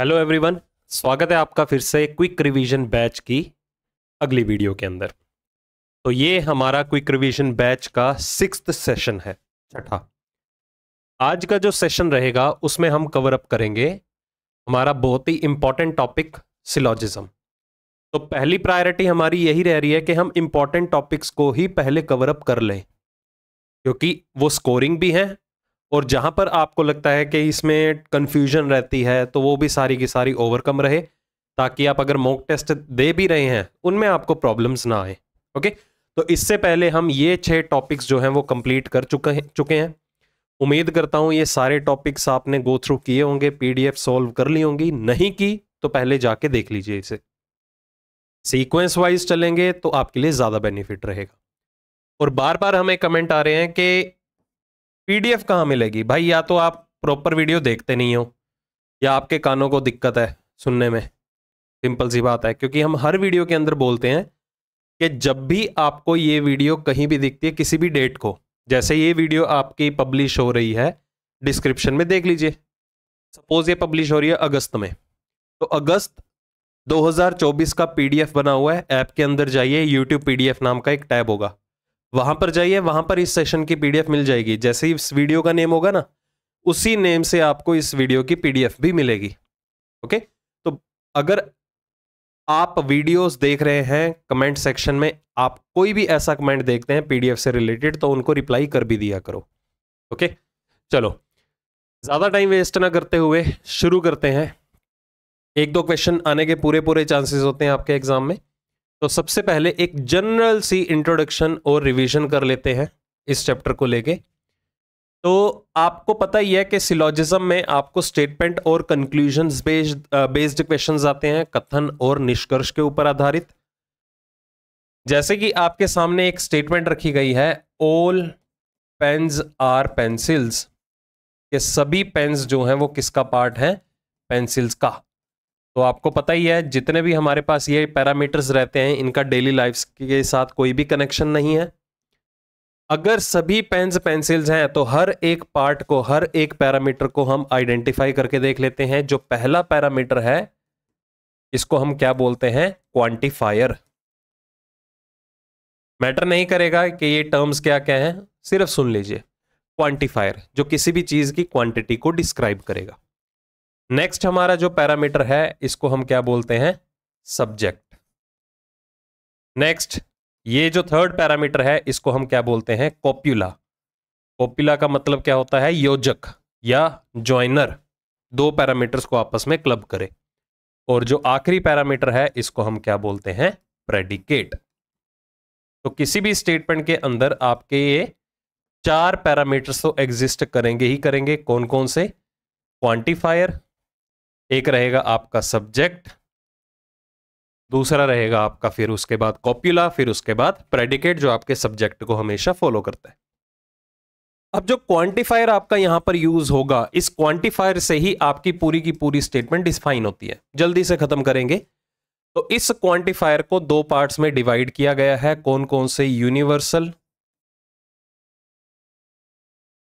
Hello everyone स्वागत है आपका फिर से क्विक रिवीजन बैच की अगली वीडियो के अंदर तो ये हमारा क्विक रिवीजन बैच का सिक्स सेशन है छठा आज का जो सेशन रहेगा उसमें हम कवर अप करेंगे हमारा बहुत ही इम्पॉर्टेंट टॉपिक सिलोजिज्म तो पहली प्रायोरिटी हमारी यही रह रही है कि हम इम्पॉर्टेंट टॉपिक्स को ही पहले कवर अप कर लें क्योंकि वो स्कोरिंग भी हैं और जहाँ पर आपको लगता है कि इसमें कन्फ्यूजन रहती है तो वो भी सारी की सारी ओवरकम रहे ताकि आप अगर मॉक टेस्ट दे भी रहे हैं उनमें आपको प्रॉब्लम्स ना आए ओके तो इससे पहले हम ये छह टॉपिक्स जो हैं वो कंप्लीट कर चुके हैं चुके हैं उम्मीद करता हूँ ये सारे टॉपिक्स आपने गो थ्रू किए होंगे पीडीएफ सॉल्व कर ली होंगी नहीं की तो पहले जाके देख लीजिए इसे सीक्वेंस वाइज चलेंगे तो आपके लिए ज़्यादा बेनिफिट रहेगा और बार बार हमें कमेंट आ रहे हैं कि पीडीएफ कहाँ मिलेगी भाई या तो आप प्रॉपर वीडियो देखते नहीं हो या आपके कानों को दिक्कत है सुनने में सिंपल सी बात है क्योंकि हम हर वीडियो के अंदर बोलते हैं कि जब भी आपको ये वीडियो कहीं भी दिखती है किसी भी डेट को जैसे ये वीडियो आपकी पब्लिश हो रही है डिस्क्रिप्शन में देख लीजिए सपोज ये पब्लिश हो रही है अगस्त में तो अगस्त 2024 का पीडीएफ बना हुआ है ऐप के अंदर जाइए यूट्यूब पीडीएफ नाम का एक टैब होगा वहां पर जाइए वहां पर इस सेशन की पीडीएफ मिल जाएगी जैसे ही इस वीडियो का नेम होगा ना उसी नेम से आपको इस वीडियो की पीडीएफ भी मिलेगी ओके तो अगर आप वीडियोस देख रहे हैं कमेंट सेक्शन में आप कोई भी ऐसा कमेंट देखते हैं पीडीएफ से रिलेटेड तो उनको रिप्लाई कर भी दिया करो ओके चलो ज़्यादा टाइम वेस्ट ना करते हुए शुरू करते हैं एक दो क्वेश्चन आने के पूरे पूरे चांसेस होते हैं आपके एग्जाम में तो सबसे पहले एक जनरल सी इंट्रोडक्शन और रिवीजन कर लेते हैं इस चैप्टर को लेके तो आपको पता ही है कि सिलोजिज्म में आपको स्टेटमेंट और कंक्लूजन बेस्ड बेस्ड क्वेश्चंस आते हैं कथन और निष्कर्ष के ऊपर आधारित जैसे कि आपके सामने एक स्टेटमेंट रखी गई है ऑल पेन्स आर पेंसिल्स के सभी पेन्स जो हैं वो किसका पार्ट है पेंसिल्स का तो आपको पता ही है जितने भी हमारे पास ये पैरामीटर्स रहते हैं इनका डेली लाइफ के साथ कोई भी कनेक्शन नहीं है अगर सभी पेन्स पेंसिल्स हैं तो हर एक पार्ट को हर एक पैरामीटर को हम आइडेंटिफाई करके देख लेते हैं जो पहला पैरामीटर है इसको हम क्या बोलते हैं क्वांटिफायर मैटर नहीं करेगा कि ये टर्म्स क्या क्या हैं सिर्फ सुन लीजिए क्वांटिफायर जो किसी भी चीज़ की क्वांटिटी को डिस्क्राइब करेगा नेक्स्ट हमारा जो पैरामीटर है इसको हम क्या बोलते हैं सब्जेक्ट नेक्स्ट ये जो थर्ड पैरामीटर है इसको हम क्या बोलते हैं कॉप्यूला कॉप्यूला का मतलब क्या होता है योजक या ज्वाइनर दो पैरामीटर्स को आपस में क्लब करे और जो आखिरी पैरामीटर है इसको हम क्या बोलते हैं प्रेडिकेट तो किसी भी स्टेटमेंट के अंदर आपके ये चार पैरामीटर्स तो एग्जिस्ट करेंगे ही करेंगे कौन कौन से क्वांटिफायर एक रहेगा आपका सब्जेक्ट दूसरा रहेगा आपका फिर उसके बाद कॉप्यूला फिर उसके बाद प्रेडिकेट जो आपके सब्जेक्ट को हमेशा फॉलो करता है अब जो क्वांटिफायर आपका यहां पर यूज होगा इस क्वांटिफायर से ही आपकी पूरी की पूरी स्टेटमेंट डिफाइन होती है जल्दी से खत्म करेंगे तो इस क्वांटिफायर को दो पार्ट्स में डिवाइड किया गया है कौन कौन से यूनिवर्सल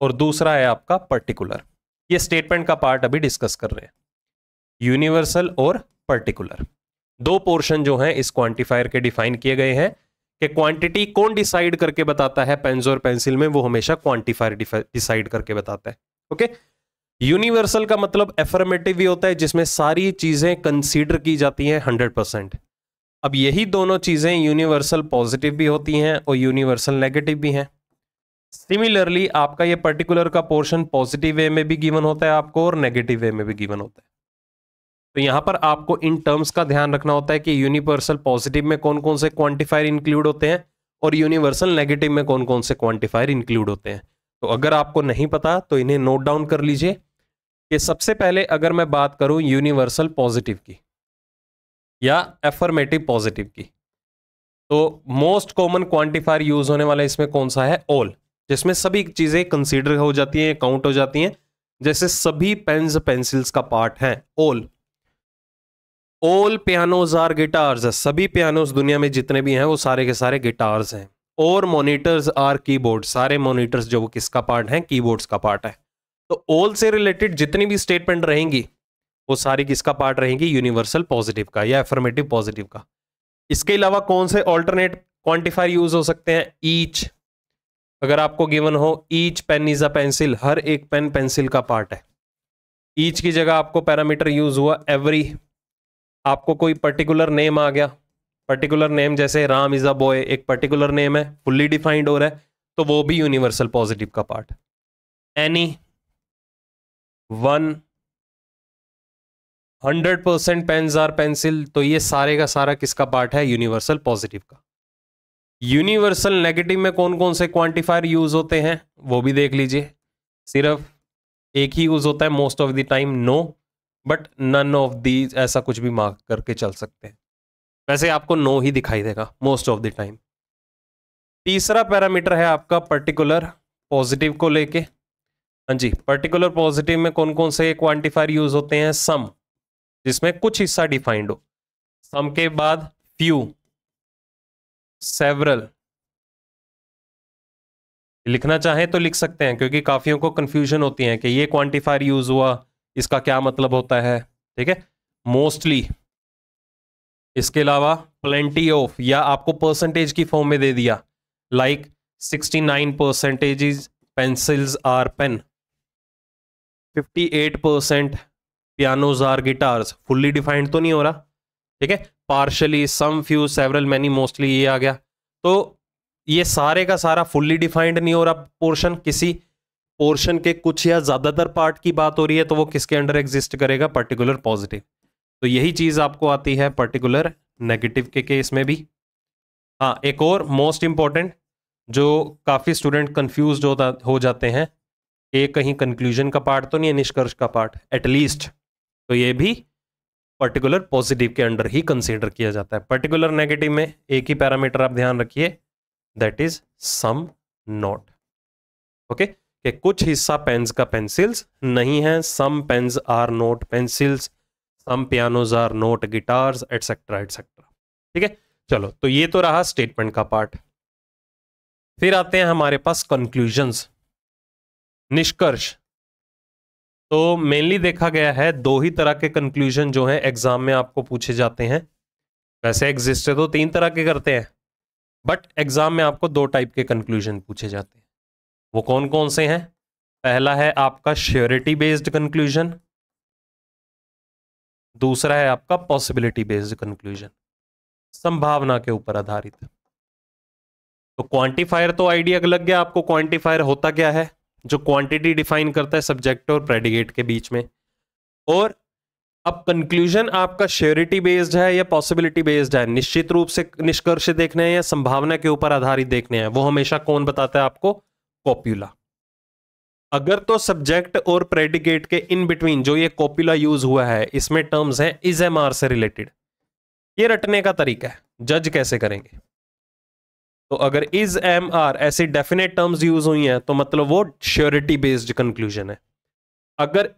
और दूसरा है आपका पर्टिकुलर ये स्टेटमेंट का पार्ट अभी डिस्कस कर रहे हैं यूनिवर्सल और पर्टिकुलर दो पोर्शन जो हैं इस क्वांटिफायर के डिफाइन किए गए हैं कि क्वांटिटी कौन डिसाइड करके बताता है पेन्स और पेंसिल में वो हमेशा क्वांटिफायर डिसाइड करके बताता है ओके यूनिवर्सल का मतलब एफर्मेटिव भी होता है जिसमें सारी चीज़ें कंसीडर की जाती हैं हंड्रेड परसेंट अब यही दोनों चीज़ें यूनिवर्सल पॉजिटिव भी होती हैं और यूनिवर्सल नेगेटिव भी हैं सिमिलरली आपका ये पर्टिकुलर का पोर्शन पॉजिटिव वे में भी गिवन होता है आपको और नेगेटिव वे में भी गिवन होता है तो यहाँ पर आपको इन टर्म्स का ध्यान रखना होता है कि यूनिवर्सल पॉजिटिव में कौन कौन से क्वांटिफायर इंक्लूड होते हैं और यूनिवर्सल नेगेटिव में कौन कौन से क्वांटिफायर इंक्लूड होते हैं तो अगर आपको नहीं पता तो इन्हें नोट डाउन कर लीजिए कि सबसे पहले अगर मैं बात करूं यूनिवर्सल पॉजिटिव की या एफर्मेटिव पॉजिटिव की तो मोस्ट कॉमन क्वांटिफायर यूज होने वाला इसमें कौन सा है ऑल जिसमें सभी चीज़ें कंसीडर हो जाती हैं काउंट हो जाती हैं जैसे सभी पेन्स पेंसिल्स का पार्ट है all all pianos are guitars सभी पियानोज दुनिया में जितने भी हैं वो सारे के सारे गिटार्स हैं और मोनिटर्स आर कीबोर्ड सारे मोनिटर्स जो वो किसका पार्ट है कीबोर्ड्स का पार्ट है तो ऑल से रिलेटेड जितनी भी स्टेटमेंट रहेंगी वो सारी किसका पार्ट रहेंगी यूनिवर्सल पॉजिटिव का या एफर्मेटिव पॉजिटिव का इसके अलावा कौन से ऑल्टरनेट क्वांटिफायर यूज हो सकते हैं ईच अगर आपको गिवन हो each pen is a pencil हर एक पेन पेंसिल का पार्ट है ईच की जगह आपको पैरामीटर यूज हुआ एवरी आपको कोई पर्टिकुलर नेम आ गया पर्टिकुलर नेम जैसे राम इज़ अ बॉय एक पर्टिकुलर नेम है फुल्ली डिफाइंड हो रहा है तो वो भी यूनिवर्सल पॉजिटिव का part any one hundred percent pens are pencil तो ये सारे का सारा किसका पार्ट है यूनिवर्सल पॉजिटिव का यूनिवर्सल नेगेटिव में कौन कौन से क्वांटिफायर यूज होते हैं वो भी देख लीजिए सिर्फ एक ही यूज होता है most of the time no but none of these ऐसा कुछ भी मार्क करके चल सकते हैं वैसे आपको नो ही दिखाई देगा मोस्ट ऑफ द टाइम तीसरा पैरामीटर है आपका पर्टिकुलर पॉजिटिव को लेके हाँ जी पर्टिकुलर पॉजिटिव में कौन कौन से क्वांटिफायर यूज होते हैं सम जिसमें कुछ हिस्सा डिफाइंड हो सम के बाद फ्यू सेवरल लिखना चाहें तो लिख सकते हैं क्योंकि काफियों को कंफ्यूजन होती है कि ये क्वांटिफायर यूज हुआ इसका क्या मतलब होता है ठीक है मोस्टली इसके अलावा प्लेंटी ऑफ या आपको परसेंटेज की फॉर्म में दे दिया like sixty nine percentage pencils are pen fifty eight percent pianos are guitars fully defined तो नहीं हो रहा ठीक है partially some few several many mostly ये आ गया तो ये सारे का सारा फुल्ली डिफाइंड नहीं हो रहा पोर्शन किसी पोर्शन के कुछ या ज्यादातर पार्ट की बात हो रही है तो वो किसके अंडर एग्जिस्ट करेगा पर्टिकुलर पॉजिटिव तो यही चीज आपको आती है पर्टिकुलर नेगेटिव के केस में भी हाँ एक और मोस्ट इंपॉर्टेंट जो काफ़ी स्टूडेंट कंफ्यूज होता हो जाते हैं ये कहीं कंक्लूजन का पार्ट तो नहीं है निष्कर्ष का पार्ट एटलीस्ट तो ये भी पर्टिकुलर पॉजिटिव के अंडर ही कंसिडर किया जाता है पर्टिकुलर नेगेटिव में एक ही पैरामीटर आप ध्यान रखिए that is some not okay कि कुछ हिस्सा पेन्स का पेंसिल्स नहीं है some pens are not pencils some pianos are not guitars et cetera et cetera ठीक है चलो तो ये तो रहा स्टेटमेंट का पार्ट फिर आते हैं हमारे पास कंक्लूजन्स निष्कर्ष तो मेनली देखा गया है दो ही तरह के कंक्लूजन जो हैं एग्जाम में आपको पूछे जाते हैं वैसे एग्जिस्ट तो तीन तरह के करते हैं बट एग्जाम में आपको दो टाइप के कंक्लूजन पूछे जाते हैं वो कौन कौन से हैं पहला है आपका श्योरिटी बेस्ड कंक्लूजन दूसरा है आपका पॉसिबिलिटी बेस्ड कंक्लूजन संभावना के ऊपर आधारित तो क्वांटिफायर तो आइडिया लग गया आपको क्वांटिफायर होता क्या है जो क्वांटिटी डिफाइन करता है सब्जेक्ट और प्रेडिकेट के बीच में और अब कंक्लूजन आपका श्योरिटी बेस्ड है या पॉसिबिलिटी बेस्ड है निश्चित रूप से निष्कर्ष देखने हैं या संभावना के ऊपर आधारित देखने हैं वो हमेशा कौन बताता है आपको कॉप्यूला अगर तो सब्जेक्ट और प्रेडिकेट के इन बिटवीन जो ये कॉप्यूला यूज हुआ है इसमें टर्म्स है इज एम आर से रिलेटेड ये रटने का तरीका है जज कैसे करेंगे तो अगर इज एम आर ऐसी डेफिनेट टर्म्स यूज हुई हैं तो मतलब वो श्योरिटी बेस्ड कंक्लूजन है अगर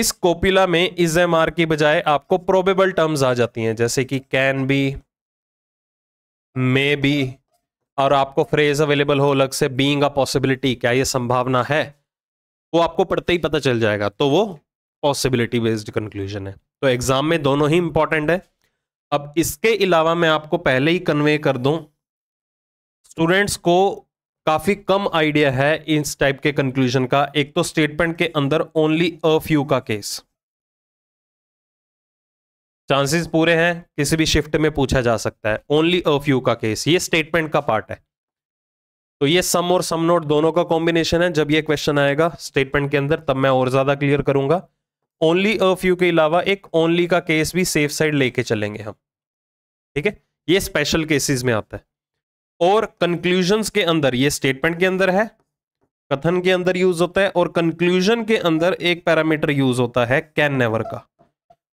इस कॉप्यूला में इज एम आर की बजाय आपको प्रोबेबल टर्म्स आ जाती हैं जैसे कि कैन बी मे बी और आपको फ्रेज अवेलेबल हो अलग से बींग अ पॉसिबिलिटी क्या ये संभावना है वो आपको पढ़ते ही पता चल जाएगा तो वो पॉसिबिलिटी बेस्ड कंक्लूजन है तो एग्जाम में दोनों ही इंपॉर्टेंट है अब इसके अलावा मैं आपको पहले ही कन्वे कर दूं स्टूडेंट्स को काफ़ी कम आइडिया है इस टाइप के कंक्लूजन का एक तो स्टेटमेंट के अंदर ओनली अ फ्यू का केस चांसेस पूरे हैं किसी भी शिफ्ट में पूछा जा सकता है ओनली अ फ्यू का केस ये स्टेटमेंट का पार्ट है तो ये सम और सम नोट दोनों का कॉम्बिनेशन है जब ये क्वेश्चन आएगा स्टेटमेंट के अंदर तब मैं और ज्यादा क्लियर करूंगा ओनली अ फ्यू के अलावा एक ओनली का केस भी सेफ साइड लेके चलेंगे हम ठीक है ये स्पेशल केसेस में आता है और कंक्लूजन के अंदर ये स्टेटमेंट के अंदर है कथन के अंदर यूज होता है और कंक्लूजन के अंदर एक पैरामीटर यूज होता है कैन नेवर का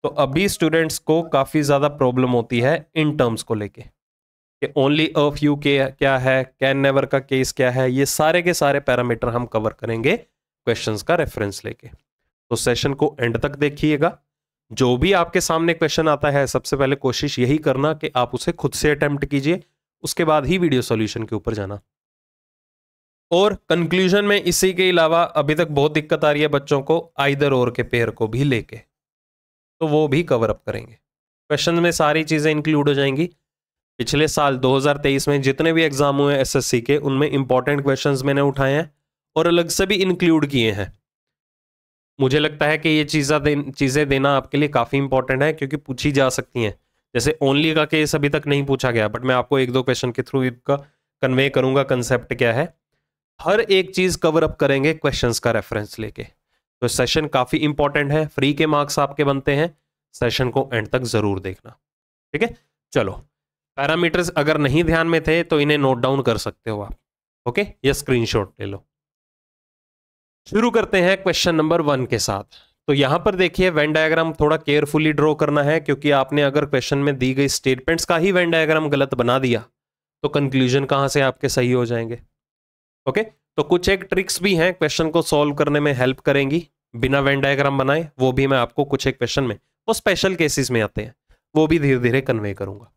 तो अभी स्टूडेंट्स को काफ़ी ज़्यादा प्रॉब्लम होती है इन टर्म्स को लेके कि ओनली अ फ्यू के क्या है कैन नेवर का केस क्या है ये सारे के सारे पैरामीटर हम कवर करेंगे क्वेश्चंस का रेफरेंस लेके तो सेशन को एंड तक देखिएगा जो भी आपके सामने क्वेश्चन आता है सबसे पहले कोशिश यही करना कि आप उसे खुद से अटैम्प्ट कीजिए उसके बाद ही वीडियो सॉल्यूशन के ऊपर जाना और कंक्लूजन में इसी के अलावा अभी तक बहुत दिक्कत आ रही है बच्चों को आइदर और के पेयर को भी लेके तो वो भी कवर अप करेंगे क्वेश्चन में सारी चीज़ें इंक्लूड हो जाएंगी पिछले साल 2023 में जितने भी एग्ज़ाम हुए एसएससी के उनमें इंपॉर्टेंट क्वेश्चंस मैंने उठाए हैं और अलग से भी इंक्लूड किए हैं मुझे लगता है कि ये चीज़ें दे, चीज़ें देना आपके लिए काफ़ी इंपॉर्टेंट है क्योंकि पूछी जा सकती हैं जैसे ओनली का केस अभी तक नहीं पूछा गया बट मैं आपको एक दो क्वेश्चन के थ्रू इसका कन्वे करूँगा कंसेप्ट क्या है हर एक चीज़ कवर अप करेंगे क्वेश्चंस का रेफरेंस लेके तो सेशन काफ़ी इंपॉर्टेंट है फ्री के मार्क्स आपके बनते हैं सेशन को एंड तक ज़रूर देखना ठीक है चलो पैरामीटर्स अगर नहीं ध्यान में थे तो इन्हें नोट डाउन कर सकते हो आप ओके या स्क्रीनशॉट ले लो शुरू करते हैं क्वेश्चन नंबर वन के साथ तो यहां पर देखिए वेन डायग्राम थोड़ा केयरफुली ड्रॉ करना है क्योंकि आपने अगर क्वेश्चन में दी गई स्टेटमेंट्स का ही वेन डायग्राम गलत बना दिया तो कंक्लूजन कहां से आपके सही हो जाएंगे ओके तो कुछ एक ट्रिक्स भी हैं क्वेश्चन को सॉल्व करने में हेल्प करेंगी बिना वेन डायग्राम बनाए वो भी मैं आपको कुछ एक क्वेश्चन में वो स्पेशल केसेस में आते हैं वो भी धीरे धीरे कन्वे करूंगा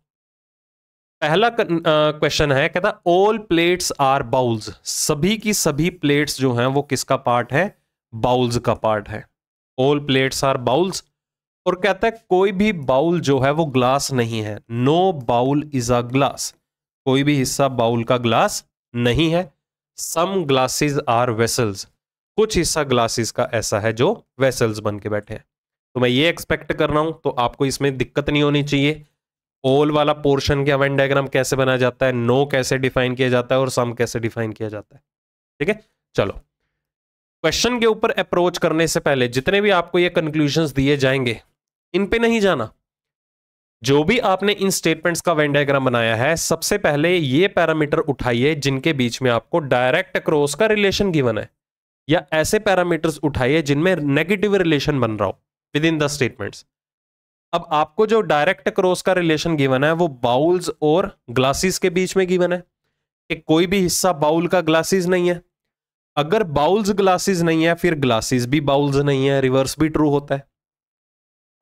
पहला क्वेश्चन है कहता ऑल प्लेट्स आर बाउल्स सभी की सभी प्लेट्स जो हैं वो किसका पार्ट है बाउल्स का पार्ट है ऑल प्लेट्स आर बाउल्स और कहता है कोई भी बाउल जो है वो ग्लास नहीं है no bowl is a glass कोई भी हिस्सा बाउल का ग्लास नहीं है सम ग्लासेस आर वेसल्स कुछ हिस्सा ग्लासेस का ऐसा है जो वेसल्स बन के बैठे हैं तो मैं ये एक्सपेक्ट कर रहा हूं तो आपको इसमें दिक्कत नहीं होनी चाहिए ओल वाला पोर्शन क्या वेन डायग्राम कैसे बनाया जाता है नो कैसे डिफाइन किया जाता है और सम कैसे डिफाइन किया जाता है ठीक है चलो क्वेश्चन के ऊपर अप्रोच करने से पहले जितने भी आपको ये कंक्लूजन दिए जाएंगे इन पे नहीं जाना जो भी आपने इन स्टेटमेंट्स का वेन डायग्राम बनाया है सबसे पहले ये पैरामीटर उठाइए जिनके बीच में आपको डायरेक्ट क्रॉस का रिलेशन गिवन है या ऐसे पैरामीटर्स उठाइए जिनमें नेगेटिव रिलेशन बन रहा हो विद इन द स्टेटमेंट्स अब आपको जो डायरेक्ट क्रॉस का रिलेशन गिवन है वो बाउल्स और ग्लासेस के बीच में गिवन है कि कोई भी हिस्सा बाउल का ग्लासेस नहीं है अगर बाउल्स ग्लासेस नहीं है फिर ग्लासेस भी बाउल्स नहीं है रिवर्स भी ट्रू होता है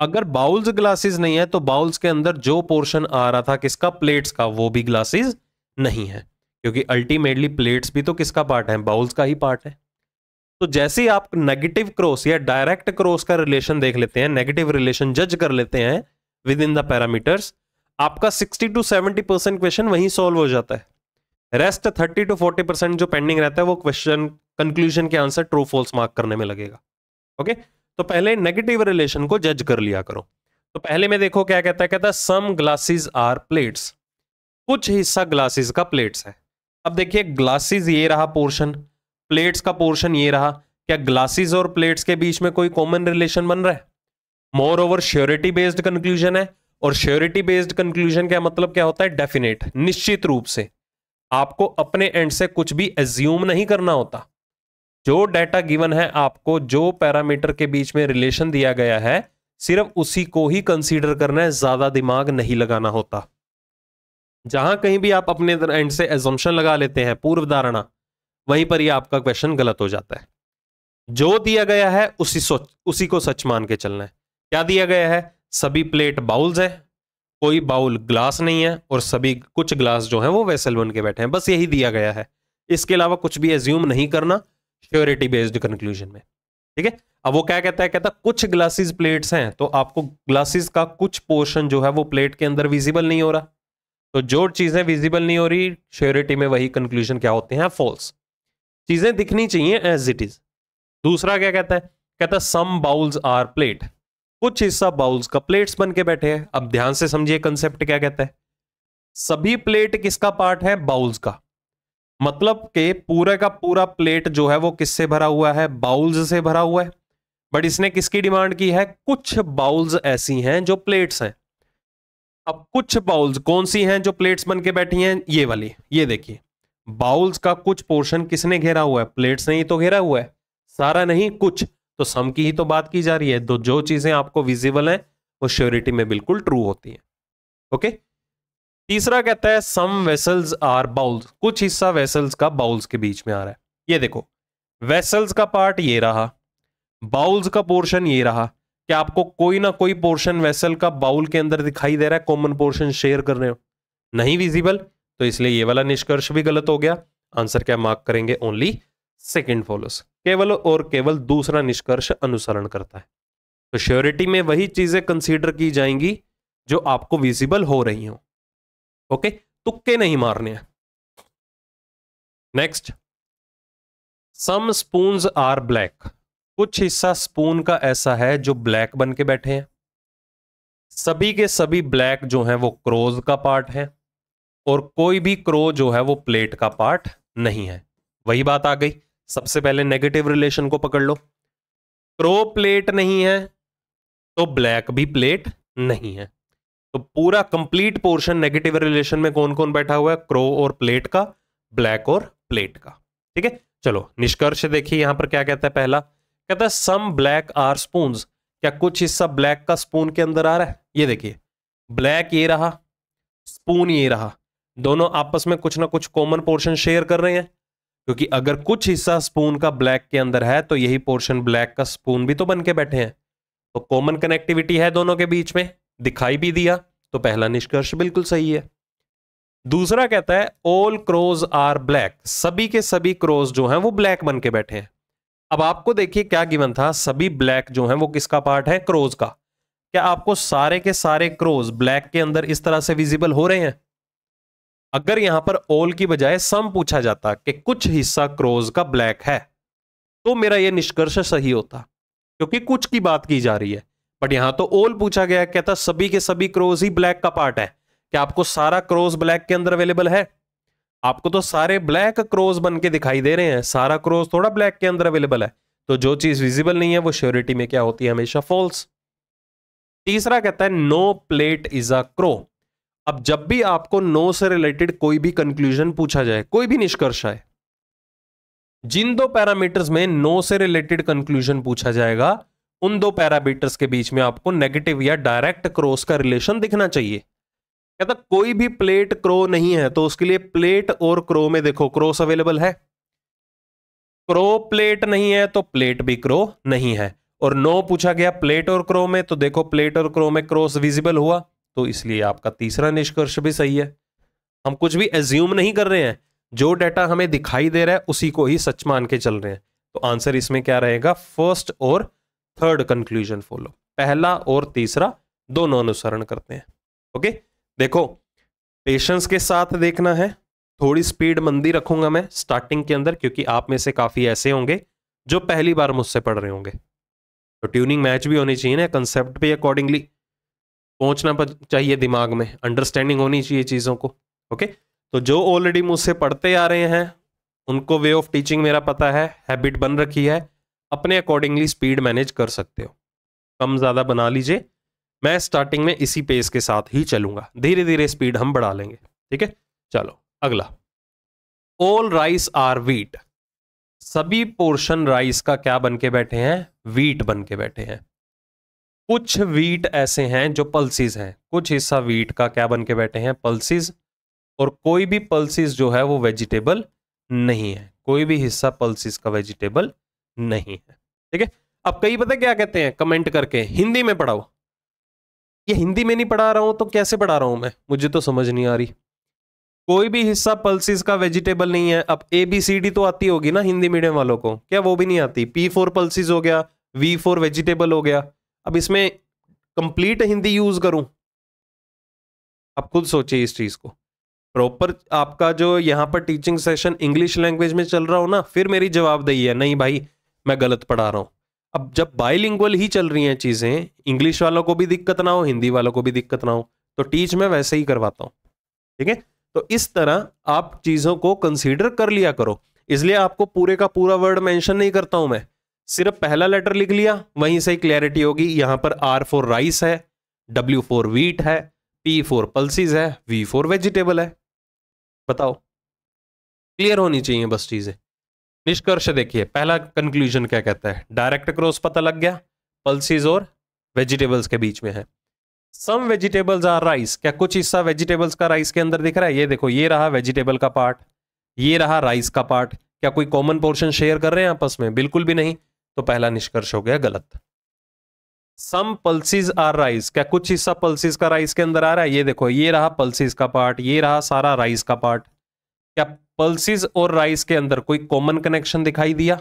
अगर बाउल्स ग्लासेस नहीं है तो बाउल्स के अंदर जो पोर्शन आ रहा था किसका प्लेट्स का वो भी ग्लासेस नहीं है क्योंकि अल्टीमेटली प्लेट्स भी तो किसका पार्ट है बाउल्स का ही पार्ट है तो जैसे ही आप नेगेटिव क्रॉस या डायरेक्ट क्रॉस का रिलेशन देख लेते हैं नेगेटिव रिलेशन जज कर लेते हैं विद इन द पैरामीटर्स आपका 60 टू 70 परसेंट क्वेश्चन वहीं सॉल्व हो जाता है रेस्ट 30 टू 40 परसेंट जो पेंडिंग रहता है वो क्वेश्चन कंक्लूजन के आंसर ट्रू फॉल्स मार्क करने में लगेगा ओके तो पहले नेगेटिव रिलेशन को जज कर लिया करो तो पहले में देखो क्या कहता है कहता है सम ग्लासेज आर प्लेट्स कुछ हिस्सा ग्लासेज का प्लेट्स है अब देखिए ग्लासेज ये रहा पोर्शन प्लेट्स का पोर्शन ये रहा क्या ग्लासेस और प्लेट्स के बीच में कोई कॉमन रिलेशन बन रहा है moreover surety based conclusion है और श्योरिटी बेस्ड कंक्लूजन का मतलब क्या होता है डेफिनेट निश्चित रूप से आपको अपने एंड से कुछ भी एज्यूम नहीं करना होता जो डाटा गिवन है आपको जो पैरामीटर के बीच में रिलेशन दिया गया है सिर्फ उसी को ही कंसीडर करना है ज्यादा दिमाग नहीं लगाना होता जहां कहीं भी आप अपने एंड से एजम्पन लगा लेते हैं पूर्व धारणा वहीं पर ये आपका क्वेश्चन गलत हो जाता है जो दिया गया है उसी सोच उसी को सच मान के चलना है क्या दिया गया है सभी प्लेट बाउल्स है कोई बाउल ग्लास नहीं है और सभी कुछ ग्लास जो है वो वेसल बन के बैठे हैं बस यही दिया गया है इसके अलावा कुछ भी एज्यूम नहीं करना श्योरिटी बेस्ड कंक्लूजन में ठीक है अब वो क्या कहता है कहता है कुछ ग्लासेस प्लेट्स हैं तो आपको ग्लासेस का कुछ पोर्शन जो है वो प्लेट के अंदर विजिबल नहीं हो रहा तो जो चीज़ें विजिबल नहीं हो रही श्योरिटी में वही कंक्लूजन क्या होते हैं फॉल्स चीजें दिखनी चाहिए एज इट इज दूसरा क्या कहता है कहता है सम बाउल्स आर प्लेट कुछ हिस्सा बाउल्स का प्लेट्स बन के बैठे हैं अब ध्यान से समझिए कंसेप्ट क्या कहता है सभी प्लेट किसका पार्ट है बाउल्स का मतलब के पूरे का पूरा प्लेट जो है वो किससे भरा हुआ है बाउल्स से भरा हुआ है बट इसने किसकी डिमांड की है कुछ बाउल्स ऐसी हैं जो प्लेट्स हैं अब कुछ बाउल्स कौन सी हैं जो प्लेट्स बन के बैठी हैं ये वाली ये देखिए बाउल्स का कुछ पोर्शन किसने घेरा हुआ है प्लेट्स ने ही तो घेरा हुआ है सारा नहीं कुछ तो सम की ही तो बात की जा रही है तो जो चीजें आपको विजिबल हैं वो श्योरिटी में बिल्कुल ट्रू होती है ओके तीसरा कहता है सम वेसल्स आर बाउल्स कुछ हिस्सा वेसल्स का बाउल्स के बीच में आ रहा है ये देखो वेसल्स का पार्ट ये रहा बाउल्स का पोर्शन ये रहा क्या आपको कोई ना कोई पोर्शन वेसल का बाउल के अंदर दिखाई दे रहा है कॉमन पोर्शन शेयर कर रहे हो नहीं विजिबल तो इसलिए ये वाला निष्कर्ष भी गलत हो गया आंसर क्या मार्क करेंगे ओनली सेकेंड फॉलोस केवल और केवल दूसरा निष्कर्ष अनुसरण करता है तो श्योरिटी में वही चीजें कंसीडर की जाएंगी जो आपको विजिबल हो रही हो ओके तुक्के नहीं मारने हैं next some spoon are black कुछ हिस्सा स्पून का ऐसा है जो ब्लैक बन के बैठे हैं सभी के सभी ब्लैक जो हैं वो क्रोज का पार्ट है और कोई भी क्रो जो है वो प्लेट का पार्ट नहीं है वही बात आ गई सबसे पहले नेगेटिव रिलेशन को पकड़ लो क्रो प्लेट नहीं है तो ब्लैक भी प्लेट नहीं है तो पूरा कंप्लीट पोर्शन नेगेटिव रिलेशन में कौन कौन बैठा हुआ है क्रो और प्लेट का ब्लैक और प्लेट का ठीक है चलो निष्कर्ष देखिए यहां पर क्या कहता है पहला कहता है सम ब्लैक आर स्पून क्या कुछ हिस्सा ब्लैक का स्पून के अंदर आ रहा है ये देखिए ब्लैक ये रहा स्पून ये रहा दोनों आपस में कुछ ना कुछ कॉमन पोर्शन शेयर कर रहे हैं क्योंकि अगर कुछ हिस्सा स्पून का ब्लैक के अंदर है तो यही पोर्शन ब्लैक का स्पून भी तो बन के बैठे हैं तो कॉमन कनेक्टिविटी है दोनों के बीच में दिखाई भी दिया तो पहला निष्कर्ष बिल्कुल सही है दूसरा कहता है ऑल क्रोज आर ब्लैक सभी के सभी क्रोज जो हैं वो ब्लैक बन के बैठे हैं अब आपको देखिए क्या गिवन था सभी ब्लैक जो हैं वो किसका पार्ट है क्रोज का क्या आपको सारे के सारे क्रोज ब्लैक के अंदर इस तरह से विजिबल हो रहे हैं अगर यहां पर ऑल की बजाय सम पूछा जाता कि कुछ हिस्सा क्रोज का ब्लैक है तो मेरा यह निष्कर्ष सही होता क्योंकि कुछ की बात की जा रही है बट यहां तो ऑल पूछा गया कहता सभी के सभी क्रोज ही ब्लैक का पार्ट है क्या आपको सारा क्रोज ब्लैक के अंदर अवेलेबल है आपको तो सारे ब्लैक क्रोज बन के दिखाई दे रहे हैं सारा क्रोज थोड़ा ब्लैक के अंदर अवेलेबल है तो जो चीज विजिबल नहीं है वो श्योरिटी में क्या होती है हमेशा फॉल्स तीसरा कहता है no plate is a crow अब जब भी आपको नो से रिलेटेड कोई भी कंक्लूजन पूछा जाए कोई भी निष्कर्ष आए जिन दो पैरामीटर्स में नो से रिलेटेड कंक्लूजन पूछा जाएगा उन दो पैरामीटर्स के बीच में आपको नेगेटिव या डायरेक्ट क्रोस का रिलेशन दिखना चाहिए कहता कोई भी प्लेट क्रो नहीं है तो उसके लिए प्लेट और क्रो में देखो क्रोस अवेलेबल है क्रो प्लेट नहीं है तो प्लेट भी क्रो नहीं है और नो पूछा गया प्लेट और क्रो में तो देखो प्लेट और क्रो में क्रॉस विजिबल हुआ तो इसलिए आपका तीसरा निष्कर्ष भी सही है हम कुछ भी एज्यूम नहीं कर रहे हैं जो डाटा हमें दिखाई दे रहा है उसी को ही सच मान के चल रहे हैं तो आंसर इसमें क्या रहेगा फर्स्ट और थर्ड कंक्लूजन फॉलो पहला और तीसरा दोनों अनुसरण करते हैं ओके देखो पेशेंस के साथ देखना है थोड़ी स्पीड मंदी रखूंगा मैं स्टार्टिंग के अंदर क्योंकि आप में से काफ़ी ऐसे होंगे जो पहली बार मुझसे पढ़ रहे होंगे तो ट्यूनिंग मैच भी होनी चाहिए ना कंसेप्ट पे अकॉर्डिंगली पहुंचना पर चाहिए दिमाग में अंडरस्टैंडिंग होनी चाहिए चीज़ों को ओके तो जो ऑलरेडी मुझसे पढ़ते आ रहे हैं उनको वे ऑफ टीचिंग मेरा पता है हैबिट बन रखी है अपने अकॉर्डिंगली स्पीड मैनेज कर सकते हो कम ज़्यादा बना लीजिए मैं स्टार्टिंग में इसी पेस के साथ ही चलूंगा धीरे धीरे स्पीड हम बढ़ा लेंगे ठीक है चलो अगला ऑल राइस आर वीट सभी पोर्शन राइस का क्या बन के बैठे हैं वीट बन के बैठे हैं कुछ वीट ऐसे हैं जो पल्सिस हैं कुछ हिस्सा वीट का क्या बन के बैठे हैं पल्सिस और कोई भी पल्सिस जो है वो वेजिटेबल नहीं है कोई भी हिस्सा पल्सिस का वेजिटेबल नहीं है ठीक है अब कई पता क्या कहते हैं कमेंट करके हिंदी में पढ़ाओ ये हिंदी में नहीं पढ़ा रहा हूं तो कैसे पढ़ा रहा हूं मैं मुझे तो समझ नहीं आ रही कोई भी हिस्सा पल्सिस का वेजिटेबल नहीं है अब ए बी सी डी तो आती होगी ना हिंदी मीडियम वालों को क्या वो भी नहीं आती पी फोर पल्सिस हो गया वी फोर वेजिटेबल हो गया अब इसमें कंप्लीट हिंदी यूज़ करूं आप खुद सोचिए इस चीज़ को प्रॉपर आपका जो यहाँ पर टीचिंग सेशन इंग्लिश लैंग्वेज में चल रहा हो ना फिर मेरी जवाबदेही है नहीं भाई मैं गलत पढ़ा रहा हूं अब जब बाइलिंगुअल ही चल रही हैं चीज़ें इंग्लिश वालों को भी दिक्कत ना हो हिंदी वालों को भी दिक्कत ना हो तो टीच मैं वैसे ही करवाता हूँ ठीक है तो इस तरह आप चीज़ों को कंसीडर कर लिया करो इसलिए आपको पूरे का पूरा वर्ड मेंशन नहीं करता हूं मैं सिर्फ पहला लेटर लिख लिया वहीं से क्लैरिटी होगी यहां पर आर फोर राइस है डब्ल्यू फोर वीट है पी फोर पल्सिस है वी फोर वेजिटेबल है बताओ क्लियर होनी चाहिए बस चीजें निष्कर्ष देखिए पहला कंक्लूजन क्या कहता है डायरेक्ट क्रॉस पता लग गया पल्सिस और वेजिटेबल्स के बीच में है सम वेजिटेबल्स आर राइस क्या कुछ हिस्सा वेजिटेबल्स का राइस के अंदर दिख रहा है ये देखो ये रहा वेजिटेबल का पार्ट ये रहा राइस का पार्ट क्या कोई कॉमन पोर्शन शेयर कर रहे हैं आपस में बिल्कुल भी नहीं तो पहला निष्कर्ष हो गया गलत सम पल्सिस आर राइस क्या कुछ हिस्सा पल्सिस का राइस के अंदर आ रहा है ये देखो ये रहा पल्सिस का पार्ट ये रहा सारा राइस का पार्ट क्या पल्सिस और राइस के अंदर कोई कॉमन कनेक्शन दिखाई दिया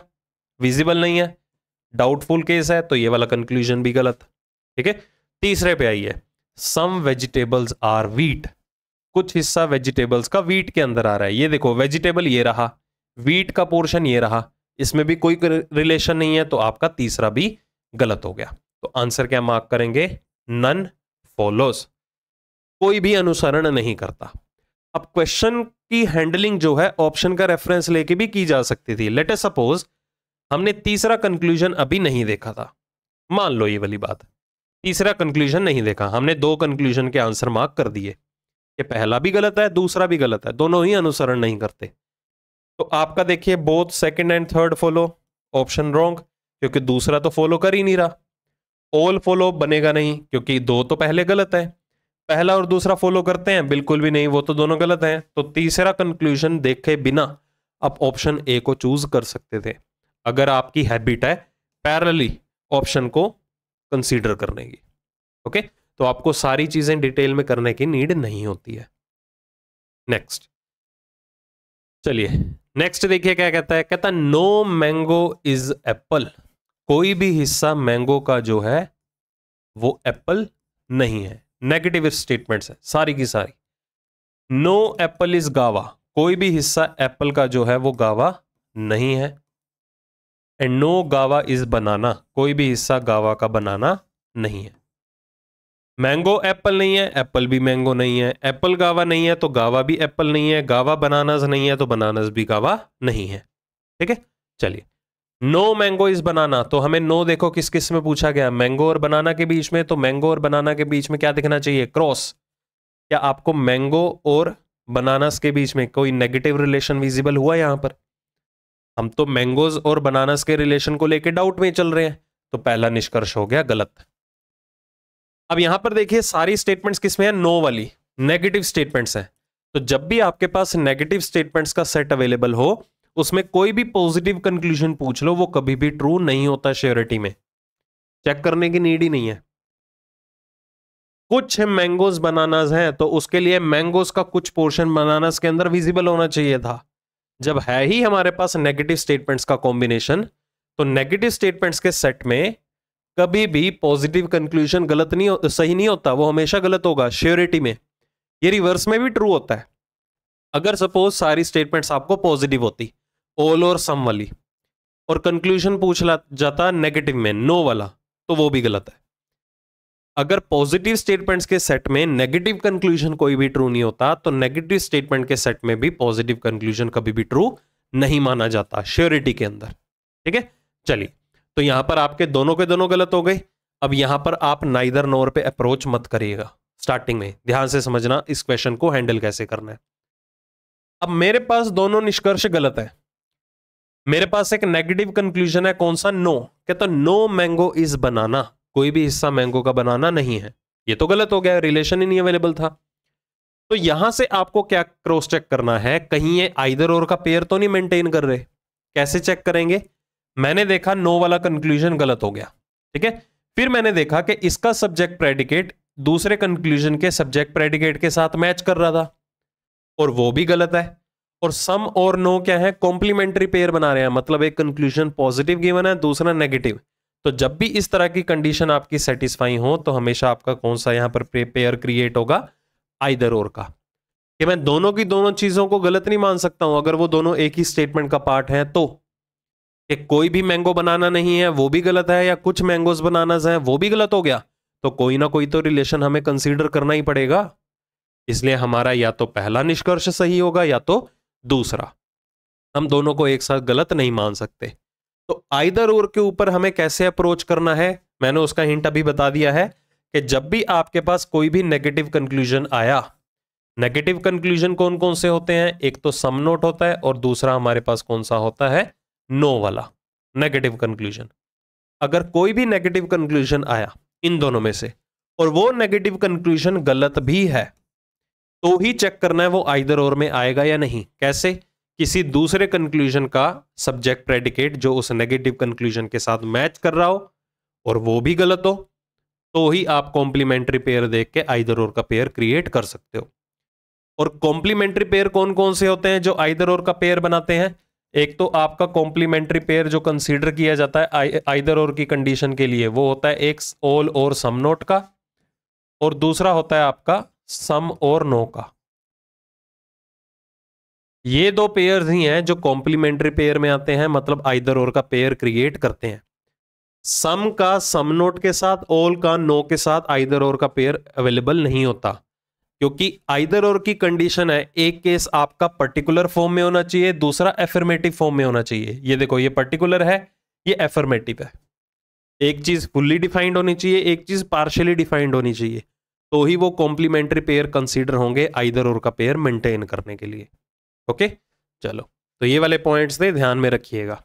विजिबल नहीं है डाउटफुल केस है तो ये वाला कंक्लूजन भी गलत ठीक है तीसरे पे आइए सम वेजिटेबल्स आर वीट कुछ हिस्सा वेजिटेबल्स का वीट के अंदर आ रहा है ये देखो वेजिटेबल ये रहा वीट का पोर्शन ये रहा इसमें भी कोई रिलेशन नहीं है तो आपका तीसरा भी गलत हो गया तो आंसर क्या मार्क करेंगे नन फॉलोस कोई भी अनुसरण नहीं करता अब क्वेश्चन की हैंडलिंग जो है ऑप्शन का रेफरेंस लेके भी की जा सकती थी लेट सपोज हमने तीसरा कंक्लूजन अभी नहीं देखा था मान लो ये वाली बात तीसरा कंक्लूजन नहीं देखा हमने दो कंक्लूजन के आंसर मार्क कर दिए ये पहला भी गलत है दूसरा भी गलत है दोनों ही अनुसरण नहीं करते तो आपका देखिए both second and third follow option wrong क्योंकि दूसरा तो फॉलो कर ही नहीं रहा ऑल फॉलो बनेगा नहीं क्योंकि दो तो पहले गलत है पहला और दूसरा फॉलो करते हैं बिल्कुल भी नहीं वो तो दोनों गलत हैं तो तीसरा कंक्लूजन देखे बिना आप ऑप्शन ए को चूज कर सकते थे अगर आपकी हैबिट है पैरली ऑप्शन को कंसीडर करने की ओके तो आपको सारी चीजें डिटेल में करने की नीड नहीं होती है नेक्स्ट चलिए नेक्स्ट देखिए क्या कहता है कहता है नो मैंगो इज एप्पल कोई भी हिस्सा मैंगो का जो है वो एप्पल नहीं है नेगेटिव स्टेटमेंट्स है सारी की सारी नो एप्पल इज गावा कोई भी हिस्सा एप्पल का जो है वो गावा नहीं है and no guava is banana कोई भी हिस्सा गावा का बनाना नहीं है मैंगो एप्पल नहीं है एप्पल भी मैंगो नहीं है एप्पल गावा नहीं है तो गावा भी एप्पल नहीं है गावा बनानाज नहीं है तो बनानाज भी गावा नहीं है ठीक है चलिए नो मैंगो इज बनाना तो हमें नो देखो किस किस में पूछा गया मैंगो और बनाना के बीच में तो मैंगो और बनाना के बीच में क्या दिखना चाहिए क्रॉस क्या आपको मैंगो और बनानास के बीच में कोई नेगेटिव रिलेशन विजिबल हुआ यहाँ पर हम तो मैंगोज और बनानास के रिलेशन को लेकर डाउट में चल रहे हैं तो पहला निष्कर्ष हो गया गलत अब यहां पर देखिए सारी स्टेटमेंट्स किसमें है नो वाली नेगेटिव स्टेटमेंट्स हैं तो जब भी आपके पास नेगेटिव स्टेटमेंट्स का सेट अवेलेबल हो उसमें कोई भी पॉजिटिव कंक्लूजन पूछ लो वो कभी भी ट्रू नहीं होता श्योरिटी में चेक करने की नीड ही नहीं है कुछ मैंगोज बनानाज हैं तो उसके लिए मैंगोज का कुछ पोर्शन बनाना के अंदर विजिबल होना चाहिए था जब है ही हमारे पास नेगेटिव स्टेटमेंट्स का कॉम्बिनेशन तो नेगेटिव स्टेटमेंट्स के सेट में कभी भी पॉजिटिव कंक्लूजन गलत नहीं सही नहीं होता वो हमेशा गलत होगा श्योरिटी में ये रिवर्स में भी ट्रू होता है अगर सपोज सारी स्टेटमेंट्स आपको पॉजिटिव होती ऑल और सम वाली और कंक्लूजन पूछ जाता नेगेटिव में नो वाला तो वो भी गलत है अगर पॉजिटिव स्टेटमेंट्स के सेट में नेगेटिव कंक्लूजन कोई भी ट्रू नहीं होता तो नेगेटिव स्टेटमेंट के सेट में भी पॉजिटिव कंक्लूजन कभी भी ट्रू नहीं माना जाता श्योरिटी के अंदर ठीक है चलिए तो यहां पर आपके दोनों के दोनों गलत हो गए अब यहां पर आप नाइदर नोर पे अप्रोच मत करिएगा स्टार्टिंग में ध्यान से समझना इस क्वेश्चन को हैंडल कैसे करना है अब मेरे पास दोनों निष्कर्ष गलत है मेरे पास एक नेगेटिव कंक्लूजन है कौन सा नो कहता नो मैंगो इज बनाना कोई भी हिस्सा मैंगो का बनाना नहीं है ये तो गलत हो गया रिलेशन ही नहीं अवेलेबल था तो यहां से आपको क्या क्रॉस चेक करना है कहीं ये आइदर और का पेयर तो नहीं मेंटेन कर रहे कैसे चेक करेंगे मैंने देखा नो वाला कंक्लूजन गलत हो गया ठीक है फिर मैंने देखा कि इसका सब्जेक्ट प्रेडिकेट दूसरे कंक्लूजन के सब्जेक्ट प्रेडिकेट के साथ मैच कर रहा था और वो भी गलत है और सम और नो क्या है कॉम्प्लीमेंट्री पेयर बना रहे हैं मतलब एक कंक्लूजन पॉजिटिव गिवन है दूसरा नेगेटिव तो जब भी इस तरह की कंडीशन आपकी सेटिस्फाई हो तो हमेशा आपका कौन सा यहां पर पेयर क्रिएट होगा आइदर और का कि मैं दोनों की दोनों चीजों को गलत नहीं मान सकता हूं अगर वो दोनों एक ही स्टेटमेंट का पार्ट है तो कि कोई भी मैंगो बनाना नहीं है वो भी गलत है या कुछ मैंगोज बनाना है वो भी गलत हो गया तो कोई ना कोई तो रिलेशन हमें कंसीडर करना ही पड़ेगा इसलिए हमारा या तो पहला निष्कर्ष सही होगा या तो दूसरा हम दोनों को एक साथ गलत नहीं मान सकते तो आइदर और के ऊपर हमें कैसे अप्रोच करना है मैंने उसका हिंट अभी बता दिया है कि जब भी आपके पास कोई भी नेगेटिव कंक्लूजन आया नेगेटिव कंक्लूजन कौन कौन से होते हैं एक तो सम नोट होता है और दूसरा हमारे पास कौन सा होता है नो वाला नेगेटिव कंक्लूजन अगर कोई भी नेगेटिव कंक्लूजन आया इन दोनों में से और वो नेगेटिव कंक्लूजन गलत भी है तो ही चेक करना है वो आइदर और में आएगा या नहीं कैसे किसी दूसरे कंक्लूजन का सब्जेक्ट प्रेडिकेट जो उस नेगेटिव कंक्लूजन के साथ मैच कर रहा हो और वो भी गलत हो तो ही आप कॉम्प्लीमेंट्री पेयर देख के आइदर और का पेयर क्रिएट कर सकते हो और कॉम्प्लीमेंट्री पेयर कौन कौन से होते हैं जो आइदर और का पेयर बनाते हैं एक तो आपका कॉम्प्लीमेंट्री पेयर जो कंसीडर किया जाता है आइदर और की कंडीशन के लिए वो होता है एक ऑल और सम नोट का और दूसरा होता है आपका सम और नो का ये दो पेयर ही हैं जो कॉम्प्लीमेंट्री पेयर में आते हैं मतलब आइदर और का पेयर क्रिएट करते हैं सम का सम नोट के साथ ऑल का नो के साथ आइदर और का पेयर अवेलेबल नहीं होता क्योंकि आइदर और की कंडीशन है एक केस आपका पर्टिकुलर फॉर्म में होना चाहिए दूसरा एफर्मेटिव फॉर्म में होना चाहिए ये देखो ये पर्टिकुलर है ये एफर्मेटिव है एक चीज फुल्ली डिफाइंड होनी चाहिए एक चीज पार्शली डिफाइंड होनी चाहिए तो ही वो कॉम्प्लीमेंट्री पेयर कंसीडर होंगे आइदर और का पेयर मेंटेन करने के लिए ओके चलो तो ये वाले पॉइंट्स थे ध्यान में रखिएगा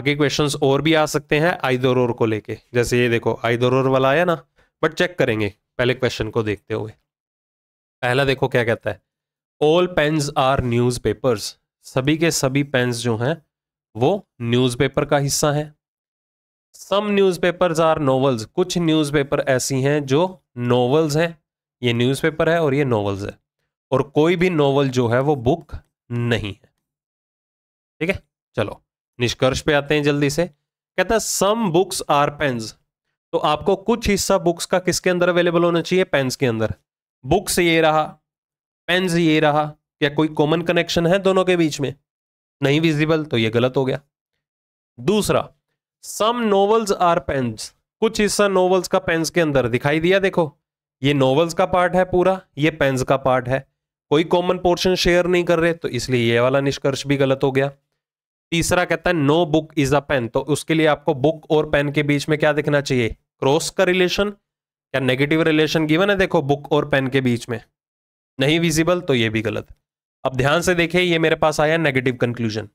आगे क्वेश्चंस और भी आ सकते हैं आइदर और को लेके जैसे ये देखो आइदर और वाला आया ना बट चेक करेंगे पहले क्वेश्चन को देखते हुए पहला देखो क्या कहता है all pens are newspapers सभी के सभी पेन्स जो हैं वो न्यूज़पेपर का हिस्सा हैं सम न्यूज़पेपर्स आर नॉवल्स कुछ न्यूज़पेपर ऐसी हैं जो नॉवल्स हैं ये न्यूज़पेपर है और ये नॉवल्स है और कोई भी नॉवल जो है वो बुक नहीं है ठीक है चलो निष्कर्ष पे आते हैं जल्दी से कहता है सम बुक्स आर पेन्स तो आपको कुछ हिस्सा बुक्स का किसके अंदर अवेलेबल होना चाहिए पेन्स के अंदर बुक्स ये रहा पेन ये रहा या कोई कॉमन कनेक्शन है दोनों के बीच में नहीं विजिबल तो ये गलत हो गया दूसरा सम नोवेल्स आर पेन्स कुछ हिस्सा नोवेल्स का पेन्स के अंदर दिखाई दिया देखो ये नॉवल्स का पार्ट है पूरा ये पेन्स का पार्ट है कोई कॉमन पोर्शन शेयर नहीं कर रहे तो इसलिए ये वाला निष्कर्ष भी गलत हो गया तीसरा कहता है no book is a pen तो उसके लिए आपको बुक और पेन के बीच में क्या दिखना चाहिए क्रॉस का रिलेशन क्या नेगेटिव रिलेशन गिवन है देखो बुक और पेन के बीच में नहीं विजिबल तो ये भी गलत अब ध्यान से देखिए ये मेरे पास आया नेगेटिव कंक्लूजन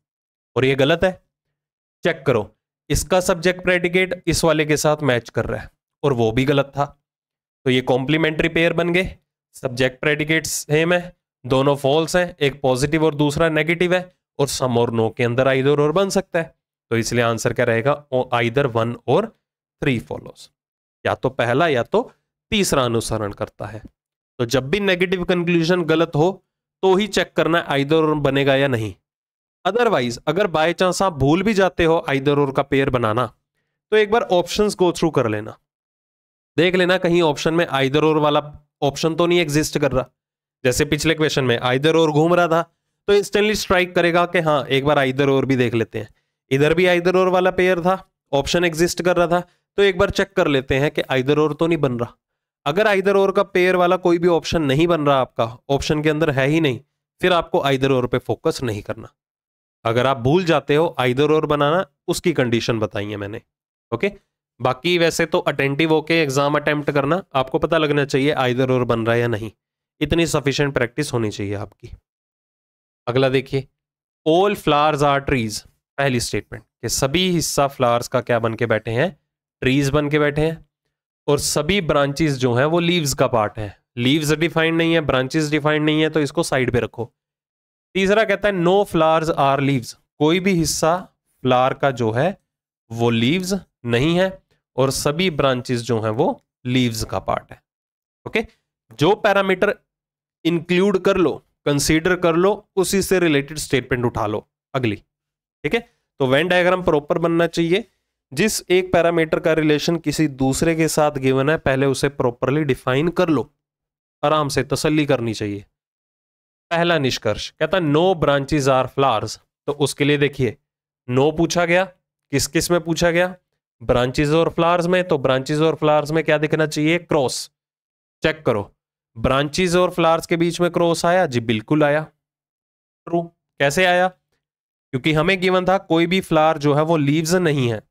और ये गलत है चेक करो इसका सब्जेक्ट प्रेडिकेट इस वाले के साथ मैच कर रहा है और वो भी गलत था तो ये कॉम्प्लीमेंट्री पेयर बन गए सब्जेक्ट प्रेडिकेट सेम है दोनों फॉल्स हैं एक पॉजिटिव और दूसरा नेगेटिव है और सम और नो के अंदर आइदर और बन सकता है तो इसलिए आंसर क्या रहेगा either one or three follows या तो पहला या तो तीसरा अनुसरण करता है तो जब भी नेगेटिव कंक्लूजन गलत हो तो ही चेक करना आइदर और बनेगा या नहीं अदरवाइज अगर बाय चांस आप भूल भी जाते हो आइदर और का पेयर बनाना तो एक बार ऑप्शन गो थ्रू कर लेना देख लेना कहीं ऑप्शन में आइदर और वाला ऑप्शन तो नहीं एग्जिस्ट कर रहा जैसे पिछले क्वेश्चन में आइदर और घूम रहा था तो इंस्टेंटली स्ट्राइक करेगा कि हाँ एक बार आइदर और भी देख लेते हैं इधर भी आइदर और वाला पेयर था ऑप्शन एग्जिस्ट कर रहा था तो एक बार चेक कर लेते हैं कि आइदर और तो नहीं बन रहा अगर आइदर और का पेयर वाला कोई भी ऑप्शन नहीं बन रहा आपका ऑप्शन के अंदर है ही नहीं फिर आपको आइदर और पे फोकस नहीं करना अगर आप भूल जाते हो आइदर और बनाना उसकी कंडीशन बताई है मैंने ओके बाकी वैसे तो अटेंटिव होके एग्जाम अटेम्प्ट करना आपको पता लगना चाहिए आइदर और बन रहा है या नहीं इतनी सफिशियंट प्रैक्टिस होनी चाहिए आपकी अगला देखिए ऑल फ्लावर्स आर ट्रीज पहली स्टेटमेंट कि सभी हिस्सा फ्लावर्स का क्या बन के बैठे हैं ट्रीज बन के बैठे हैं और सभी ब्रांचेस जो हैं वो लीव्स का पार्ट है लीव्स डिफाइंड नहीं है ब्रांचेस डिफाइंड नहीं है तो इसको साइड पे रखो तीसरा कहता है नो फ्लावर्स आर लीव्स कोई भी हिस्सा फ्लावर का जो है वो लीव्स नहीं है और सभी ब्रांचेस जो हैं वो लीव्स का पार्ट है ओके जो पैरामीटर इंक्लूड कर लो कंसीडर कर लो उसी से रिलेटेड स्टेटमेंट उठा लो अगली ठीक है तो वेन डायग्राम प्रॉपर बनना चाहिए जिस एक पैरामीटर का रिलेशन किसी दूसरे के साथ गिवन है पहले उसे प्रॉपरली डिफाइन कर लो आराम से तसल्ली करनी चाहिए पहला निष्कर्ष कहता नो ब्रांचेज आर फ्लावर्स तो उसके लिए देखिए नो पूछा गया किस किस में पूछा गया ब्रांचेज और फ्लावर्स में तो ब्रांचेज और फ्लावर्स में क्या दिखना चाहिए क्रॉस चेक करो ब्रांचेज और फ्लावर्स के बीच में क्रॉस आया जी बिल्कुल आया ट्रू कैसे आया क्योंकि हमें गिवन था कोई भी फ्लावर जो है वो लीव्स नहीं है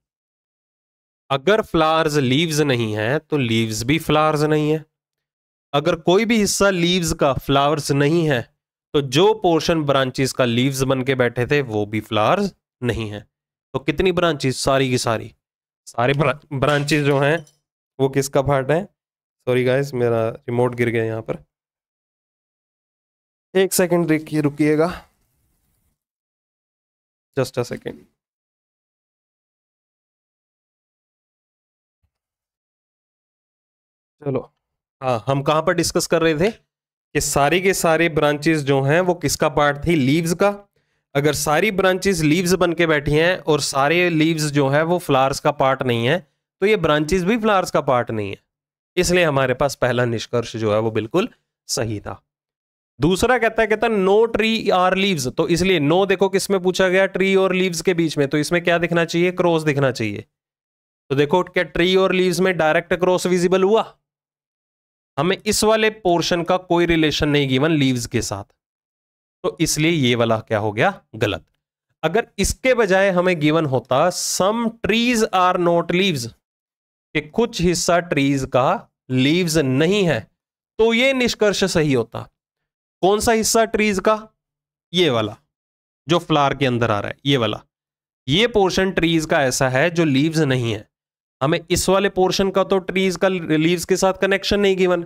अगर फ्लावर्स लीव्स नहीं है तो लीव्स भी फ्लावर्स नहीं है अगर कोई भी हिस्सा लीव्स का फ्लावर्स नहीं है तो जो पोर्शन ब्रांचेस का लीव्स बन के बैठे थे वो भी फ्लावर्स नहीं है तो कितनी ब्रांचेस सारी की सारी सारे ब्रांचेस जो हैं वो किसका पार्ट है सॉरी गाइस मेरा रिमोट गिर गया यहाँ पर एक सेकेंड देखिए रुकिएगा जस्ट अ सेकेंड चलो हाँ हम कहाँ पर डिस्कस कर रहे थे कि सारे के सारे ब्रांचेस जो हैं वो किसका पार्ट थी लीव्स का अगर सारी ब्रांचेस लीव्स बन के बैठी हैं और सारे लीव्स जो है वो फ्लावर्स का पार्ट नहीं है तो ये ब्रांचेस भी फ्लावर्स का पार्ट नहीं है इसलिए हमारे पास पहला निष्कर्ष जो है वो बिल्कुल सही था दूसरा कहता है कहता नो ट्री आर लीव्स तो इसलिए नो देखो किस में पूछा गया ट्री और लीव्स के बीच में तो इसमें क्या दिखना चाहिए क्रॉस दिखना चाहिए तो देखो क्या ट्री और लीव्स में डायरेक्ट क्रॉस विजिबल हुआ हमें इस वाले पोर्शन का कोई रिलेशन नहीं गिवन लीव्स के साथ तो इसलिए ये वाला क्या हो गया गलत अगर इसके बजाय हमें गिवन होता some trees are not leaves कि कुछ हिस्सा ट्रीज का लीव्स नहीं है तो ये निष्कर्ष सही होता कौन सा हिस्सा ट्रीज का ये वाला जो फ्लावर के अंदर आ रहा है ये वाला ये पोर्शन ट्रीज का ऐसा है जो लीव्स नहीं है हमें इस वाले पोर्शन का तो ट्रीज का लीव्स के साथ कनेक्शन नहीं गिवन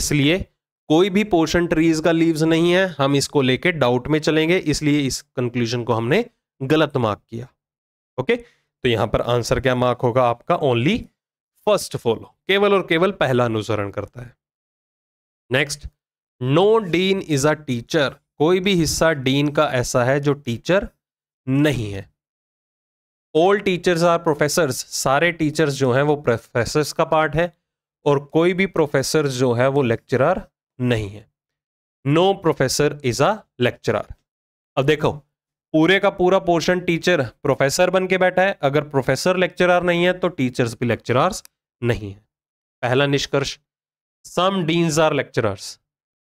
इसलिए कोई भी पोर्शन ट्रीज का लीव्स नहीं है हम इसको लेके डाउट में चलेंगे इसलिए इस कंक्लूजन को हमने गलत मार्क किया ओके तो यहां पर आंसर क्या मार्क होगा आपका ओनली फर्स्ट फॉलो केवल और केवल पहला अनुसरण करता है next no dean is a teacher कोई भी हिस्सा डीन का ऐसा है जो टीचर नहीं है ऑल टीचर्स आर प्रोफेसर्स सारे टीचर्स जो हैं वो प्रोफेसर्स का पार्ट है और कोई भी प्रोफेसर जो है वो लेक्चरर नहीं है no professor is a lecturer अब देखो पूरे का पूरा पोर्शन टीचर प्रोफेसर बन के बैठा है अगर प्रोफेसर लेक्चरर नहीं है तो टीचर्स भी लेक्चरर्स नहीं है पहला निष्कर्ष सम डीन्स आर लेक्चरर्स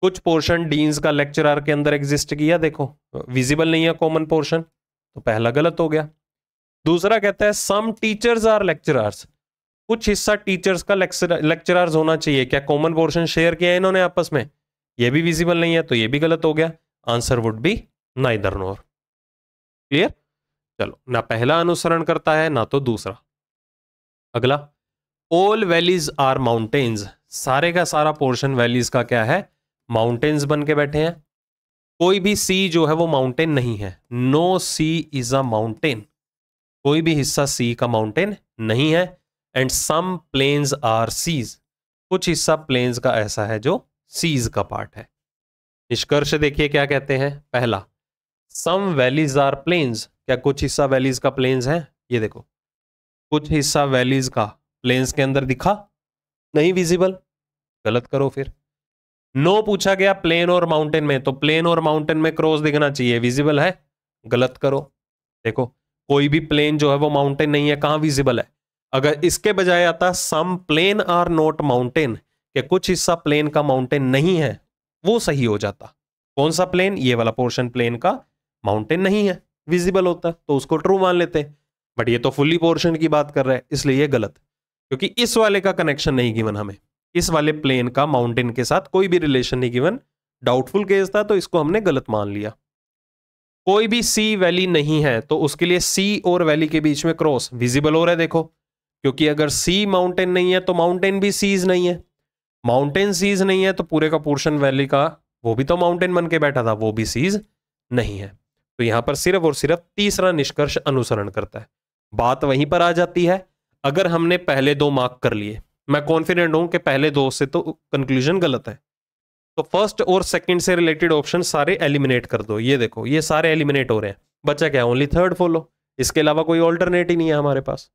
कुछ पोर्शन डीन्स का लेक्चरर के अंदर एग्जिस्ट किया देखो विजिबल नहीं है कॉमन पोर्शन तो पहला गलत हो गया दूसरा कहता है सम टीचर्स आर लेक्चरर्स कुछ हिस्सा टीचर्स का लेक्चरर्स होना चाहिए क्या कॉमन पोर्शन शेयर किया है इन्होंने आपस में ये भी विजिबल नहीं है तो ये भी गलत हो गया answer would be neither nor clear चलो ना पहला अनुसरण करता है ना तो दूसरा अगला ऑल वैलीज आर माउंटेन्स सारे का सारा पोर्शन वैलीज का क्या है माउंटेन्स बन के बैठे हैं कोई भी सी जो है वो माउंटेन नहीं है no sea is a mountain कोई भी हिस्सा सी का माउंटेन नहीं है and some plains are seas कुछ हिस्सा प्लेन्स का ऐसा है जो सीज का पार्ट है निष्कर्ष देखिए क्या कहते हैं पहला सम वैलीज आर प्लेन्स क्या कुछ हिस्सा वैलीज का प्लेन्स है ये देखो कुछ हिस्सा वैलीज का प्लेन्स के अंदर दिखा नहीं विजिबल गलत करो फिर नो no पूछा गया प्लेन और माउंटेन में तो प्लेन और माउंटेन में क्रॉस दिखना चाहिए विजिबल है गलत करो देखो कोई भी प्लेन जो है वो माउंटेन नहीं है कहाँ विजिबल है अगर इसके बजाय आता some plain are not mountain के कुछ हिस्सा प्लेन का माउंटेन नहीं है वो सही हो जाता कौन सा प्लेन ये वाला पोर्शन प्लेन का माउंटेन नहीं है विजिबल होता तो उसको ट्रू मान लेते बट ये तो फुल्ली पोर्शन की बात कर रहा है इसलिए ये गलत क्योंकि इस वाले का कनेक्शन नहीं गिवन हमें इस वाले प्लेन का माउंटेन के साथ कोई भी रिलेशन नहीं गिवन डाउटफुल केस था तो इसको हमने गलत मान लिया कोई भी सी वैली नहीं है तो उसके लिए सी और वैली के बीच में क्रॉस विजिबल हो रहा है देखो क्योंकि अगर सी माउंटेन नहीं है तो माउंटेन भी सीज नहीं है माउंटेन सीज नहीं है तो पूरे का पोर्शन वैली का वो भी तो माउंटेन बन के बैठा था वो भी सीज नहीं है तो यहां पर सिर्फ और सिर्फ तीसरा निष्कर्ष अनुसरण करता है बात वहीं पर आ जाती है अगर हमने पहले दो मार्क कर लिए मैं कॉन्फिडेंट हूं कि पहले दो से तो कंक्लूजन गलत है तो फर्स्ट और सेकंड से रिलेटेड ऑप्शन सारे एलिमिनेट कर दो ये देखो ये सारे एलिमिनेट हो रहे हैं बचा क्या ओनली थर्ड फॉलो इसके अलावा कोई ऑल्टरनेट ही नहीं है हमारे पास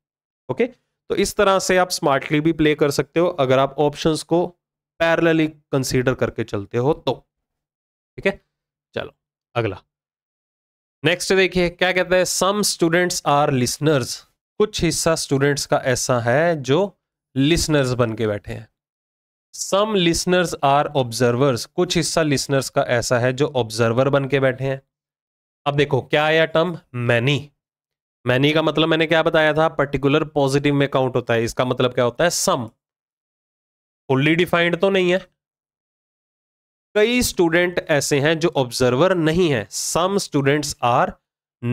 ओके तो इस तरह से आप स्मार्टली भी प्ले कर सकते हो अगर आप ऑप्शंस को पैरेलली कंसीडर करके चलते हो तो ठीक है चलो अगला नेक्स्ट देखिए क्या कहते हैं सम स्टूडेंट्स आर लिसनर्स कुछ हिस्सा स्टूडेंट्स का ऐसा है जो लिसनर्स बन के बैठे हैं सम लिसनर्स आर ऑब्जर्वर्स कुछ हिस्सा लिसनर्स का ऐसा है जो ऑब्जर्वर बन के बैठे हैं अब देखो क्या आया टर्म मैनी मैनी का मतलब मैंने क्या बताया था पर्टिकुलर पॉजिटिव में काउंट होता है इसका मतलब क्या होता है सम फुल्ली डिफाइंड तो नहीं है कई स्टूडेंट ऐसे हैं जो ऑब्जर्वर नहीं है some students are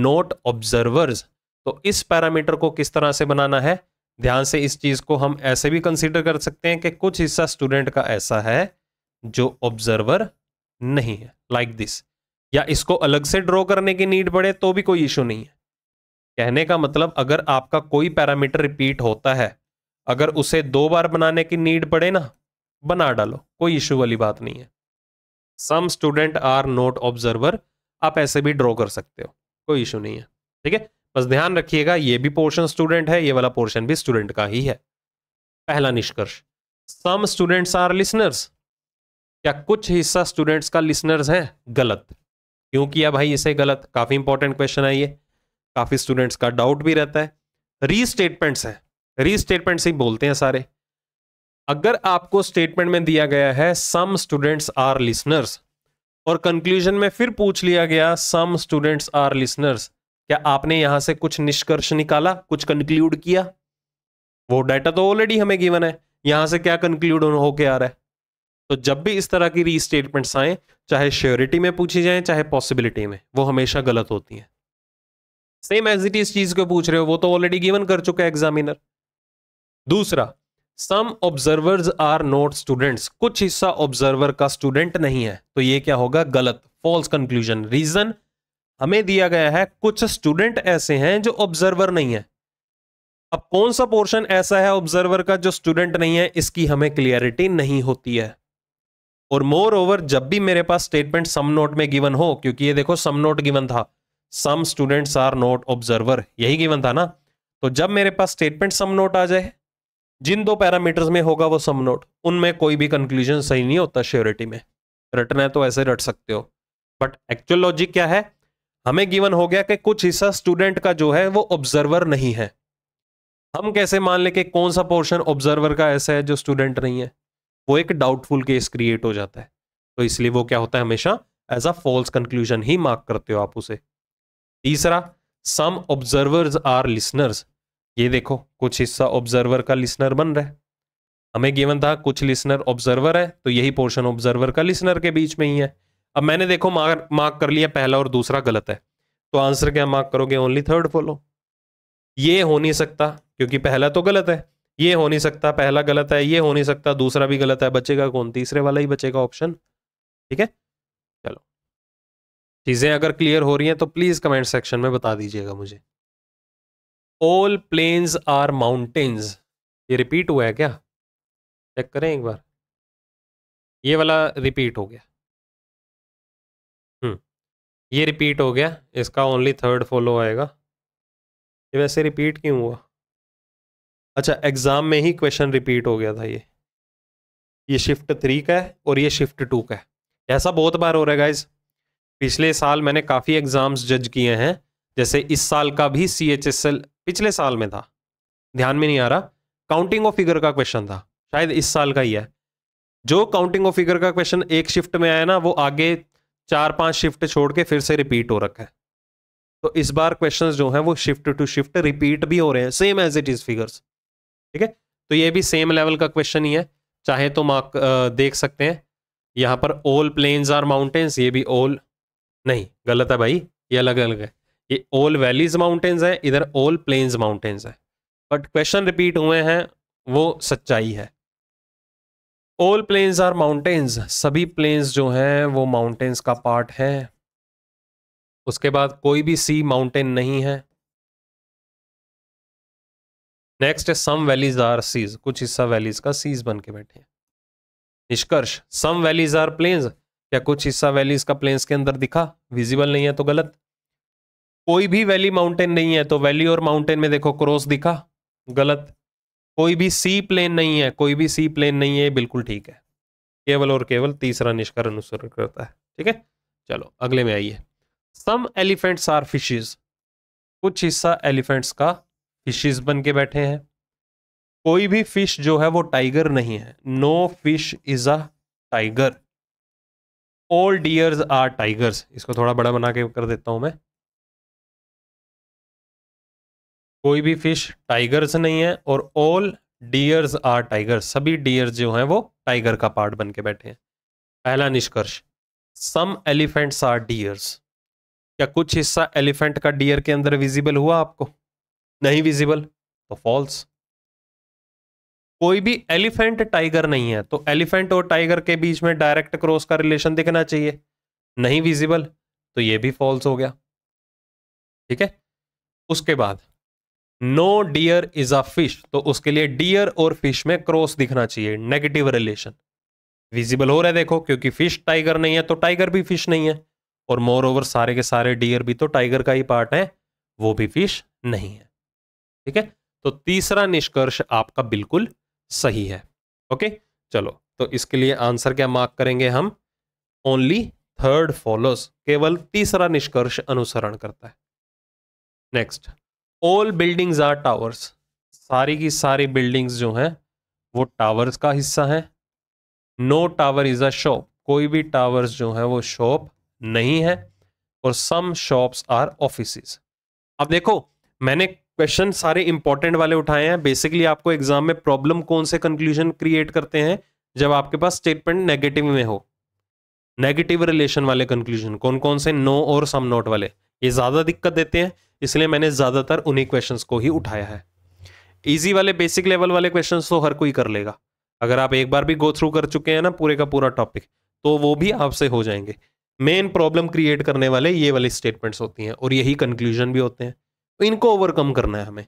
not observers तो इस पैरामीटर को किस तरह से बनाना है ध्यान से इस चीज़ को हम ऐसे भी कंसिडर कर सकते हैं कि कुछ हिस्सा स्टूडेंट का ऐसा है जो ऑब्जर्वर नहीं है लाइक like दिस या इसको अलग से ड्रॉ करने की नीड पड़े तो भी कोई इशू नहीं है कहने का मतलब अगर आपका कोई पैरामीटर रिपीट होता है अगर उसे दो बार बनाने की नीड पड़े ना बना डालो कोई इशू वाली बात नहीं है some student are not observer आप ऐसे भी ड्रॉ कर सकते हो कोई इशू नहीं है ठीक है बस ध्यान रखिएगा ये भी पोर्शन स्टूडेंट है ये वाला पोर्शन भी स्टूडेंट का ही है पहला निष्कर्ष सम स्टूडेंट्स आर लिसनर्स क्या कुछ हिस्सा स्टूडेंट्स का लिसनर्स है गलत क्यों किया भाई इसे गलत काफी इंपॉर्टेंट क्वेश्चन है ये काफी स्टूडेंट्स का डाउट भी रहता है रीस्टेटमेंट्स है रीस्टेटमेंट्स ही बोलते हैं सारे अगर आपको स्टेटमेंट में दिया गया है सम स्टूडेंट्स आर लिसनर्स और कंक्लूजन में फिर पूछ लिया गया सम स्टूडेंट्स आर लिसनर्स क्या आपने यहां से कुछ निष्कर्ष निकाला कुछ कंक्लूड किया वो डाटा तो ऑलरेडी हमें गिवन है यहां से क्या कंक्लूड होके आ रहा है तो जब भी इस तरह की रीस्टेटमेंट्स आए चाहे श्योरिटी में पूछी जाए चाहे पॉसिबिलिटी में वो हमेशा गलत होती है सेम एज इट इज चीज को पूछ रहे हो वो तो ऑलरेडी गिवन कर चुका है एग्जामिनर दूसरा some observers are not students कुछ हिस्सा ऑब्जर्वर का स्टूडेंट नहीं है तो ये क्या होगा गलत फॉल्स कंक्लूजन रीजन हमें दिया गया है कुछ स्टूडेंट ऐसे हैं जो ऑब्जर्वर नहीं है अब कौन सा पोर्शन ऐसा है ऑब्जर्वर का जो स्टूडेंट नहीं है इसकी हमें क्लियरिटी नहीं होती है और मोर ओवर जब भी मेरे पास स्टेटमेंट सम नोट में गिवन हो क्योंकि ये देखो सम नोट गिवन था some students are not observer यही गिवन था ना तो जब मेरे पास स्टेटमेंट सम नोट आ जाए जिन दो पैरामीटर्स में होगा वो सम नोट उनमें कोई भी कंक्लूजन सही नहीं होता श्योरिटी में रटना है तो ऐसे रट सकते हो बट एक्चुअल लॉजिक क्या है हमें गिवन हो गया कि कुछ हिस्सा स्टूडेंट का जो है वो ऑब्जर्वर नहीं है हम कैसे मान लें कि कौन सा पोर्शन ऑब्जर्वर का ऐसा है जो स्टूडेंट नहीं है वो एक डाउटफुल केस क्रिएट हो जाता है तो इसलिए वो क्या होता है हमेशा एज अ फॉल्स कंक्लूजन ही मार्क करते हो आप उसे तीसरा सम ऑब्जर्वर्स आर लिसनर्स ये देखो कुछ हिस्सा ऑब्जर्वर का लिसनर बन रहा है हमें गिवन था कुछ लिसनर ऑब्जर्वर है तो यही पोर्शन ऑब्जर्वर का लिसनर के बीच में ही है अब मैंने देखो मार्क मार्क कर लिया पहला और दूसरा गलत है तो आंसर क्या मार्क करोगे ओनली थर्ड फॉलो ये हो नहीं सकता क्योंकि पहला तो गलत है ये हो नहीं सकता पहला गलत है ये हो नहीं सकता दूसरा भी गलत है बचेगा कौन तीसरे वाला ही बचेगा ऑप्शन ठीक है चलो चीज़ें अगर क्लियर हो रही हैं तो प्लीज़ कमेंट सेक्शन में बता दीजिएगा मुझे ऑल प्लेन्स आर माउंटेन्स ये रिपीट हुआ है क्या चेक करें एक बार ये वाला रिपीट हो गया ये रिपीट हो गया इसका ओनली थर्ड फॉलो आएगा ये वैसे रिपीट क्यों हुआ अच्छा एग्ज़ाम में ही क्वेश्चन रिपीट हो गया था ये ये शिफ्ट थ्री का है और ये शिफ्ट टू का है ऐसा बहुत बार हो रहा है गाइज पिछले साल मैंने काफ़ी एग्ज़ाम्स जज किए हैं जैसे इस साल का भी सी एच एस एल पिछले साल में था ध्यान में नहीं आ रहा काउंटिंग ऑफ फिगर का क्वेश्चन था शायद इस साल का ही है जो काउंटिंग ऑफ फिगर का क्वेश्चन एक शिफ्ट में आया ना वो आगे चार पांच शिफ्ट छोड़ के फिर से रिपीट हो रखा है तो इस बार क्वेश्चंस जो हैं वो शिफ्ट टू शिफ्ट रिपीट भी हो रहे हैं same as it is figures ठीक है तो ये भी सेम लेवल का क्वेश्चन ही है चाहे तो मार्क देख सकते हैं यहाँ पर ओल प्लेन्स आर माउंटेन्स ये भी ओल नहीं गलत है भाई ये अलग अलग है ये ओल वैलीज माउंटेन्स है इधर ओल प्लेन्स माउंटेन्स है बट क्वेश्चन रिपीट हुए हैं वो सच्चाई है ऑल प्लेन्स आर माउंटेन्स सभी प्लेन्स जो हैं वो माउंटेन्स का पार्ट है उसके बाद कोई भी सी माउंटेन नहीं है next some valleys are seas कुछ हिस्सा वैलीज का सीज बन के बैठे हैं निष्कर्ष सम वैलीज आर प्लेन्स या कुछ हिस्सा वैलीज का प्लेन्स के अंदर दिखा विजिबल नहीं है तो गलत कोई भी वैली माउंटेन नहीं है तो वैली और माउंटेन में देखो क्रॉस दिखा गलत कोई भी सी प्लेन नहीं है कोई भी सी प्लेन नहीं है बिल्कुल ठीक है केवल और केवल तीसरा निष्कर्ष अनुसरण करता है ठीक है चलो अगले में आइए सम एलिफेंट्स आर फिशेज कुछ हिस्सा एलिफेंट्स का फिशेज बन के बैठे हैं कोई भी फिश जो है वो टाइगर नहीं है no fish is a tiger all deers are tigers इसको थोड़ा बड़ा बना के कर देता हूं मैं कोई भी फिश टाइगर्स नहीं है और ऑल डियर्स आर टाइगर सभी डियर्स जो हैं वो टाइगर का पार्ट बन के बैठे हैं पहला निष्कर्ष सम एलिफेंट्स आर डियर्स क्या कुछ हिस्सा एलिफेंट का डियर के अंदर विजिबल हुआ आपको नहीं विजिबल तो फॉल्स कोई भी एलिफेंट टाइगर नहीं है तो एलिफेंट और टाइगर के बीच में डायरेक्ट क्रॉस का रिलेशन दिखना चाहिए नहीं विजिबल तो ये भी फॉल्स हो गया ठीक है उसके बाद no deer is a fish तो उसके लिए डियर और फिश में क्रॉस दिखना चाहिए नेगेटिव रिलेशन विजिबल हो रहा है देखो क्योंकि फिश टाइगर नहीं है तो टाइगर भी फिश नहीं है और मोर ओवर सारे के सारे डियर भी तो टाइगर का ही पार्ट है वो भी फिश नहीं है ठीक है तो तीसरा निष्कर्ष आपका बिल्कुल सही है ओके चलो तो इसके लिए आंसर क्या मार्क करेंगे हम ओनली थर्ड फॉलोस केवल तीसरा निष्कर्ष अनुसरण करता है next all buildings are towers सारी की सारी बिल्डिंग्स जो हैं वो टावर्स का हिस्सा हैं no tower is a shop कोई भी टावर्स जो है वो शॉप नहीं है और सम शॉप्स आर ऑफिस अब देखो मैंने क्वेश्चन सारे इंपॉर्टेंट वाले उठाए हैं बेसिकली आपको एग्जाम में प्रॉब्लम कौन से कंक्लूजन क्रिएट करते हैं जब आपके पास स्टेटमेंट नेगेटिव में हो नेगेटिव रिलेशन वाले कंक्लूजन कौन कौन से नो और सम नोट वाले ये ज़्यादा दिक्कत देते हैं इसलिए मैंने ज़्यादातर उन्हीं क्वेश्चन को ही उठाया है ईजी वाले बेसिक लेवल वाले क्वेश्चन तो हर कोई कर लेगा अगर आप एक बार भी गो थ्रू कर चुके हैं ना पूरे का पूरा टॉपिक तो वो भी आपसे हो जाएंगे मेन प्रॉब्लम क्रिएट करने वाले ये वाली स्टेटमेंट्स होती हैं और यही कंक्लूजन भी होते हैं तो इनको ओवरकम करना है हमें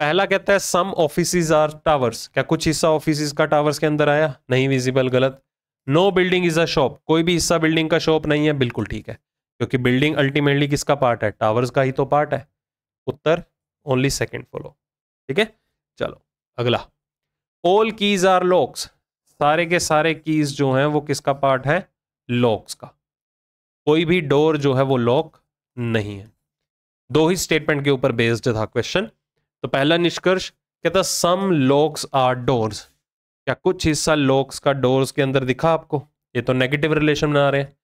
पहला कहता है सम ऑफिस आर टावर्स क्या कुछ हिस्सा ऑफिस का टावर्स के अंदर आया नहीं विजिबल गलत no building is a shop कोई भी हिस्सा बिल्डिंग का शॉप नहीं है बिल्कुल ठीक है क्योंकि बिल्डिंग अल्टीमेटली किसका पार्ट है टावर्स का ही तो पार्ट है उत्तर ओनली सेकेंड फॉलो ठीक है चलो अगला ऑल कीज आर लॉक्स सारे के सारे कीज जो हैं वो किसका पार्ट है लॉक्स का कोई भी डोर जो है वो लॉक नहीं है दो ही स्टेटमेंट के ऊपर बेस्ड था क्वेश्चन तो पहला निष्कर्ष कहता सम लॉक्स आर डोर्स क्या कुछ हिस्सा लॉक्स का डोर्स के अंदर दिखा आपको ये तो नेगेटिव रिलेशन में आ रहे हैं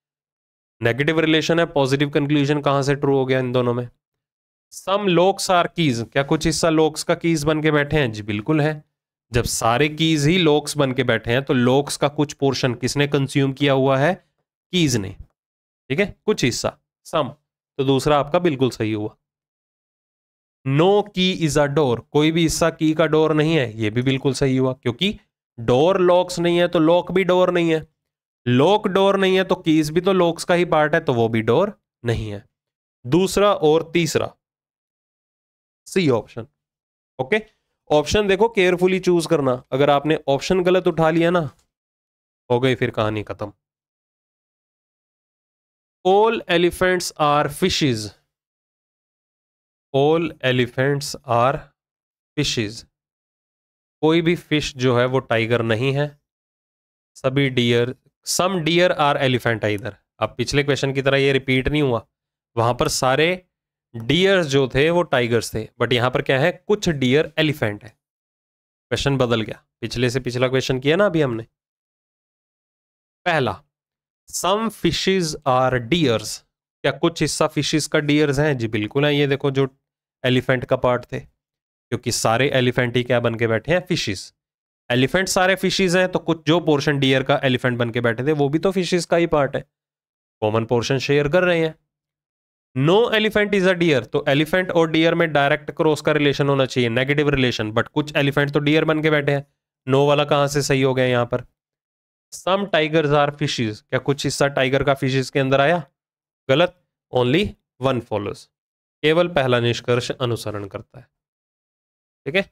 नेगेटिव रिलेशन है पॉजिटिव कंक्लूजन कहां से ट्रू हो गया इन दोनों में सम लोक्स आर कीज क्या कुछ हिस्सा लोक्स का कीज बन के बैठे हैं जी बिल्कुल है जब सारे कीज ही लोक्स बन के बैठे हैं तो लोक्स का कुछ पोर्शन किसने कंज्यूम किया हुआ है कीज ने ठीक है कुछ हिस्सा सम तो दूसरा आपका बिल्कुल सही हुआ नो की इज अ डोर कोई भी हिस्सा की का डोर नहीं है ये भी बिल्कुल सही हुआ क्योंकि डोर लॉक्स नहीं है तो लॉक भी डोर नहीं है लॉक डोर नहीं है तो कीज भी तो लॉक्स का ही पार्ट है तो वो भी डोर नहीं है दूसरा और तीसरा सी ऑप्शन ओके ऑप्शन देखो केयरफुली चूज करना अगर आपने ऑप्शन गलत उठा लिया ना हो गई फिर कहानी खत्म all elephants are fishes all elephants are fishes कोई भी फिश जो है वो टाइगर नहीं है सभी deer some deer are elephant है इधर अब पिछले क्वेश्चन की तरह ये रिपीट नहीं हुआ वहां पर सारे डियर्स जो थे वो टाइगर्स थे बट यहां पर क्या है कुछ डियर एलिफेंट है क्वेश्चन बदल गया पिछले से पिछला क्वेश्चन किया ना अभी हमने पहला सम फिशेज आर डियर्स क्या कुछ हिस्सा फिशेज का डियर्स हैं जी बिल्कुल है ये देखो जो एलिफेंट का पार्ट थे क्योंकि सारे एलिफेंट ही क्या बन के बैठे हैं फिशेज एलिफेंट सारे फिशेज हैं तो कुछ जो पोर्शन डियर का एलिफेंट बन के बैठे थे वो भी तो फिशेज का ही पार्ट है कॉमन पोर्शन शेयर कर रहे हैं no elephant is a deer तो एलिफेंट और डियर में डायरेक्ट क्रॉस का रिलेशन होना चाहिए नेगेटिव रिलेशन बट कुछ एलिफेंट तो डियर बन के बैठे हैं नो वाला कहाँ से सही हो गया यहाँ पर सम टाइगर्स आर फिशेज क्या कुछ हिस्सा टाइगर का फिशेज के अंदर आया गलत ओनली वन फॉलोज केवल पहला निष्कर्ष अनुसरण करता है ठीक है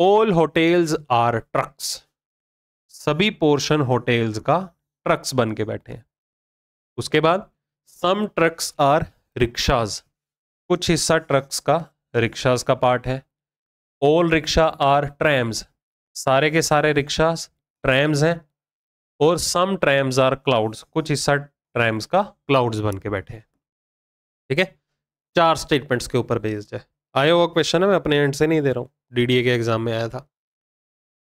ऑल होटेल्स आर ट्रक्स सभी पोर्शन होटेल्स का ट्रक्स बन के बैठे हैं उसके बाद सम ट्रक्स आर रिक्शाज कुछ हिस्सा ट्रक्स का रिक्शाज का पार्ट है ऑल रिक्शा आर ट्रैम्स सारे के सारे रिक्शाज ट्रैम्स हैं और सम ट्रैम्स आर क्लाउड्स कुछ हिस्सा ट्रैम्स का क्लाउड्स बन के बैठे हैं ठीक है चार स्टेटमेंट्स के ऊपर बेस्ड है आया हुआ क्वेश्चन है मैं अपने एंड से नहीं दे रहा हूँ डीडीए के एग्जाम में आया था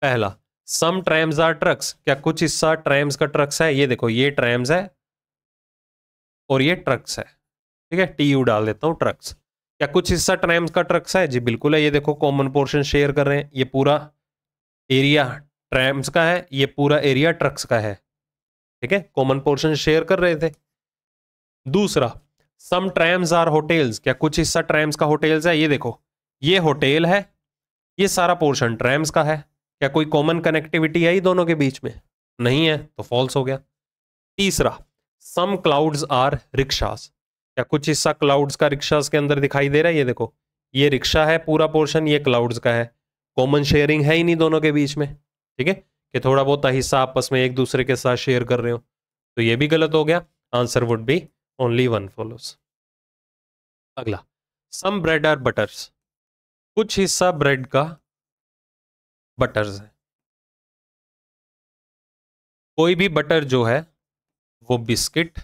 पहला सम ट्रैम्स आर ट्रक्स क्या कुछ हिस्सा ट्रैम्स का ट्रक्स है ये देखो ये ट्रैम्स है और ये ट्रक्स है ठीक है टी यू डाल देता हूँ ट्रक्स क्या कुछ हिस्सा ट्रैम्स का ट्रक्स है जी बिल्कुल है ये देखो कॉमन पोर्शन शेयर कर रहे हैं ये पूरा एरिया ट्रैम्स का है ये पूरा एरिया ट्रक्स का है ठीक है कॉमन पोर्शन शेयर कर रहे थे दूसरा सम ट्रैम्स आर होटेल्स क्या कुछ हिस्सा ट्रैम्स का होटेल्स है ये देखो ये होटेल है ये सारा पोर्शन ट्रैम्स का है क्या कोई कॉमन कनेक्टिविटी है ही दोनों के बीच में नहीं है तो फॉल्स हो गया तीसरा सम क्लाउड्स आर रिक्शास क्या कुछ हिस्सा क्लाउड्स का रिक्शास के अंदर दिखाई दे रहा है ये देखो ये रिक्शा है पूरा पोर्शन ये क्लाउड्स का है कॉमन शेयरिंग है ही नहीं दोनों के बीच में ठीक है कि थोड़ा बहुत हिस्सा आपस में एक दूसरे के साथ शेयर कर रहे हो तो ये भी गलत हो गया answer would be only one follows अगला सम ब्रेड आर बटर्स कुछ हिस्सा ब्रेड का बटर्स है कोई भी बटर जो है वो बिस्किट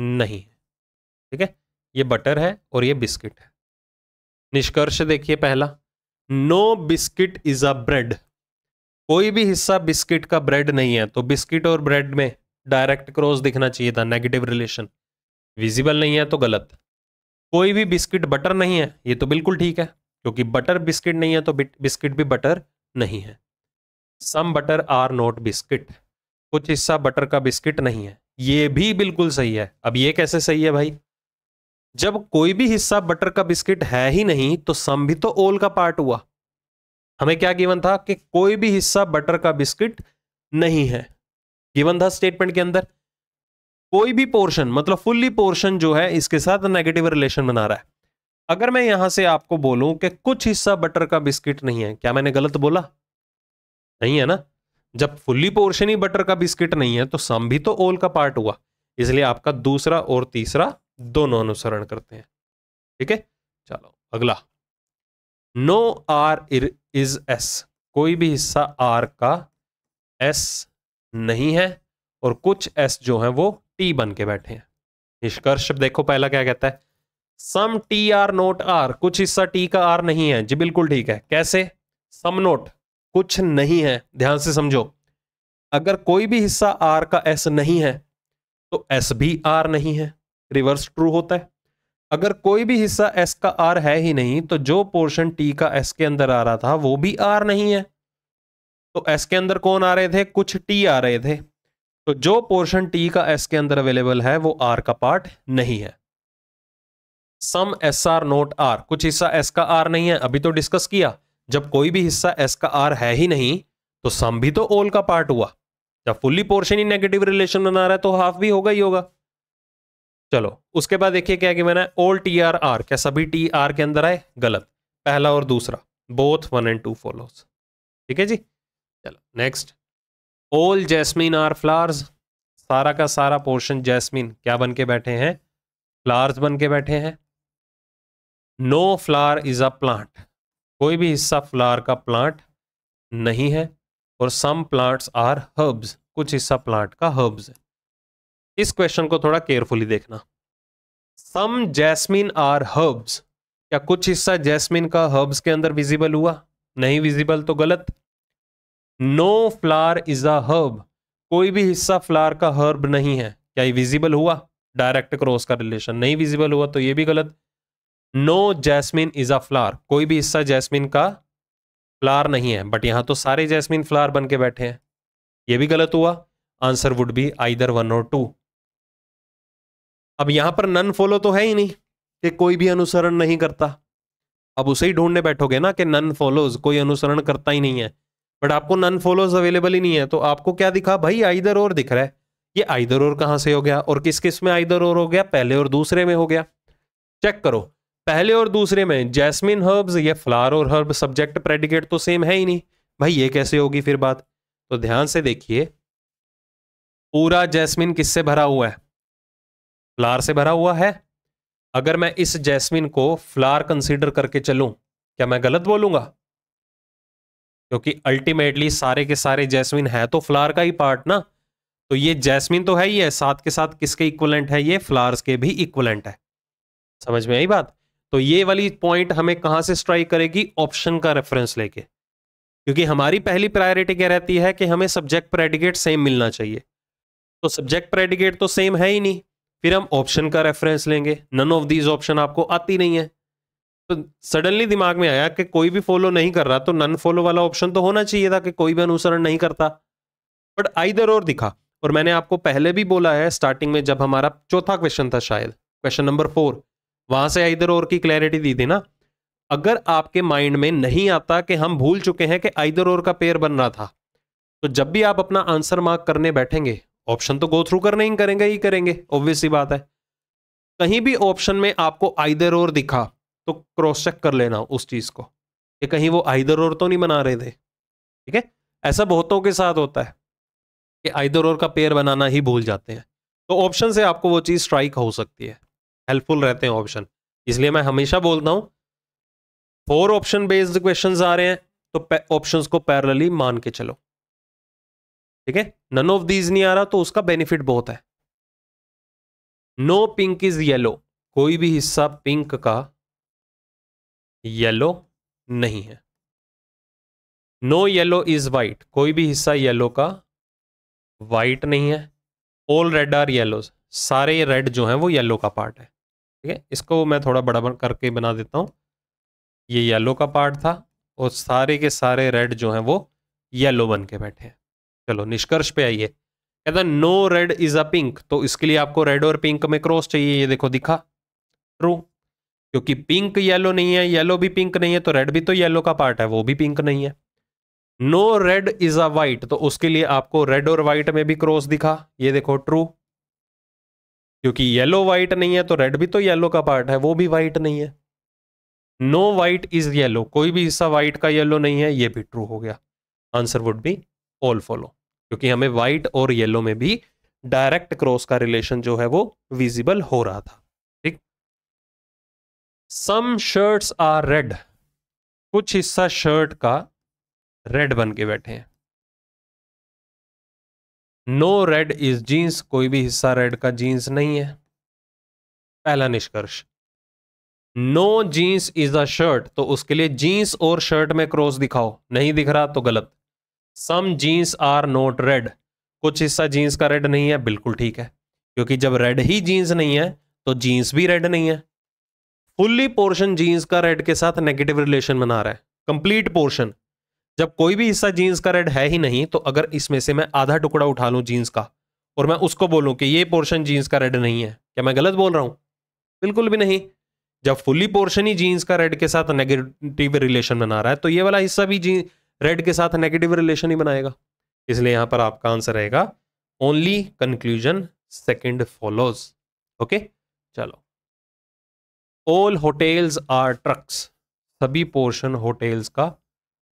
नहीं है ठीक है ये बटर है और ये बिस्किट है निष्कर्ष देखिए पहला no biscuit is a bread कोई भी हिस्सा बिस्किट का ब्रेड नहीं है तो बिस्किट और ब्रेड में डायरेक्ट क्रॉस दिखना चाहिए था नेगेटिव रिलेशन विजिबल नहीं है तो गलत कोई भी बिस्किट बटर नहीं है ये तो बिल्कुल ठीक है क्योंकि बटर बिस्किट नहीं है तो बिस्किट भी बटर नहीं है some butter are not biscuit कुछ हिस्सा बटर का बिस्किट नहीं है ये भी बिल्कुल सही है अब ये कैसे सही है भाई जब कोई भी हिस्सा बटर का बिस्किट है ही नहीं तो सम भी तो ओल का पार्ट हुआ हमें क्या गिवन था कि कोई भी हिस्सा बटर का बिस्किट नहीं है गिवन था स्टेटमेंट के अंदर कोई भी पोर्शन मतलब फुल्ली पोर्शन जो है इसके साथ नेगेटिव रिलेशन बना रहा है अगर मैं यहां से आपको बोलूं कि कुछ हिस्सा बटर का बिस्किट नहीं है क्या मैंने गलत बोला नहीं है ना जब फुल्ली पोर्शन ही बटर का बिस्किट नहीं है तो सम भी तो ओल का पार्ट हुआ इसलिए आपका दूसरा और तीसरा दोनों अनुसरण करते हैं ठीक है चलो अगला नो आर इज एस कोई भी हिस्सा आर का एस नहीं है और कुछ एस जो है वो टी बन के बैठे हैं निष्कर्ष देखो पहला क्या कहता है some T are not R कुछ हिस्सा टी का आर नहीं है जी बिल्कुल ठीक है कैसे सम नोट कुछ नहीं है ध्यान से समझो अगर कोई भी हिस्सा आर का एस नहीं है तो एस भी आर नहीं है रिवर्स ट्रू होता है अगर कोई भी हिस्सा एस का आर है ही नहीं तो जो पोर्शन टी का एस के अंदर आ रहा था वो भी आर नहीं है तो एस के अंदर कौन आ रहे थे कुछ टी आ रहे थे तो जो पोर्शन टी का एस के अंदर अवेलेबल है वो आर का पार्ट नहीं है some S are not R कुछ हिस्सा एस का आर नहीं है अभी तो डिस्कस किया जब कोई भी हिस्सा एस का आर है ही नहीं तो सम भी तो ओल का पार्ट हुआ जब फुल्ली पोर्शन ही नेगेटिव रिलेशन बना रहा है तो हाफ भी होगा ही होगा चलो उसके बाद देखिए क्या कि मैंने ओल टी आर आर क्या सभी टी आर के अंदर आए गलत पहला और दूसरा both one and two follows ठीक है जी चलो next all jasmine are flowers सारा का सारा पोर्शन जैस्मिन क्या बन के बैठे हैं फ्लावर्स बन के बैठे हैं no flower is a plant कोई भी हिस्सा फ्लावर का प्लांट नहीं है और सम प्लांट्स आर हर्ब्स कुछ हिस्सा प्लांट का हर्ब्स है इस क्वेश्चन को थोड़ा केयरफुली देखना सम जैस्मिन आर हर्ब्स क्या कुछ हिस्सा जैस्मिन का हर्ब्स के अंदर विजिबल हुआ नहीं विजिबल तो गलत no flower is a herb कोई भी हिस्सा फ्लार का हर्ब नहीं है क्या ये विजिबल हुआ डायरेक्ट क्रॉस का रिलेशन नहीं विजिबल हुआ तो ये भी गलत no jasmine is a flower कोई भी हिस्सा जैस्मिन का फ्लार नहीं है बट यहां तो सारे जैस्मिन फ्लार बन के बैठे हैं ये भी गलत हुआ answer would be either one or two अब यहां पर नन फॉलो तो है ही नहीं कि कोई भी अनुसरण नहीं करता अब उसे ही ढूंढने बैठोगे ना कि नन फॉलोज कोई अनुसरण करता ही नहीं है बट आपको नन फॉलोअर्स अवेलेबल ही नहीं है तो आपको क्या दिखा भाई आइदर और दिख रहा है ये आइदर और कहाँ से हो गया और किस किस में आइदर और हो गया पहले और दूसरे में हो गया चेक करो पहले और दूसरे में जैस्मिन हर्ब्स या फ्लावर और हर्ब सब्जेक्ट प्रेडिकेट तो सेम है ही नहीं भाई ये कैसे होगी फिर बात तो ध्यान से देखिए पूरा जैस्मिन किससे भरा हुआ है फ्लार से भरा हुआ है अगर मैं इस जैस्मिन को फ्लार कंसीडर करके चलूं क्या मैं गलत बोलूंगा क्योंकि अल्टीमेटली सारे के सारे जैस्मिन है तो फ्लावर का ही पार्ट ना तो ये जैस्मिन तो है ही है साथ के साथ किसके इक्वलेंट है ये फ्लावर्स के भी इक्वलेंट है समझ में आई बात तो ये वाली पॉइंट हमें कहाँ से स्ट्राइक करेगी ऑप्शन का रेफरेंस लेके क्योंकि हमारी पहली प्रायोरिटी क्या रहती है कि हमें सब्जेक्ट प्रेडिकेट सेम मिलना चाहिए तो सब्जेक्ट प्रेडिकेट तो सेम है ही नहीं फिर हम ऑप्शन का रेफरेंस लेंगे नन ऑफ दीज ऑप्शन आपको आती नहीं है तो सडनली दिमाग में आया कि कोई भी फॉलो नहीं कर रहा तो नन फॉलो वाला ऑप्शन तो होना चाहिए था कि कोई भी अनुसरण नहीं करता बट आइधर और दिखा और मैंने आपको पहले भी बोला है स्टार्टिंग में जब हमारा चौथा क्वेश्चन था शायद क्वेश्चन नंबर फोर वहां से आइधर और की क्लैरिटी दी थी ना अगर आपके माइंड में नहीं आता कि हम भूल चुके हैं कि आइधर और का पेयर बन रहा था तो जब भी आप अपना आंसर मार्क करने बैठेंगे ऑप्शन तो गो थ्रू करने ही करेंगे ही करेंगे ऑब्वियस ही बात है कहीं भी ऑप्शन में आपको आइधर और दिखा तो क्रॉस चेक कर लेना उस चीज़ को कि कहीं वो आइदर और तो नहीं बना रहे थे ठीक है ऐसा बहुतों के साथ होता है कि आइदर और का पेयर बनाना ही भूल जाते हैं तो ऑप्शन से आपको वो चीज़ स्ट्राइक हो सकती है हेल्पफुल रहते हैं ऑप्शन इसलिए मैं हमेशा बोलता हूं फोर ऑप्शन बेस्ड क्वेश्चन आ रहे हैं तो ऑप्शन को पैरलली मान के चलो ठीक है नन ऑफ दीज नहीं आ रहा तो उसका बेनिफिट बहुत है नो पिंक इज येलो कोई भी हिस्सा पिंक का येलो नहीं है नो येलो इज वाइट कोई भी हिस्सा येलो का वाइट नहीं है ऑल रेड आर येलो सारे रेड जो हैं वो येलो का पार्ट है ठीक है इसको मैं थोड़ा बड़ा करके बना देता हूँ ये येलो का पार्ट था और सारे के सारे रेड जो हैं वो येलो बन के बैठे हैं चलो निष्कर्ष पे आइए कहता no red is a pink तो इसके लिए आपको रेड और पिंक में क्रॉस चाहिए ये देखो दिखा ट्रू क्योंकि पिंक येलो नहीं है येलो भी पिंक नहीं है तो रेड भी तो येलो का पार्ट है वो भी पिंक नहीं है no red is a white तो उसके लिए आपको रेड और वाइट में भी क्रॉस दिखा ये देखो ट्रू क्योंकि येलो वाइट नहीं है तो रेड भी तो येलो का पार्ट है वो भी वाइट नहीं है नो वाइट इज येलो कोई भी हिस्सा वाइट का येलो नहीं है ये भी ट्रू हो गया answer would be all follow क्योंकि हमें व्हाइट और येलो में भी डायरेक्ट क्रॉस का रिलेशन जो है वो विजिबल हो रहा था सम शर्ट्स आर रेड कुछ हिस्सा शर्ट का रेड बन के बैठे हैं नो रेड इज जीन्स कोई भी हिस्सा रेड का जीन्स नहीं है पहला निष्कर्ष no jeans is a shirt तो उसके लिए जीन्स और शर्ट में क्रॉस दिखाओ नहीं दिख रहा तो गलत some jeans are not red कुछ हिस्सा जीन्स का रेड नहीं है बिल्कुल ठीक है क्योंकि जब रेड ही जीन्स नहीं है तो जीन्स भी रेड नहीं है फुल्ली पोर्शन जीन्स का रेड के साथ नेगेटिव रिलेशन बना रहा है कंप्लीट पोर्शन जब कोई भी हिस्सा जीन्स का रेड है ही नहीं तो अगर इसमें से मैं आधा टुकड़ा उठा लूँ जीन्स का और मैं उसको बोलूँ कि ये पोर्शन जीन्स का रेड नहीं है क्या मैं गलत बोल रहा हूं बिल्कुल भी नहीं जब फुल्ली पोर्शन ही जीन्स का रेड के साथ नेगेटिव रिलेशन बना रहा है तो ये वाला हिस्सा भी रेड के साथ नेगेटिव रिलेशन ही बनाएगा इसलिए यहां पर आपका आंसर रहेगा only conclusion second follows okay चलो ऑल होटेल्स आर ट्रक्स सभी पोर्शन होटेल्स का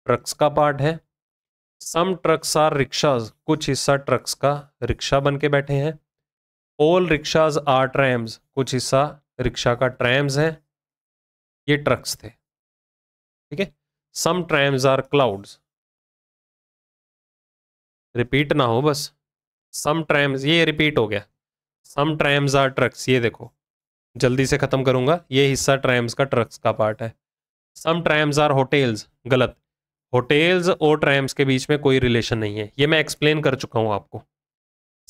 ट्रक्स का पार्ट है सम ट्रक्स आर रिक्शाज कुछ हिस्सा ट्रक्स का रिक्शा बन के बैठे हैं ऑल रिक्शाज आर ट्रैम्स कुछ हिस्सा रिक्शा का ट्रैम्स है ये ट्रक्स थे ठीक है some trams are clouds repeat ना हो बस सम ट्रैम्स ये रिपीट हो गया सम ट्रैम्स आर ट्रक्स ये देखो जल्दी से ख़त्म करूंगा ये हिस्सा ट्रैम्स का ट्रक्स का पार्ट है सम ट्रैम्स आर होटेल्स गलत होटेल्स और ट्रैम्स के बीच में कोई रिलेशन नहीं है ये मैं एक्सप्लेन कर चुका हूँ आपको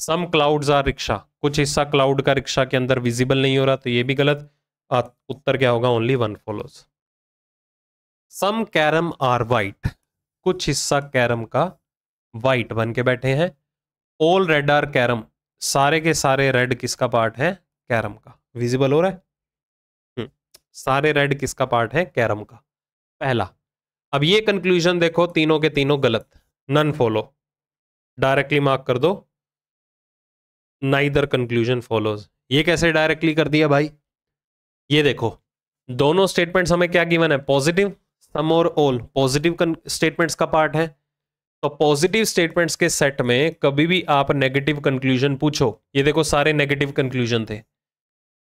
सम क्लाउड्स आर रिक्शा कुछ हिस्सा क्लाउड का रिक्शा के अंदर विजिबल नहीं हो रहा तो ये भी गलत आ, उत्तर क्या होगा only one follows some carrom are white कुछ हिस्सा कैरम का वाइट बन के बैठे हैं ऑल रेड आर कैरम सारे के सारे रेड किसका पार्ट है कैरम का विजिबल हो रहा है हम्म। सारे रेड किसका पार्ट है कैरम का पहला अब ये कंक्लूजन देखो तीनों के तीनों गलत नन फॉलो डायरेक्टली मार्क कर दो नाइदर कंक्लूजन फॉलोज ये कैसे डायरेक्टली कर दिया भाई ये देखो दोनों स्टेटमेंट्स हमें क्या गिवन है पॉजिटिव सम और ऑल पॉजिटिव स्टेटमेंट्स का पार्ट है तो पॉजिटिव स्टेटमेंट्स के सेट में कभी भी आप नेगेटिव कंक्लूजन पूछो ये देखो सारे नेगेटिव कंक्लूजन थे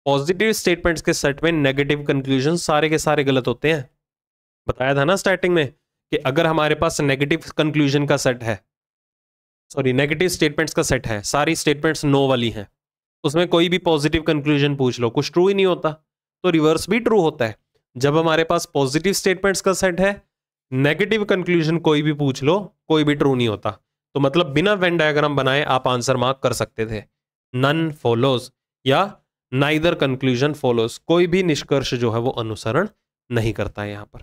पॉजिटिव स्टेटमेंट्स के सेट में नेगेटिव कंक्लूजन सारे के सारे गलत होते हैं बताया था ना स्टार्टिंग में कि अगर हमारे पास नेगेटिव कंक्लूजन का सेट है सॉरी नेगेटिव स्टेटमेंट्स का सेट है सारी स्टेटमेंट्स नो वाली हैं तो उसमें कोई भी पॉजिटिव कंक्लूजन पूछ लो कुछ ट्रू ही नहीं होता तो रिवर्स भी ट्रू होता है जब हमारे पास पॉजिटिव स्टेटमेंट्स का सेट है नेगेटिव कंक्लूजन कोई भी पूछ लो कोई भी ट्रू नहीं होता तो मतलब बिना वेन डायग्राम बनाए आप आंसर मार्क कर सकते थे नन फॉलोज या नाइदर कंक्लूजन फॉलोज कोई भी निष्कर्ष जो है वो अनुसरण नहीं करता है यहां पर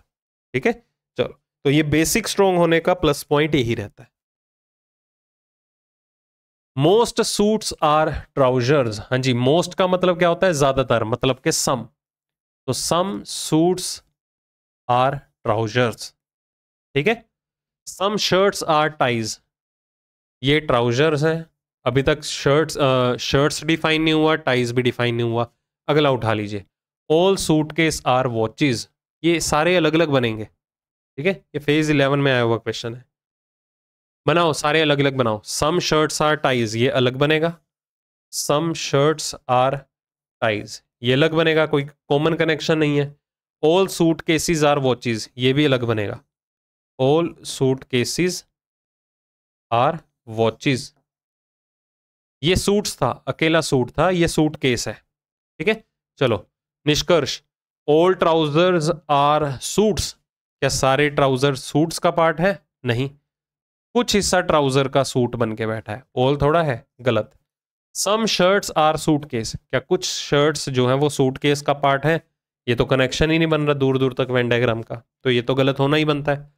ठीक है चलो तो ये बेसिक स्ट्रॉन्ग होने का प्लस पॉइंट यही रहता है मोस्ट सूट्स आर ट्राउजर्स हाँ जी मोस्ट का मतलब क्या होता है ज्यादातर मतलब के सम तो सम सूट्स आर ट्राउजर्स ठीक है सम शर्ट्स आर टाइज ये ट्राउजर्स हैं अभी तक शर्ट्स शर्ट्स डिफाइन नहीं हुआ टाइज भी डिफाइन नहीं हुआ अगला उठा लीजिए all suitcase are watches ये सारे अलग अलग बनेंगे ठीक है ये फेज इलेवन में आया हुआ क्वेश्चन है बनाओ सारे अलग अलग बनाओ सम शर्ट्स आर टाइज ये अलग बनेगा सम शर्ट्स आर टाइज ये अलग बनेगा कोई कॉमन कनेक्शन नहीं है all suitcases are watches ये भी अलग बनेगा all suitcases are watches ये सूट्स था अकेला सूट था ये सूट केस है ठीक है चलो निष्कर्ष ऑल ट्राउजर्स आर सूट्स क्या सारे ट्राउजर सूट्स का पार्ट है नहीं कुछ हिस्सा ट्राउजर का सूट बन के बैठा है ऑल थोड़ा है गलत some shirts are suitcase क्या कुछ शर्ट्स जो है वो सूट केस का पार्ट है ये तो कनेक्शन ही नहीं बन रहा दूर दूर तक वेन डायग्राम का तो ये तो गलत होना ही बनता है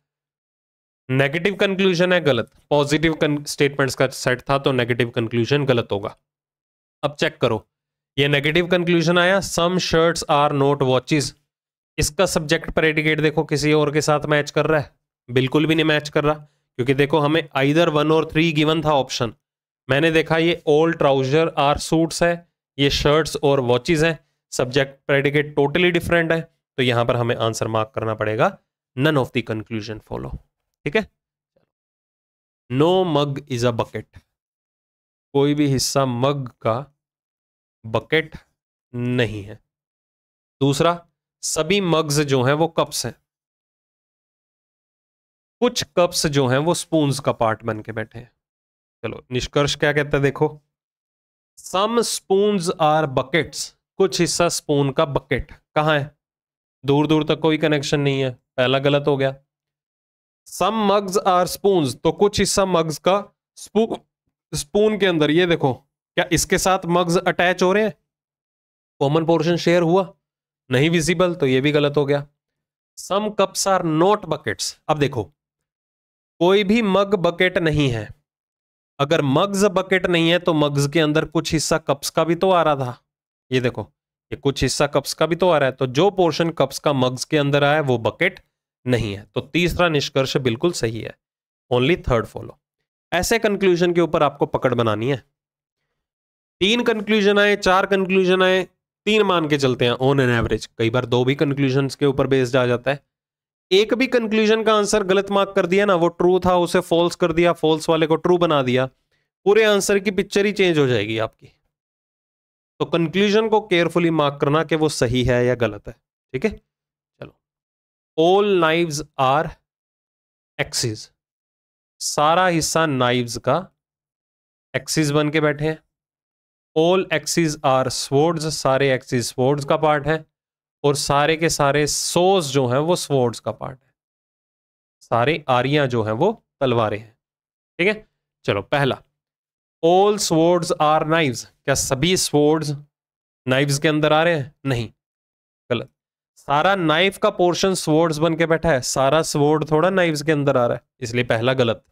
नेगेटिव कंक्लूजन है गलत पॉजिटिव स्टेटमेंट्स का सेट था तो नेगेटिव कंक्लूजन गलत होगा अब चेक करो ये नेगेटिव कंक्लूजन आया some shirts are not watches इसका सब्जेक्ट प्रेडिकेट देखो किसी और के साथ मैच कर रहा है बिल्कुल भी नहीं मैच कर रहा क्योंकि देखो हमें either one or three given था ऑप्शन मैंने देखा ये ओल्ड ट्राउजर आर सूट्स है ये शर्ट्स और वॉचिज हैं सब्जेक्ट प्रेडिकेट टोटली डिफरेंट है तो यहाँ पर हमें आंसर मार्क करना पड़ेगा none of the conclusion follow ठीक है no mug is a bucket कोई भी हिस्सा मग का बकेट नहीं है दूसरा सभी मग्स जो हैं वो कप्स हैं कुछ कप्स जो हैं वो स्पून्स का पार्ट बन के बैठे हैं चलो निष्कर्ष क्या कहता है देखो सम स्पून आर बकेट्स कुछ हिस्सा स्पून का बकेट कहाँ है दूर दूर तक कोई कनेक्शन नहीं है पहला गलत हो गया सम मग्स आर स्पून तो कुछ हिस्सा मग्स का स्पू स्पून के अंदर ये देखो क्या इसके साथ मग्स अटैच हो रहे हैं कॉमन पोर्शन शेयर हुआ नहीं विजिबल तो ये भी गलत हो गया some cups are not buckets अब देखो कोई भी मग बकेट नहीं है अगर मग्स बकेट नहीं है तो मग्स के अंदर कुछ हिस्सा कप्स का भी तो आ रहा था ये देखो ये कुछ हिस्सा कप्स का भी तो आ रहा है तो जो पोर्शन कप्स का मग्स के अंदर आया वो बकेट नहीं है तो तीसरा निष्कर्ष बिल्कुल सही है ओनली थर्ड फॉलो ऐसे कंक्लूजन के ऊपर आपको पकड़ बनानी है तीन कंक्लूजन आए चार कंक्लूजन आए तीन मान के चलते हैं ऑन एन एवरेज कई बार दो भी कंक्लूजन के ऊपर बेस्ड आ जाता है एक भी कंक्लूजन का आंसर गलत मार्क कर दिया ना वो ट्रू था उसे फॉल्स कर दिया फॉल्स वाले को ट्रू बना दिया पूरे आंसर की पिक्चर ही चेंज हो जाएगी आपकी तो कंक्लूजन को केयरफुली मार्क करना कि वो सही है या गलत है ठीक है ऑल नाइव्स आर एक्सिस सारा हिस्सा नाइव्स का एक्सिस बन के बैठे हैं ऑल एक्सिस आर स्वर्ड्स सारे एक्सिस स्वोर्ड्स का पार्ट है और सारे के सारे सोस जो हैं वो स्वर्ड्स का पार्ट है सारे आरियां जो हैं वो तलवारें हैं ठीक है चलो पहला ऑल स्वर्ड्स आर नाइव्स क्या सभी स्वर्ड्स नाइव्स के अंदर आ रहे हैं नहीं सारा नाइफ का पोर्शन स्वोर्ड्स बन के बैठा है सारा स्वर्ड थोड़ा नाइफ्स के अंदर आ रहा है इसलिए पहला गलत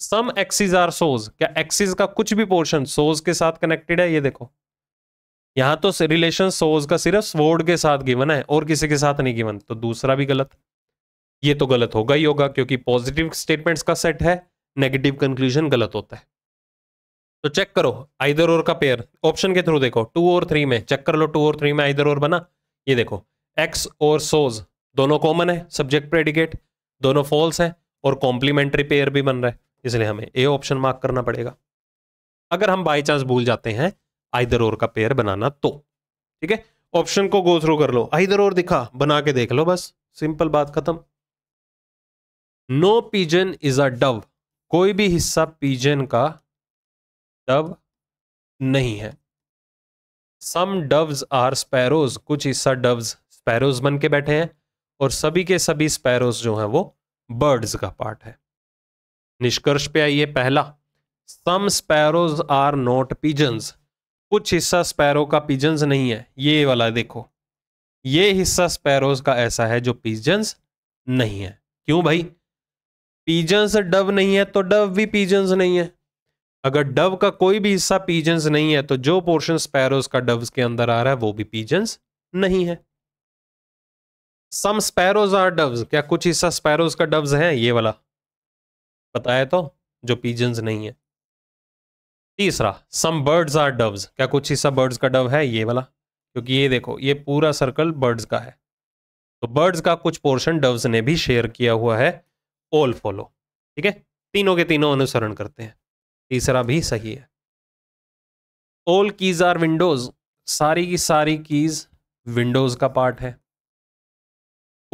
सम एक्सिस आर सोज क्या एक्सिस का कुछ भी पोर्शन सोज के साथ कनेक्टेड है ये देखो यहां तो रिलेशन सोज का सिर्फ स्वोर्ड के साथ गिवन है और किसी के साथ नहीं गिवन तो दूसरा भी गलत ये तो गलत होगा ही होगा क्योंकि पॉजिटिव स्टेटमेंट्स का सेट है नेगेटिव कंक्लूजन गलत होता है तो चेक करो आइदर और का पेयर ऑप्शन के थ्रू देखो टू और थ्री में चेक कर लो टू और थ्री में आइदर और बना ये देखो एक्स और सोज दोनों कॉमन है सब्जेक्ट प्रेडिकेट दोनों फॉल्स है और कॉम्प्लीमेंट्री पेयर भी बन रहा है इसलिए हमें ए ऑप्शन मार्क करना पड़ेगा अगर हम बाई चांस भूल जाते हैं आइदर और का पेयर बनाना तो ठीक है ऑप्शन को गो थ्रू कर लो आइदर और दिखा बना के देख लो बस सिंपल बात खत्म no pigeon is a dove कोई भी हिस्सा पीजन का डव नहीं है सम डव्स आर स्पैरोज कुछ हिस्सा डव्स स्पैरोज बन के बैठे हैं और सभी के सभी स्पैरोज जो हैं वो बर्ड्स का पार्ट है निष्कर्ष पे आइए पहला some sparrows are not pigeons कुछ हिस्सा स्पैरो का पिजन्स नहीं है ये वाला देखो ये हिस्सा स्पैरोज का ऐसा है जो पिजन्स नहीं है क्यों भाई पिजन्स डव नहीं है तो डव भी पिजन्स नहीं है अगर डव का कोई भी हिस्सा पिजन्स नहीं है तो जो पोर्शन स्पैरोज का डव्स के अंदर आ रहा है वो भी पिजन्स नहीं है सम स्पैरोज आर डव्स क्या कुछ हिस्सा स्पैरोज का डव्स है ये वाला बताया तो जो पीजन्स नहीं है तीसरा सम बर्ड्स आर डव्स क्या कुछ हिस्सा बर्ड्स का डव है ये वाला क्योंकि ये देखो ये पूरा सर्कल बर्ड्स का है तो बर्ड्स का कुछ पोर्शन डव्स ने भी शेयर किया हुआ है ऑल फॉलो ठीक है तीनों के तीनों अनुसरण करते हैं तीसरा भी सही है ऑल कीज आर विंडोज सारी की सारी कीज विंडोज का पार्ट है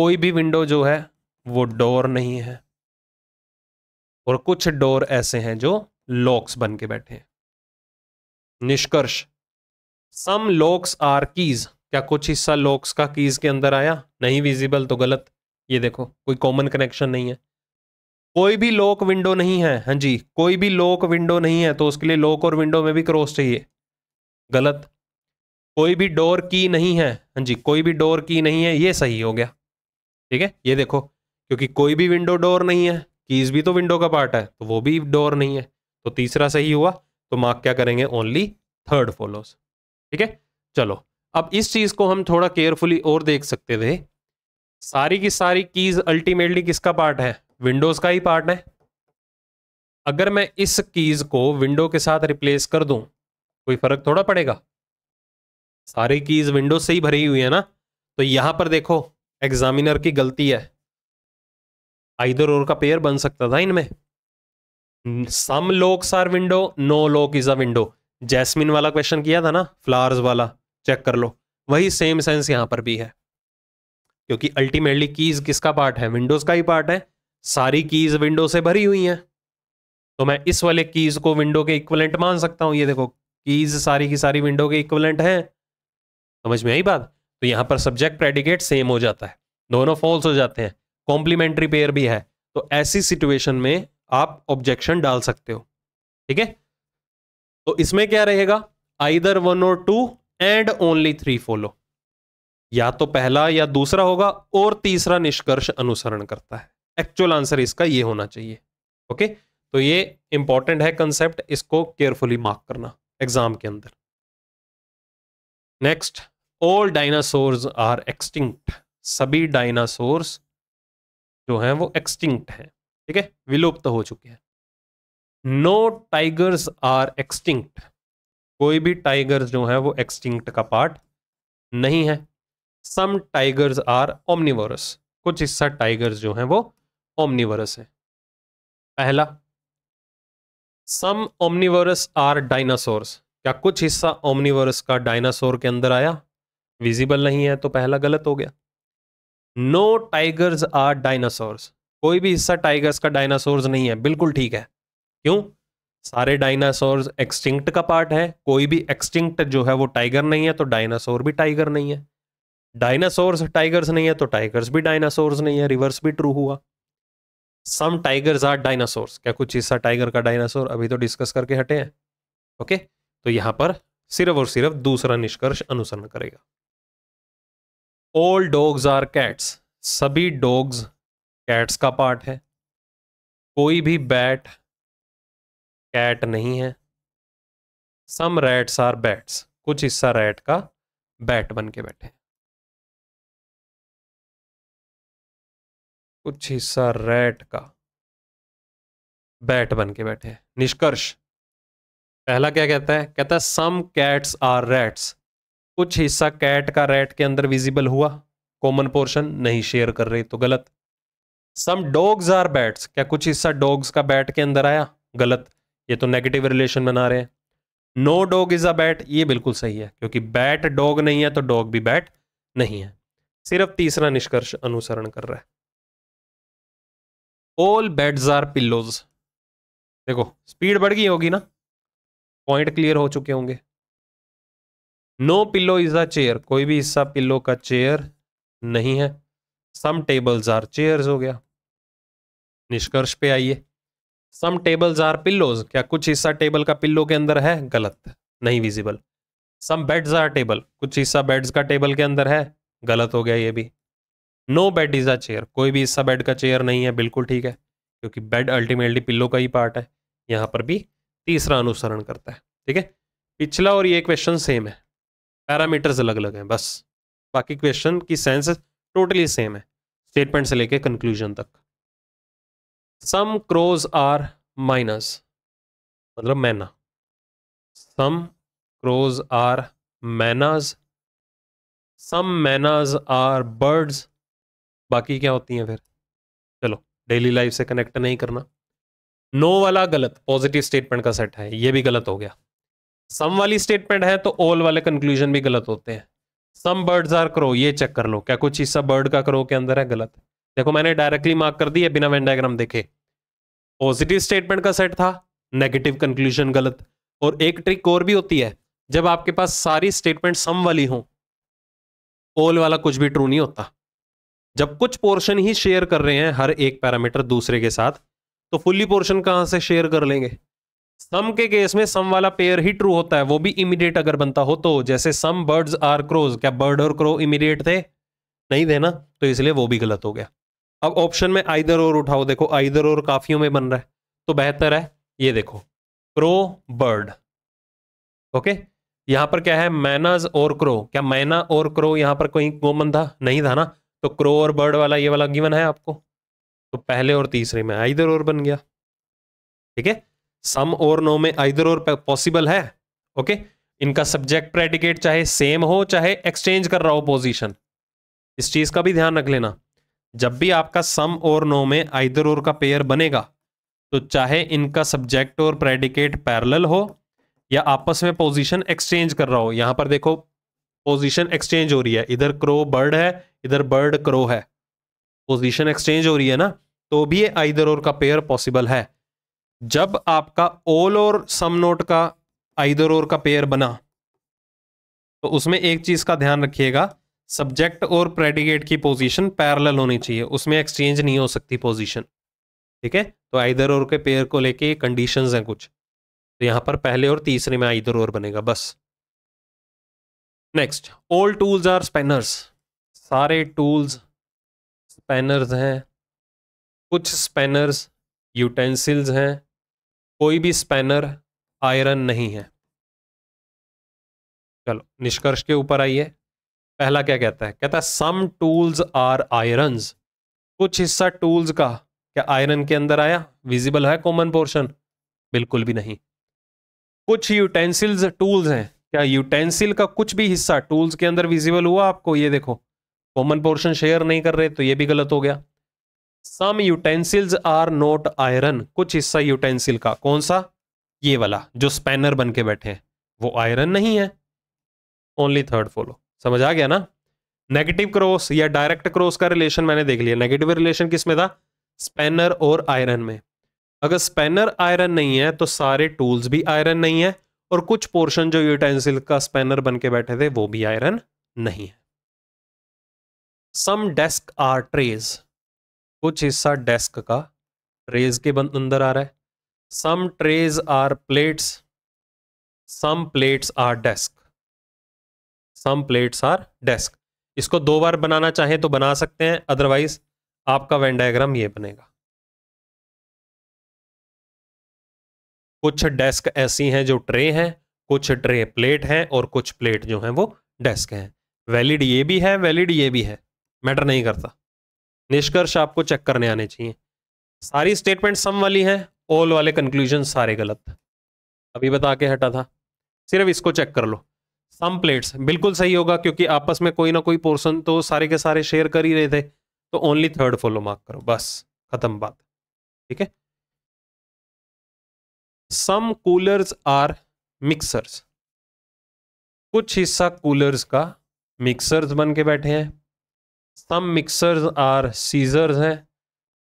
कोई भी विंडो जो है वो डोर नहीं है और कुछ डोर ऐसे हैं जो लॉक्स बन के बैठे हैं निष्कर्ष सम लॉक्स आर कीज क्या कुछ हिस्सा लॉक्स का कीज के अंदर आया नहीं विजिबल तो गलत ये देखो कोई कॉमन कनेक्शन नहीं है कोई भी लॉक विंडो नहीं है हाँ जी कोई भी लॉक विंडो नहीं है तो उसके लिए लॉक और विंडो में भी क्रॉस चाहिए गलत कोई भी डोर की नहीं है हाँ जी कोई भी डोर की नहीं है ये सही हो गया ठीक है ये देखो क्योंकि कोई भी विंडो डोर नहीं है कीज भी तो विंडो का पार्ट है तो वो भी डोर नहीं है तो तीसरा सही हुआ तो मार्क क्या करेंगे ओनली थर्ड फॉलोस ठीक है चलो अब इस चीज को हम थोड़ा केयरफुली और देख सकते थे सारी की सारी कीज अल्टीमेटली किसका पार्ट है विंडोज का ही पार्ट है अगर मैं इस कीज को विंडो के साथ रिप्लेस कर दूं कोई फर्क थोड़ा पड़ेगा सारी कीज विंडो से ही भरी हुई है ना तो यहां पर देखो एग्जामिनर की गलती है आइदर और का पेयर बन सकता था इनमें some locks are window no lock is a window jasmine वाला क्वेश्चन किया था ना फ्लावर्स वाला चेक कर लो वही सेम सेंस यहां पर भी है क्योंकि अल्टीमेटली कीज किसका पार्ट है विंडोज का ही पार्ट है सारी कीज विंडो से भरी हुई हैं तो मैं इस वाले कीज को विंडो के इक्वलेंट मान सकता हूं ये देखो कीज सारी की सारी विंडो के इक्वलेंट है समझ में आई बात तो यहां पर सब्जेक्ट प्रेडिकेट सेम हो जाता है दोनों फॉल्स हो जाते हैं कॉम्प्लीमेंट्री पेयर भी है तो ऐसी सिचुएशन में आप ऑब्जेक्शन डाल सकते हो ठीक है तो इसमें क्या रहेगा either one or two and only three follow या तो पहला या दूसरा होगा और तीसरा निष्कर्ष अनुसरण करता है एक्चुअल आंसर इसका ये होना चाहिए ओके तो ये इंपॉर्टेंट है कंसेप्ट इसको केयरफुली मार्क करना एग्जाम के अंदर next all dinosaurs are extinct सभी डायनासोर्स जो हैं वो एक्सटिंक्ट हैं ठीक है विलुप्त हो चुके हैं नो टाइगर्स आर एक्सटिंक्ट कोई भी टाइगर जो है वो एक्सटिंक्ट का पार्ट नहीं है सम टाइगर्स आर ओमनिवरस कुछ हिस्सा टाइगर्स जो हैं वो ओमनिवरस है पहला सम ओमनिवरस आर डायनासोर्स क्या कुछ हिस्सा ओमनिवरस का डायनासोर के अंदर आया विजिबल नहीं है तो पहला गलत हो गया नो टाइगर्स आर डायनासोर्स कोई भी हिस्सा टाइगर्स का डायनासोर्स नहीं है बिल्कुल ठीक है क्यों सारे डायनासोर्स एक्सटिंक्ट का पार्ट है कोई भी एक्सटिंक्ट जो है वो टाइगर नहीं है तो डायनासोर भी टाइगर नहीं है डायनासोर्स टाइगर्स नहीं है तो टाइगर्स भी डायनासोर्स नहीं है रिवर्स भी ट्रू हुआ सम टाइगर्स आर डायनासोर्स क्या कुछ हिस्सा टाइगर का डायनासोर अभी तो डिस्कस करके हटे हैं ओके तो यहां पर सिर्फ और सिर्फ दूसरा निष्कर्ष अनुसरण करेगा ऑल डॉग्स आर कैट्स सभी डॉग्स कैट्स का पार्ट है कोई भी बैट कैट नहीं है सम रैट्स आर बैट्स कुछ हिस्सा रैट का बैट बन के बैठे कुछ हिस्सा रैट का बैट बन के बैठे निष्कर्ष पहला क्या कहता है कहता है सम कैट्स आर रैट्स कुछ हिस्सा कैट का रेट के अंदर विजिबल हुआ कॉमन पोर्शन नहीं शेयर कर रही तो गलत सम डॉग्स आर बैट्स क्या कुछ हिस्सा डॉग्स का बैट के अंदर आया गलत ये तो नेगेटिव रिलेशन बना रहे हैं no dog is a bat ये बिल्कुल सही है क्योंकि बैट डॉग नहीं है तो डॉग भी बैट नहीं है सिर्फ तीसरा निष्कर्ष अनुसरण कर रहा है ऑल बेड्स आर पिल्लोज देखो स्पीड बढ़ गई होगी ना पॉइंट क्लियर हो चुके होंगे no pillow is a chair कोई भी हिस्सा पिल्लो का चेयर नहीं है सम टेबल्स आर चेयर्स हो गया निष्कर्ष पे आइए सम टेबल्स आर पिल्लोज क्या कुछ हिस्सा टेबल का पिल्लो के अंदर है गलत नहीं visible some beds are table कुछ हिस्सा बेड्स का टेबल के अंदर है गलत हो गया ये भी no bed is a chair कोई भी हिस्सा बेड का चेयर नहीं है बिल्कुल ठीक है क्योंकि बेड अल्टीमेटली पिल्लो का ही पार्ट है यहाँ पर भी तीसरा अनुसरण करता है ठीक है पिछला और ये क्वेश्चन सेम है पैरामीटर्स अलग अलग हैं बस बाकी क्वेश्चन की सेंस टोटली सेम है स्टेटमेंट से लेके कंक्लूजन तक सम क्रोज आर माइनस मतलब myna some crows are mynas some mynas are birds बाकी क्या होती हैं फिर चलो डेली लाइफ से कनेक्ट नहीं करना नो वाला गलत पॉजिटिव स्टेटमेंट का सेट है ये भी गलत हो गया सम वाली स्टेटमेंट है तो ऑल वाले कंक्लूजन भी गलत होते हैं सम बर्ड्स आर करो ये चेक कर लो क्या कुछ हिस्सा बर्ड का करो के अंदर है गलत देखो मैंने डायरेक्टली मार्क कर दिया बिना वेंडाग्राम देखे पॉजिटिव स्टेटमेंट का सेट था नेगेटिव कंक्लूजन गलत और एक ट्रिक और भी होती है जब आपके पास सारी स्टेटमेंट सम वाली हो ऑल वाला कुछ भी ट्रू नहीं होता जब कुछ पोर्शन ही शेयर कर रहे हैं हर एक पैरामीटर दूसरे के साथ तो फुल्ली पोर्शन कहां से शेयर कर लेंगे सम के केस में सम वाला पेयर ही ट्रू होता है वो भी इमीडिएट अगर बनता हो तो जैसे सम बर्ड्स आर क्रोज क्या बर्ड और क्रो इमीडिएट थे नहीं थे ना तो इसलिए वो भी गलत हो गया अब ऑप्शन में आइदर और उठाओ देखो आइदर और काफियों में बन रहा है तो बेहतर है ये देखो क्रो बर्ड ओके यहां पर क्या है मैनाज और क्रो क्या मैना और क्रो यहां पर कोई गोमन था नहीं था ना तो क्रो और बर्ड वाला ये वाला गिवन है आपको तो पहले और तीसरे में आइदर और बन गया ठीक है सम और नो में आइधर और पॉसिबल है ओके okay? इनका सब्जेक्ट प्रेडिकेट चाहे सेम हो चाहे एक्सचेंज कर रहा हो पोजिशन इस चीज का भी ध्यान रख लेना जब भी आपका सम और नो में आइदर और का पेयर बनेगा तो चाहे इनका सब्जेक्ट और प्रेडिकेट पैरल हो या आपस में पोजीशन एक्सचेंज कर रहा हो यहां पर देखो पोजीशन एक्सचेंज हो रही है इधर क्रो बर्ड है इधर बर्ड क्रो है पोजीशन एक्सचेंज हो रही है ना तो भी ये आइदर और का पेयर पॉसिबल है जब आपका ओल और सम नोट का आइदर और का पेयर बना तो उसमें एक चीज का ध्यान रखिएगा सब्जेक्ट और प्रेडिकेट की पोजीशन पैरेलल होनी चाहिए उसमें एक्सचेंज नहीं हो सकती पोजीशन ठीक है तो आइदर और के पेयर को लेके कंडीशंस हैं कुछ तो यहां पर पहले और तीसरे में आइदर और बनेगा बस next all tools are spanners सारे टूल्स स्पेनर्स हैं कुछ स्पेनर्स यूटेंसिल्स हैं कोई भी स्पैनर आयरन नहीं है चलो निष्कर्ष के ऊपर आइए पहला क्या कहता है कहता है सम टूल्स आर आयरन कुछ हिस्सा टूल्स का क्या आयरन के अंदर आया विजिबल है कॉमन पोर्शन बिल्कुल भी नहीं कुछ यूटेंसिल्स टूल्स हैं क्या यूटेंसिल का कुछ भी हिस्सा टूल्स के अंदर विजिबल हुआ आपको ये देखो कॉमन पोर्शन शेयर नहीं कर रहे तो ये भी गलत हो गया some utensils are not iron कुछ हिस्सा यूटेंसिल का कौन सा ये वाला जो स्पैनर बन के बैठे हैं वो आयरन नहीं है ओनली थर्ड फॉलो समझ आ गया ना नेगेटिव क्रॉस या डायरेक्ट क्रॉस का रिलेशन मैंने देख लिया नेगेटिव रिलेशन किस में था स्पैनर और आयरन में अगर स्पैनर आयरन नहीं है तो सारे टूल्स भी आयरन नहीं है और कुछ पोर्शन जो यूटेंसिल का स्पैनर बन के बैठे थे वो भी आयरन नहीं है सम डेस्क आर ट्रेज कुछ हिस्सा डेस्क का ट्रेज के अंदर आ रहा है some trays are plates some plates are desk some plates are desk इसको दो बार बनाना चाहे तो बना सकते हैं अदरवाइज आपका वेन डायग्राम ये बनेगा कुछ डेस्क ऐसी हैं जो ट्रे हैं कुछ ट्रे प्लेट हैं और कुछ प्लेट जो हैं वो डेस्क हैं वैलिड ये भी है वैलिड ये भी है मैटर नहीं करता निष्कर्ष आपको चेक करने आने चाहिए सारी स्टेटमेंट सम वाली हैं ऑल वाले कंक्लूजन सारे गलत अभी बता के हटा था सिर्फ इसको चेक कर लो सम प्लेट्स बिल्कुल सही होगा क्योंकि आपस में कोई ना कोई पोर्सन तो सारे के सारे शेयर कर ही रहे थे तो ओनली थर्ड फॉलो मार्क करो बस खत्म बात ठीक है सम कूलर्स आर मिक्सर्स कुछ हिस्सा कूलर्स का मिक्सर्स बन के बैठे हैं सम मिक्सर्स आर सीजर्स हैं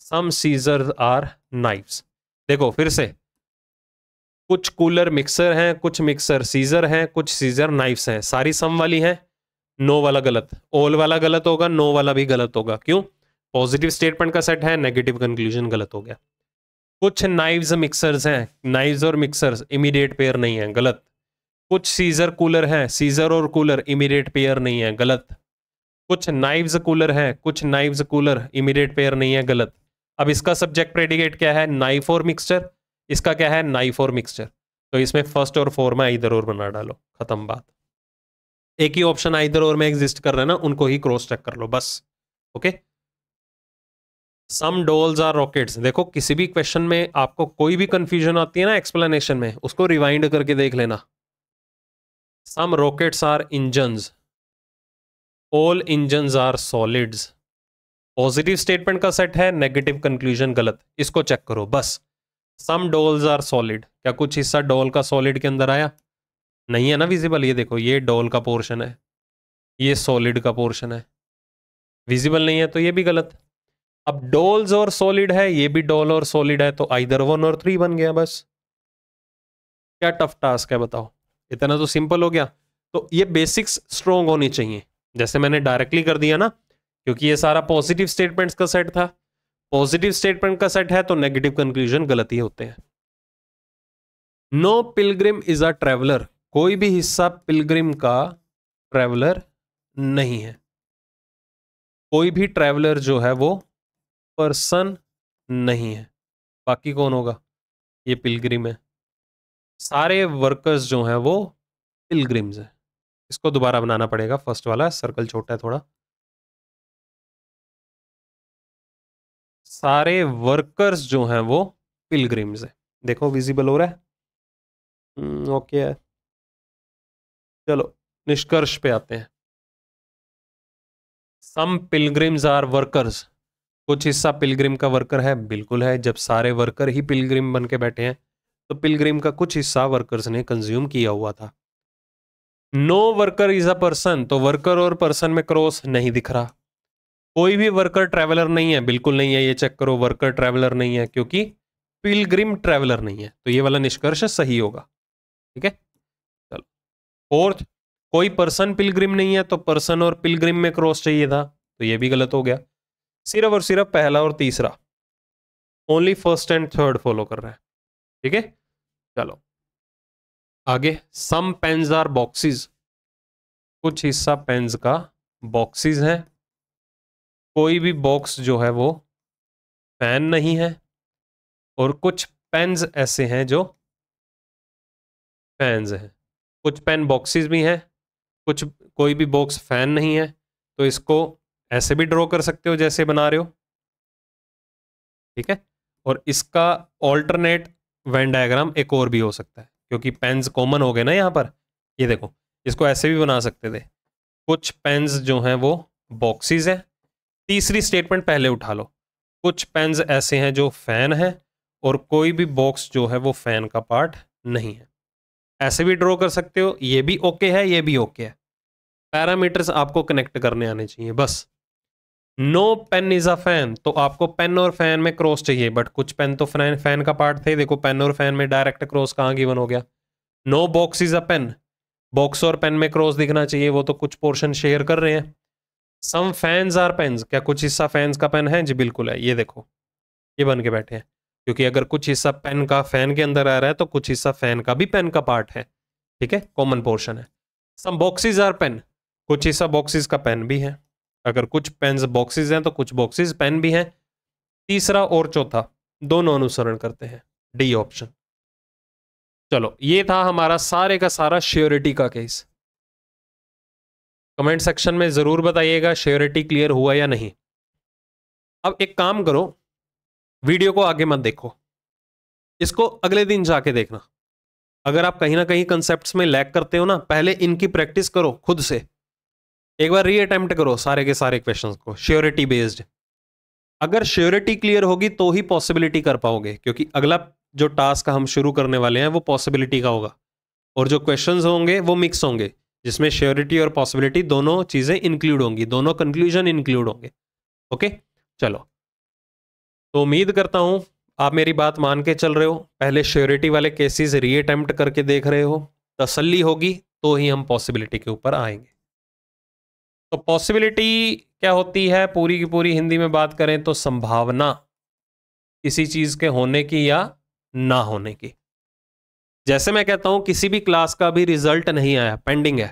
सम सीजर्स आर नाइफ्स देखो फिर से कुछ कूलर मिक्सर हैं कुछ मिक्सर सीजर हैं कुछ सीजर नाइफ्स हैं सारी सम वाली हैं नो वाला गलत ओल वाला गलत होगा नो वाला भी गलत होगा क्यों पॉजिटिव स्टेटमेंट का सेट है नेगेटिव कंक्लूजन गलत हो गया कुछ नाइव्स मिक्सर्स हैं नाइव्स और मिक्सर्स इमीडिएट पेयर नहीं है गलत कुछ सीजर कूलर हैं सीजर और कूलर इमीडिएट पेयर नहीं है गलत कुछ नाइव्स कूलर है कुछ नाइव्स कूलर इमीडिएट पेयर नहीं है गलत अब इसका सब्जेक्ट प्रेडिकेट क्या है नाइफ और मिक्सचर इसका क्या है नाइफ और मिक्सचर तो इसमें फर्स्ट और फोर में इधर और बना डालो खत्म बात एक ही ऑप्शन इधर और में एग्जिस्ट कर रहे हैं ना उनको ही क्रॉस चेक कर लो बस okay some dolls are rockets देखो किसी भी क्वेश्चन में आपको कोई भी कंफ्यूजन आती है ना एक्सप्लेनेशन में उसको रिवाइंड करके देख लेना some rockets are engines all engine are solids positive statement का सेट है नेगेटिव कंक्लूजन गलत इसको चेक करो बस सम डोल्स आर सॉलिड क्या कुछ हिस्सा डोल का सॉलिड के अंदर आया नहीं है ना विजिबल ये देखो ये डोल का पोर्शन है ये सॉलिड का पोर्शन है विजिबल नहीं है तो ये भी गलत अब डोल्स और सॉलिड है ये भी डॉल और सॉलिड है तो आइदर वन और थ्री बन गया बस क्या टफ टास्क है बताओ इतना तो सिंपल हो गया तो ये बेसिक्स स्ट्रोंग होनी चाहिए जैसे मैंने डायरेक्टली कर दिया ना क्योंकि ये सारा पॉजिटिव स्टेटमेंट्स का सेट था पॉजिटिव स्टेटमेंट का सेट है तो नेगेटिव कंक्लूजन गलत ही होते हैं no pilgrim is a traveller कोई भी हिस्सा पिलग्रिम का ट्रेवलर नहीं है कोई भी ट्रैवलर जो है वो पर्सन नहीं है बाकी कौन होगा ये पिलग्रिम है सारे वर्कर्स जो हैं वो पिलग्रिम्स हैं इसको दोबारा बनाना पड़ेगा फर्स्ट वाला सर्कल छोटा है थोड़ा सारे वर्कर्स जो हैं वो पिलग्रिम्स हैं देखो विजिबल हो रहा है ओके hmm, है चलो निष्कर्ष पे आते हैं सम पिलग्रिम्स आर वर्कर्स कुछ हिस्सा पिलग्रिम का वर्कर है बिल्कुल है जब सारे वर्कर ही पिलग्रिम बन के बैठे हैं तो पिलग्रिम का कुछ हिस्सा वर्कर्स ने कंज्यूम किया हुआ था no worker is a person तो वर्कर और पर्सन में क्रॉस नहीं दिख रहा कोई भी वर्कर ट्रैवलर नहीं है बिल्कुल नहीं है ये चेक करो वर्कर ट्रैवलर नहीं है क्योंकि पिलग्रिम ट्रैवलर नहीं है तो ये वाला निष्कर्ष सही होगा ठीक है चलो फोर्थ कोई पर्सन पिलग्रिम नहीं है तो पर्सन और पिलग्रिम में क्रॉस चाहिए था तो ये भी गलत हो गया सिर्फ और सिर्फ पहला और तीसरा only first and third follow कर रहे हैं ठीक है चलो आगे सम पेन्स आर बॉक्सिस कुछ हिस्सा पेन्स का बॉक्सिस हैं कोई भी बॉक्स जो है वो पेन नहीं है और कुछ पेन्स ऐसे हैं जो पेन्स हैं कुछ पेन बॉक्सिस भी हैं कुछ कोई भी बॉक्स फैन नहीं है तो इसको ऐसे भी ड्रॉ कर सकते हो जैसे बना रहे हो ठीक है और इसका ऑल्टरनेट वेन डायग्राम एक और भी हो सकता है क्योंकि पेन्स कॉमन हो गए ना यहाँ पर ये देखो इसको ऐसे भी बना सकते थे कुछ पेन्स जो हैं वो बॉक्सिस हैं तीसरी स्टेटमेंट पहले उठा लो कुछ पेन्स ऐसे हैं जो फ़ैन हैं और कोई भी बॉक्स जो है वो फ़ैन का पार्ट नहीं है ऐसे भी ड्रॉ कर सकते हो ये भी ओके है ये भी ओके है पैरामीटर्स आपको कनेक्ट करने आने चाहिए बस no pen is a fan तो आपको पेन और फैन में क्रॉस चाहिए बट कुछ पेन तो फैन फैन का पार्ट थे देखो पेन और फैन में डायरेक्ट क्रॉस कहाँ गिवन हो गया no box is a pen box और पेन में क्रॉस दिखना चाहिए वो तो कुछ पोर्शन शेयर कर रहे हैं सम फैंस आर पेन क्या कुछ हिस्सा फैंस का पेन है जी बिल्कुल है ये देखो ये बन के बैठे हैं क्योंकि अगर कुछ हिस्सा पेन का फैन के अंदर आ रहा है तो कुछ हिस्सा फैन का भी पेन का पार्ट है ठीक है कॉमन पोर्शन है सम बॉक्सिस आर पेन कुछ हिस्सा बॉक्सिस का पेन भी है अगर कुछ पेन बॉक्सेस हैं तो कुछ बॉक्सेस पेन भी हैं तीसरा और चौथा दोनों अनुसरण करते हैं डी ऑप्शन चलो ये था हमारा सारे का सारा श्योरिटी का केस कमेंट सेक्शन में ज़रूर बताइएगा श्योरिटी क्लियर हुआ या नहीं अब एक काम करो वीडियो को आगे मत देखो इसको अगले दिन जाके देखना अगर आप कहीं ना कहीं कंसेप्ट्स में लैग करते हो ना पहले इनकी प्रैक्टिस करो खुद से एक बार री अटेम्प्ट करो सारे के सारे क्वेश्चन को श्योरिटी बेस्ड अगर श्योरिटी क्लियर होगी तो ही पॉसिबिलिटी कर पाओगे क्योंकि अगला जो टास्क हम शुरू करने वाले हैं वो पॉसिबिलिटी का होगा और जो क्वेश्चन होंगे वो मिक्स होंगे जिसमें श्योरिटी और पॉसिबिलिटी दोनों चीज़ें इंक्लूड होंगी दोनों कंक्लूजन इंक्लूड होंगे ओके चलो तो उम्मीद करता हूँ आप मेरी बात मान के चल रहे हो पहले श्योरिटी वाले केसेस रीअटेम्प्ट करके देख रहे हो तसल्ली होगी तो ही हम पॉसिबिलिटी के ऊपर आएंगे तो पॉसिबिलिटी क्या होती है पूरी की पूरी हिंदी में बात करें तो संभावना किसी चीज़ के होने की या ना होने की जैसे मैं कहता हूं किसी भी क्लास का भी रिजल्ट नहीं आया पेंडिंग है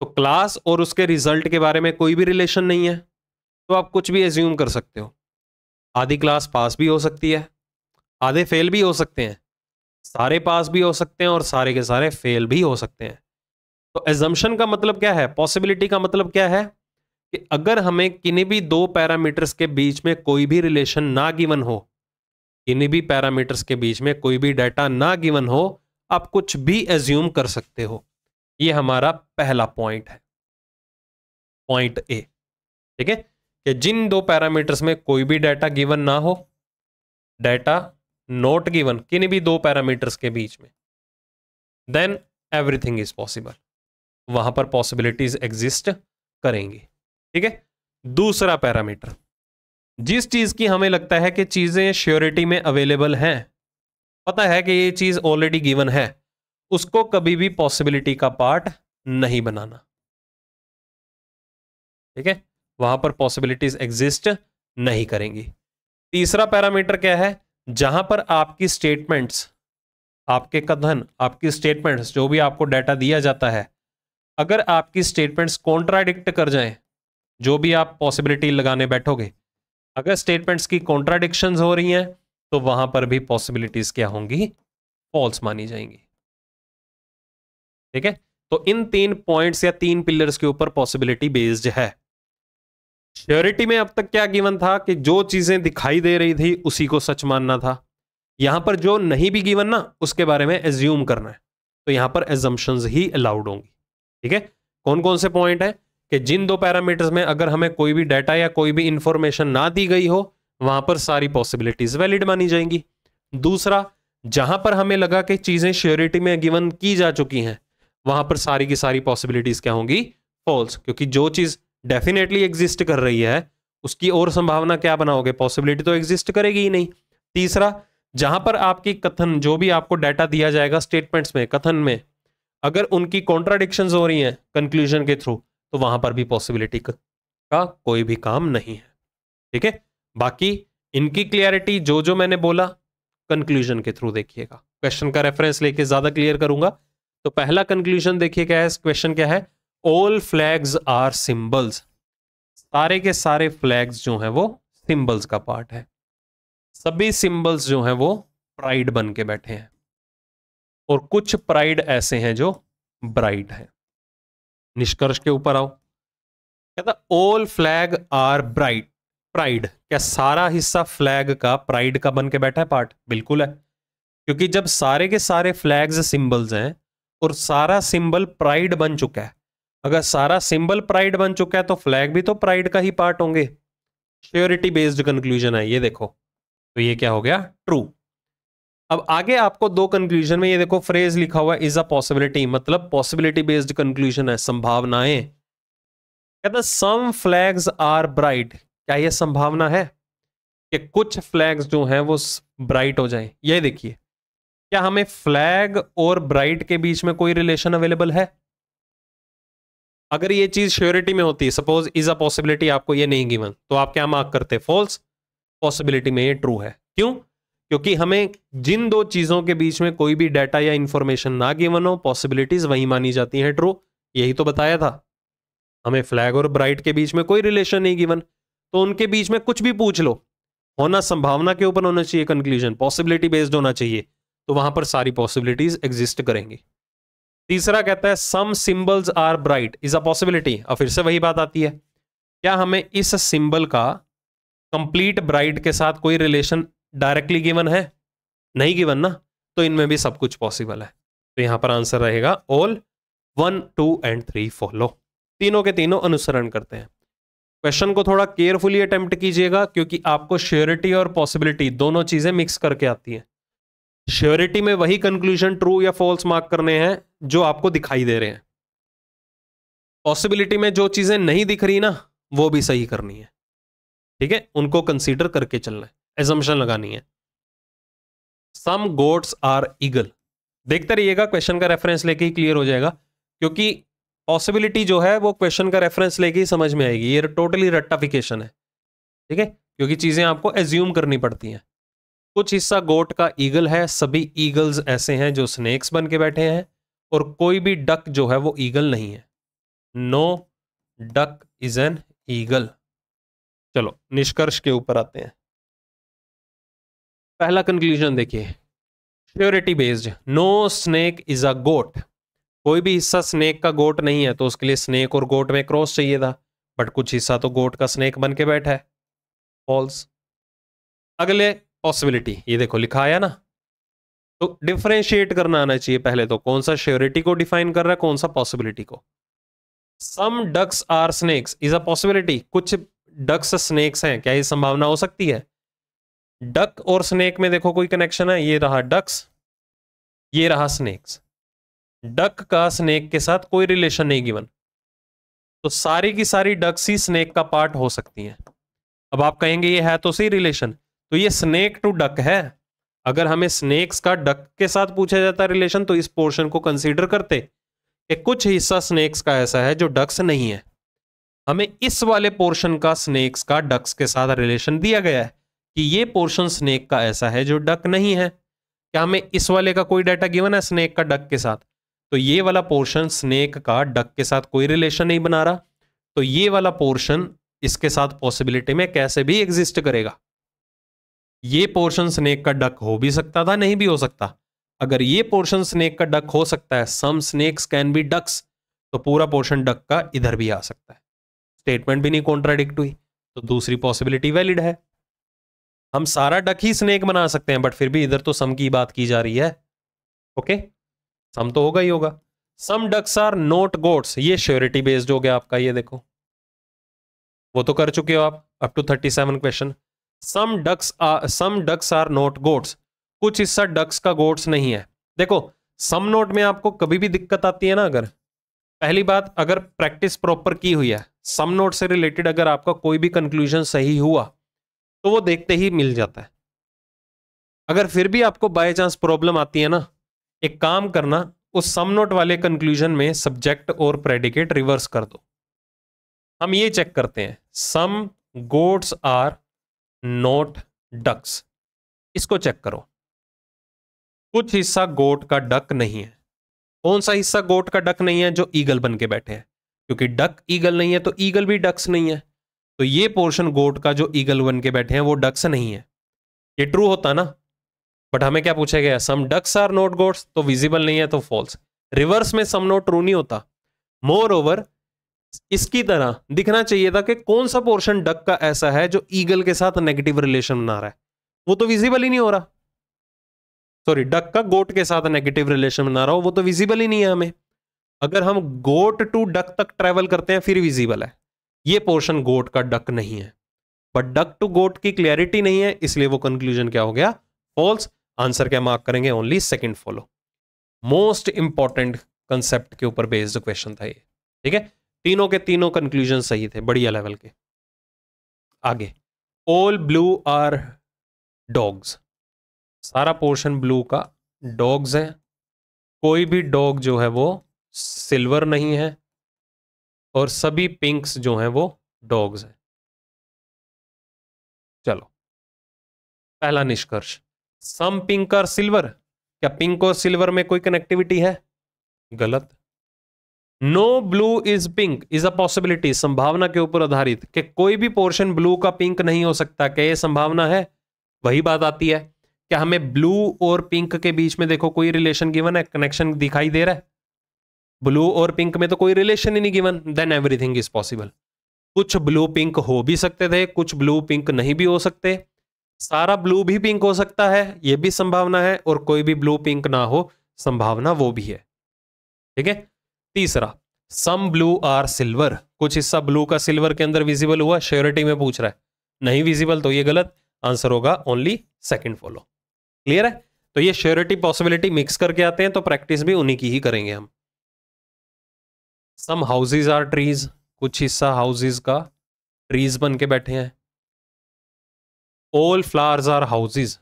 तो क्लास और उसके रिजल्ट के बारे में कोई भी रिलेशन नहीं है तो आप कुछ भी एज्यूम कर सकते हो आधी क्लास पास भी हो सकती है आधे फेल भी हो सकते हैं सारे पास भी हो सकते हैं और सारे के सारे फेल भी हो सकते हैं तो एजम्पन का मतलब क्या है पॉसिबिलिटी का मतलब क्या है कि अगर हमें किन्हीं भी दो पैरामीटर्स के बीच में कोई भी रिलेशन ना गिवन हो किन्हीं भी पैरामीटर्स के बीच में कोई भी डाटा ना गिवन हो आप कुछ भी एज्यूम कर सकते हो ये हमारा पहला पॉइंट है पॉइंट ए ठीक है कि जिन दो पैरामीटर्स में कोई भी डाटा गिवन ना हो डाटा नॉट गिवन किन्हीं भी दो पैरामीटर्स के बीच में देन एवरीथिंग इज पॉसिबल वहां पर पॉसिबिलिटीज एग्जिस्ट करेंगी ठीक है दूसरा पैरामीटर जिस चीज की हमें लगता है कि चीजें श्योरिटी में अवेलेबल हैं पता है कि ये चीज ऑलरेडी गिवन है उसको कभी भी पॉसिबिलिटी का पार्ट नहीं बनाना ठीक है वहां पर पॉसिबिलिटीज एग्जिस्ट नहीं करेंगी तीसरा पैरामीटर क्या है जहां पर आपकी स्टेटमेंट्स आपके कथन आपकी स्टेटमेंट्स जो भी आपको डाटा दिया जाता है अगर आपकी स्टेटमेंट्स कॉन्ट्राडिक्ट कर जाए जो भी आप पॉसिबिलिटी लगाने बैठोगे अगर स्टेटमेंट्स की कॉन्ट्राडिक्शन हो रही हैं तो वहां पर भी पॉसिबिलिटीज क्या होंगी फॉल्स मानी जाएंगी ठीक है तो इन तीन पॉइंट्स या तीन पिलर्स के ऊपर पॉसिबिलिटी बेस्ड है श्योरिटी में अब तक क्या गिवन था कि जो चीजें दिखाई दे रही थी उसी को सच मानना था यहां पर जो नहीं भी गिवन ना उसके बारे में एज्यूम करना है तो यहां पर एजम्पन्स ही अलाउड होंगी ठीक है कौन कौन से पॉइंट है कि जिन दो पैरामीटर्स में अगर हमें कोई भी डाटा या कोई भी इंफॉर्मेशन ना दी गई हो वहां पर सारी पॉसिबिलिटीज वैलिड मानी जाएंगी दूसरा जहां पर हमें लगा कि चीजें श्योरिटी में गिवन की जा चुकी हैं वहां पर सारी की सारी पॉसिबिलिटीज क्या होंगी फॉल्स क्योंकि जो चीज डेफिनेटली एग्जिस्ट कर रही है उसकी और संभावना क्या बनाओगे पॉसिबिलिटी तो एग्जिस्ट करेगी ही नहीं तीसरा जहां पर आपकी कथन जो भी आपको डाटा दिया जाएगा स्टेटमेंट्स में कथन में अगर उनकी कॉन्ट्राडिक्शन हो रही हैं कंक्लूजन के थ्रू तो वहां पर भी पॉसिबिलिटी का कोई भी काम नहीं है ठीक है बाकी इनकी क्लियरिटी जो जो मैंने बोला कंक्लूजन के थ्रू देखिएगा क्वेश्चन का रेफरेंस लेके ज्यादा क्लियर करूंगा तो पहला कंक्लूजन देखिए क्या है क्वेश्चन क्या है ऑल फ्लैग्स आर सिंबल्स सारे के सारे फ्लैग्स जो हैं वो सिंबल्स का पार्ट है सभी सिंबल्स जो हैं वो प्राइड बन के बैठे हैं और कुछ प्राइड ऐसे हैं जो ब्राइड हैं निष्कर्ष के ऊपर आओ कहता all flag are bright pride क्या सारा हिस्सा फ्लैग का प्राइड का बन के बैठा है पार्ट बिल्कुल है क्योंकि जब सारे के सारे फ्लैग्स सिंबल्स हैं और सारा सिंबल प्राइड बन चुका है अगर सारा सिंबल प्राइड बन चुका है तो फ्लैग भी तो प्राइड का ही पार्ट होंगे श्योरिटी बेस्ड कंक्लूजन है ये देखो तो ये क्या हो गया ट्रू अब आगे आपको दो कंक्लूजन में ये देखो फ्रेज लिखा हुआ इज अ पॉसिबिलिटी मतलब पॉसिबिलिटी बेस्ड कंक्लूजन है संभावनाएं कहता सम फ्लैग्स आर ब्राइट क्या ये संभावना है कि कुछ फ्लैग्स जो हैं वो ब्राइट हो जाएं ये देखिए क्या हमें फ्लैग और ब्राइट के बीच में कोई रिलेशन अवेलेबल है अगर ये चीज श्योरिटी में होती है सपोज इज अ पॉसिबिलिटी आपको ये नहीं गिवन तो आप क्या मार्क करते फॉल्स पॉसिबिलिटी में ये ट्रू है क्यों क्योंकि हमें जिन दो चीज़ों के बीच में कोई भी डाटा या इन्फॉर्मेशन ना गिवन हो पॉसिबिलिटीज़ वही मानी जाती हैं ट्रू यही तो बताया था हमें फ्लैग और ब्राइट के बीच में कोई रिलेशन नहीं गिवन तो उनके बीच में कुछ भी पूछ लो होना संभावना के ऊपर होना चाहिए कंक्लूजन पॉसिबिलिटी बेस्ड होना चाहिए तो वहां पर सारी पॉसिबिलिटीज एग्जिस्ट करेंगी तीसरा कहता है some symbols are bright is a possibility और फिर से वही बात आती है क्या हमें इस सिंबल का कंप्लीट ब्राइट के साथ कोई रिलेशन डायरेक्टली गिवन है नहीं गिवन ना तो इनमें भी सब कुछ पॉसिबल है तो यहां पर आंसर रहेगा all one two and three follow तीनों के तीनों अनुसरण करते हैं क्वेश्चन को थोड़ा केयरफुली अटेम्प्ट कीजिएगा क्योंकि आपको श्योरिटी और पॉसिबिलिटी दोनों चीजें मिक्स करके आती हैं श्योरिटी में वही कंक्लूजन ट्रू या फॉल्स मार्क करने हैं जो आपको दिखाई दे रहे हैं पॉसिबिलिटी में जो चीजें नहीं दिख रही ना वो भी सही करनी है ठीक है उनको कंसीडर करके चलना है एजम्पन लगानी है सम गोड्स आर ईगल देखते रहिएगा क्वेश्चन का रेफरेंस लेके ही क्लियर हो जाएगा क्योंकि पॉसिबिलिटी जो है वो क्वेश्चन का रेफरेंस लेके ही समझ में आएगी ये टोटली रट्टाफिकेशन है ठीक है क्योंकि चीज़ें आपको एज्यूम करनी पड़ती हैं कुछ हिस्सा गोट का ईगल है सभी ईगल्स ऐसे हैं जो स्नेक्स बन के बैठे हैं और कोई भी डक जो है वो ईगल नहीं है no duck is an eagle चलो निष्कर्ष के ऊपर आते हैं पहला कंक्लूजन देखिए surety based no snake is a goat कोई भी हिस्सा स्नेक का गोट नहीं है तो उसके लिए स्नेक और गोट में क्रॉस चाहिए था बट कुछ हिस्सा तो गोट का स्नेक बन के बैठा है फॉल्स अगले पॉसिबिलिटी ये देखो लिखा आया ना तो डिफ्रेंशिएट करना आना चाहिए पहले तो कौन सा श्योरिटी को डिफाइन कर रहा है कौन सा पॉसिबिलिटी को some ducks are snakes is a possibility कुछ डक्स स्नेक्स हैं क्या ये संभावना हो सकती है डक और स्नेक में देखो कोई कनेक्शन है ये रहा डक्स ये रहा स्नेक्स डक का स्नेक के साथ कोई रिलेशन नहीं गिवन तो सारी की सारी डक्स ही स्नेक का पार्ट हो सकती हैं अब आप कहेंगे ये है तो सही रिलेशन तो ये स्नेक टू डक है अगर हमें स्नेक्स का डक के साथ पूछा जाता रिलेशन तो इस पोर्शन को कंसीडर करते कि कुछ हिस्सा स्नेक्स का ऐसा है जो डक्स नहीं है हमें इस वाले पोर्शन का स्नेक्स का डक्स के साथ रिलेशन दिया गया है कि ये पोर्शन स्नेक का ऐसा है जो डक नहीं है क्या हमें इस वाले का कोई डाटा गिवन है स्नेक का डक के साथ तो ये वाला पोर्शन स्नेक का डक के साथ कोई रिलेशन नहीं बना रहा तो ये वाला पोर्शन इसके साथ पॉसिबिलिटी में कैसे भी एग्जिस्ट करेगा ये पोर्शन स्नेक का डक हो भी सकता था नहीं भी हो सकता अगर ये पोर्शन स्नेक का डक हो सकता है some snakes can be ducks तो पूरा पोर्शन डक का इधर भी आ सकता है स्टेटमेंट भी नहीं कॉन्ट्राडिक्ट हुई तो दूसरी पॉसिबिलिटी वैलिड है हम सारा डक ही स्नेक बना सकते हैं बट फिर भी इधर तो सम की बात की जा रही है ओके सम तो होगा ही होगा some ducks are not goats ये श्योरिटी बेस्ड हो गया आपका ये देखो वो तो कर चुके हो आप up to thirty seven question some ducks some ducks are not goats कुछ हिस्सा डक्स का गोट्स नहीं है देखो सम नोट में आपको कभी भी दिक्कत आती है ना अगर पहली बात अगर प्रैक्टिस प्रॉपर की हुई है सम नोट से रिलेटेड अगर आपका कोई भी कंक्लूजन सही हुआ तो वो देखते ही मिल जाता है अगर फिर भी आपको बाय चांस प्रॉब्लम आती है ना एक काम करना उस सम नोट वाले कंक्लूजन में सब्जेक्ट और प्रेडिकेट रिवर्स कर दो हम ये चेक करते हैं some goats are not ducks इसको चेक करो कुछ हिस्सा गोट का डक नहीं है कौन सा हिस्सा गोट का डक नहीं है जो ईगल बन के बैठे हैं क्योंकि डक ईगल नहीं है तो ईगल भी डक्स नहीं है तो ये पोर्शन गोट का जो ईगल बन के बैठे हैं वो डक्स नहीं है ये ट्रू होता ना बट हमें क्या पूछा गया some ducks are not goats तो विजिबल नहीं है तो फॉल्स रिवर्स में सम नोट ट्रू नहीं होता मोर ओवर इसकी तरह दिखना चाहिए था कि कौन सा पोर्शन डक का ऐसा है जो ईगल के साथ नेगेटिव रिलेशन बना रहा है वो तो विजिबल ही नहीं हो रहा सॉरी डक का गोट के साथ नेगेटिव रिलेशन बना रहा हो वो तो विजिबल ही नहीं है हमें अगर हम गोट टू डक तक ट्रेवल करते हैं फिर विजिबल है ये पोर्शन गोट का डक नहीं है बट डक टू गोट की क्लियरिटी नहीं है इसलिए वो कंक्लूजन क्या हो गया फॉल्स आंसर क्या मार्क करेंगे only second follow most important concept के ऊपर बेस्ड क्वेश्चन था ये ठीक है तीनों के तीनों कंक्लूजन सही थे बढ़िया लेवल के आगे ऑल ब्लू आर डॉग्स सारा पोर्शन ब्लू का डॉग्स है कोई भी डॉग जो है वो सिल्वर नहीं है और सभी पिंक्स जो हैं वो डॉग्स हैं चलो पहला निष्कर्ष सम पिंक और सिल्वर क्या पिंक और सिल्वर में कोई कनेक्टिविटी है गलत no blue is pink is a possibility संभावना के ऊपर आधारित कि कोई भी पोर्शन ब्लू का पिंक नहीं हो सकता क्या ये संभावना है वही बात आती है क्या हमें ब्लू और पिंक के बीच में देखो कोई रिलेशन गिवन है कनेक्शन दिखाई दे रहा है ब्लू और पिंक में तो कोई रिलेशन ही नहीं given then everything is possible कुछ ब्लू पिंक हो भी सकते थे कुछ ब्लू पिंक नहीं भी हो सकते सारा ब्लू भी पिंक हो सकता है ये भी संभावना है और कोई भी ब्लू पिंक ना हो संभावना वो भी है ठीक है तीसरा सम ब्लू आर सिल्वर कुछ हिस्सा ब्लू का सिल्वर के अंदर विजिबल हुआ श्योरिटी में पूछ रहा है नहीं विजिबल तो ये गलत आंसर होगा ओनली सेकेंड फॉलो क्लियर है तो ये श्योरिटी पॉसिबिलिटी मिक्स करके आते हैं तो प्रैक्टिस भी उन्हीं की ही करेंगे हम सम हाउसेज आर ट्रीज कुछ हिस्सा हाउसेज का ट्रीज बन के बैठे हैं ऑल फ्लावर्स आर हाउसेज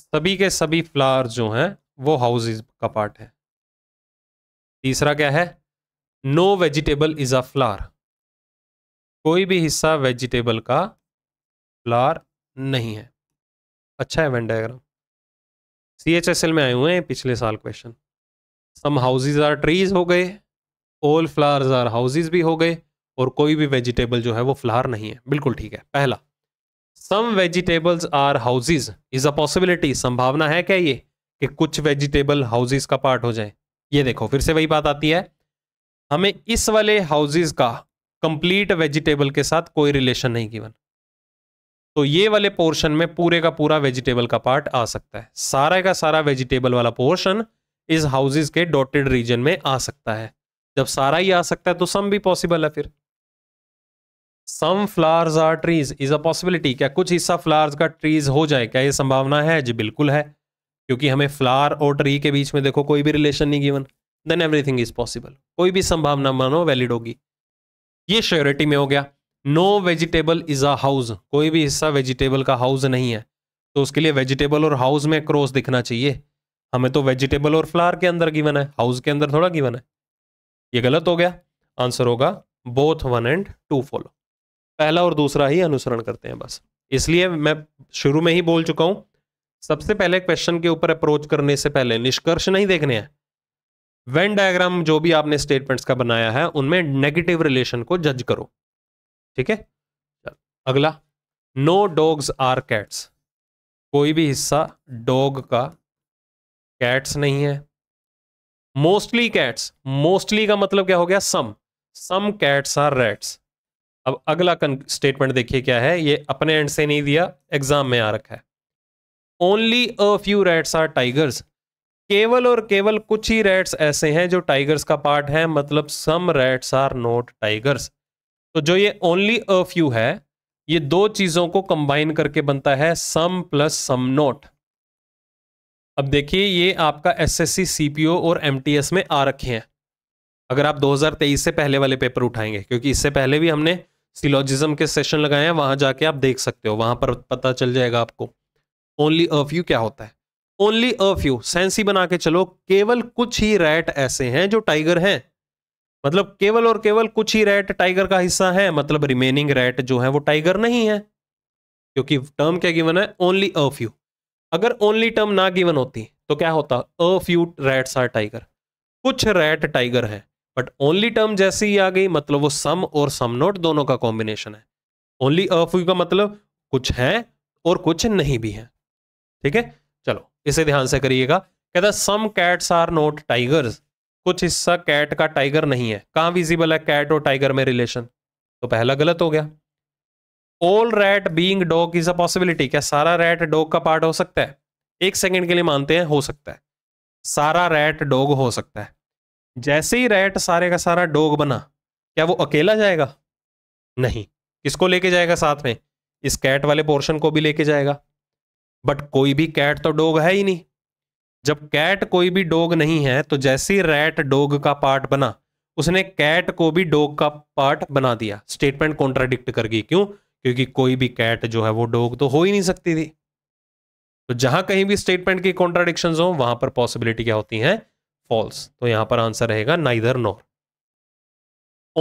सभी के सभी फ्लावर्स जो हैं वो हाउसेज का पार्ट है तीसरा क्या है no vegetable is a flower कोई भी हिस्सा वेजिटेबल का फ्लावर नहीं है अच्छा है Venn diagram C H S L में आए हुए हैं पिछले साल question some houses are trees हो गए ऑल फ्लावर्स आर हाउसेज भी हो गए और कोई भी वेजिटेबल जो है वो फ्लावर नहीं है बिल्कुल ठीक है पहला some vegetables are houses is a possibility संभावना है क्या ये कि कुछ वेजिटेबल हाउसेज का पार्ट हो जाए ये देखो फिर से वही बात आती है हमें इस वाले हाउसेज का कंप्लीट वेजिटेबल के साथ कोई रिलेशन नहीं गिवन तो ये वाले पोर्शन में पूरे का पूरा वेजिटेबल का पार्ट आ सकता है सारा का सारा वेजिटेबल वाला पोर्शन इस हाउसेज के डॉटेड रीजन में आ सकता है जब सारा ही आ सकता है तो सम भी पॉसिबल है फिर some flowers are trees is a possibility क्या कुछ हिस्सा फ्लावर्स का ट्रीज हो जाए क्या ये संभावना है जी बिल्कुल है क्योंकि हमें फ्लावर और ट्री के बीच में देखो कोई भी रिलेशन नहीं given then everything is possible कोई भी संभावना मानो वैलिड होगी ये श्योरिटी में हो गया no vegetable is a house कोई भी हिस्सा वेजिटेबल का हाउस नहीं है तो उसके लिए वेजिटेबल और हाउस में क्रॉस दिखना चाहिए हमें तो वेजिटेबल और फ्लावर के अंदर गिवन है हाउस के अंदर थोड़ा गिवन है ये गलत हो गया आंसर होगा both one and two follow पहला और दूसरा ही अनुसरण करते हैं बस इसलिए मैं शुरू में ही बोल चुका हूं सबसे पहले क्वेश्चन के ऊपर अप्रोच करने से पहले निष्कर्ष नहीं देखने हैं वेन डायग्राम जो भी आपने स्टेटमेंट्स का बनाया है उनमें नेगेटिव रिलेशन को जज करो ठीक है अगला नो डॉग्स आर कैट्स कोई भी हिस्सा डॉग का कैट्स नहीं है मोस्टली कैट्स मोस्टली का मतलब क्या हो गया some some cats are rats अब अगला स्टेटमेंट देखिए क्या है ये अपने एंड से नहीं दिया एग्जाम में आ रखा है only a few rats are tigers केवल और केवल कुछ ही रेट्स ऐसे हैं जो टाइगर्स का पार्ट है मतलब some rats are not tigers तो जो ये ओनली अ फ्यू है ये दो चीजों को कंबाइन करके बनता है सम प्लस सम नोट अब देखिए ये आपका एसएससी सीपीओ और एमटीएस में आ रखे हैं अगर आप 2023 से पहले वाले पेपर उठाएंगे क्योंकि इससे पहले भी हमने सिलोजिज्म के सेशन लगाए हैं वहां जाके आप देख सकते हो वहां पर पता चल जाएगा आपको ओनली अ फ्यू क्या होता है ओनली अ फ्यू सेंसी बना के चलो केवल कुछ ही रैट ऐसे हैं जो टाइगर हैं मतलब केवल और केवल कुछ ही रेट टाइगर का हिस्सा है मतलब रिमेनिंग रेट जो है वो टाइगर नहीं है क्योंकि टर्म क्या गिवन है ओनली अ फ्यू अगर ओनली टर्म ना गिवन होती तो क्या होता a few rats are tiger कुछ रेट टाइगर है बट ओनली टर्म जैसी ही आ गई मतलब वो सम और सम नोट दोनों का कॉम्बिनेशन है ओनली अ फ्यू का मतलब कुछ है और कुछ नहीं भी है ठीक है चलो इसे ध्यान से करिएगा कहता some cats are not tigers कुछ हिस्सा कैट का टाइगर नहीं है कहां विजिबल है कैट और टाइगर में रिलेशन तो पहला गलत हो गया all rat being dog is a possibility क्या सारा रैट डॉग का पार्ट हो सकता है एक सेकेंड के लिए मानते हैं हो सकता है सारा रैट डॉग हो सकता है जैसे ही रैट सारे का सारा डॉग बना क्या वो अकेला जाएगा नहीं किसको लेके जाएगा साथ में इस कैट वाले पोर्शन को भी लेके जाएगा बट कोई भी कैट तो डॉग है ही नहीं जब कैट कोई भी डोग नहीं है तो जैसे ही रैट डोग का पार्ट बना उसने कैट को भी डोग का पार्ट बना दिया स्टेटमेंट कॉन्ट्राडिक्ट कर गई क्यों क्योंकि कोई भी कैट जो है वो डोग तो हो ही नहीं सकती थी तो जहां कहीं भी स्टेटमेंट की कॉन्ट्राडिक्शन हो वहां पर पॉसिबिलिटी क्या होती है फॉल्स तो यहां पर आंसर रहेगा neither nor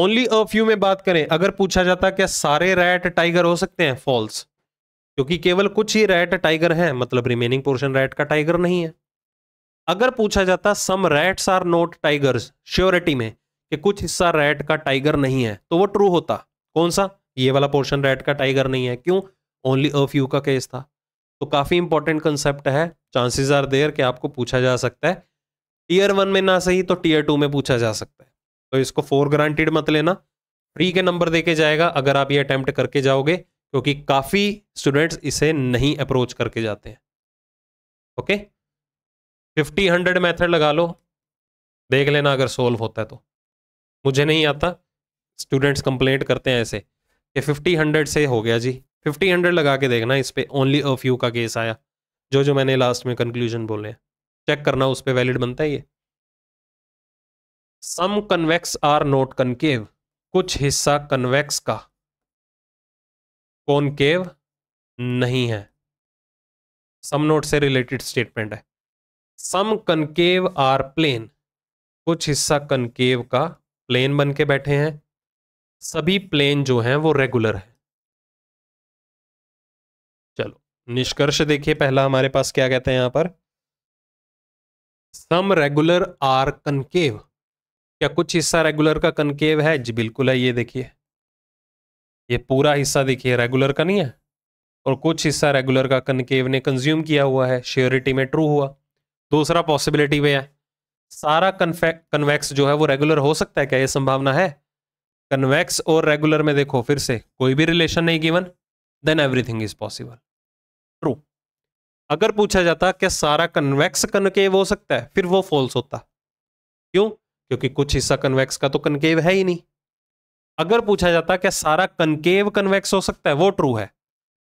only a few में बात करें अगर पूछा जाता क्या सारे रैट टाइगर हो सकते हैं फॉल्स क्योंकि केवल कुछ ही रैट टाइगर है मतलब रिमेनिंग पोर्शन रैट का टाइगर नहीं है अगर पूछा जाता some rats are not tigers surety में कि कुछ हिस्सा रैट का टाइगर नहीं है तो वो ट्रू होता कौन सा ये वाला पोर्शन रैट का टाइगर नहीं है क्यों ओनली अ फ्यू का केस था तो काफ़ी इंपॉर्टेंट कंसेप्ट है चांसेस आर देयर कि आपको पूछा जा सकता है टीयर वन में ना सही तो टीयर टू में पूछा जा सकता है तो इसको फोर ग्रांटेड मत लेना फ्री के नंबर देके जाएगा अगर आप ये अटेम्प्ट करके जाओगे क्योंकि काफ़ी स्टूडेंट्स इसे नहीं अप्रोच करके जाते हैं okay okay? Fifty hundred method लगा लो देख लेना अगर सोल्व होता है तो मुझे नहीं आता स्टूडेंट्स कंप्लेंट करते हैं ऐसे कि फिफ्टी हंड्रेड से हो गया जी फिफ्टी हंड्रेड लगा के देखना इस पर ओनली अ फ्यू का केस आया जो जो मैंने लास्ट में कंक्लूजन बोले हैं चेक करना उस पर वैलिड बनता है ये some convex are not concave कुछ हिस्सा कन्वेक्स का केव नहीं है सम नोट से रिलेटेड स्टेटमेंट है सम कनकेव आर प्लेन कुछ हिस्सा कनकेव का प्लेन बन के बैठे हैं सभी प्लेन जो हैं वो रेगुलर है चलो निष्कर्ष देखिए पहला हमारे पास क्या कहते हैं यहां पर सम रेगुलर आर कनकेव क्या कुछ हिस्सा रेगुलर का कनकेव है जी बिल्कुल है ये देखिए ये पूरा हिस्सा देखिए रेगुलर का नहीं है और कुछ हिस्सा रेगुलर का कनकेव ने कंज्यूम किया हुआ है श्योरिटी में ट्रू हुआ दूसरा पॉसिबिलिटी में है सारा कन्वेक्स जो है वो रेगुलर हो सकता है क्या ये संभावना है कन्वेक्स और रेगुलर में देखो फिर से कोई भी रिलेशन नहीं given then everything is possible true अगर पूछा जाता क्या सारा कन्वेक्स कनकेव हो सकता है फिर वो फॉल्स होता क्यों क्योंकि कुछ हिस्सा कन्वेक्स का तो कनकेव है ही नहीं अगर पूछा जाता क्या सारा कनकेव कन्वेक्स हो सकता है वो ट्रू है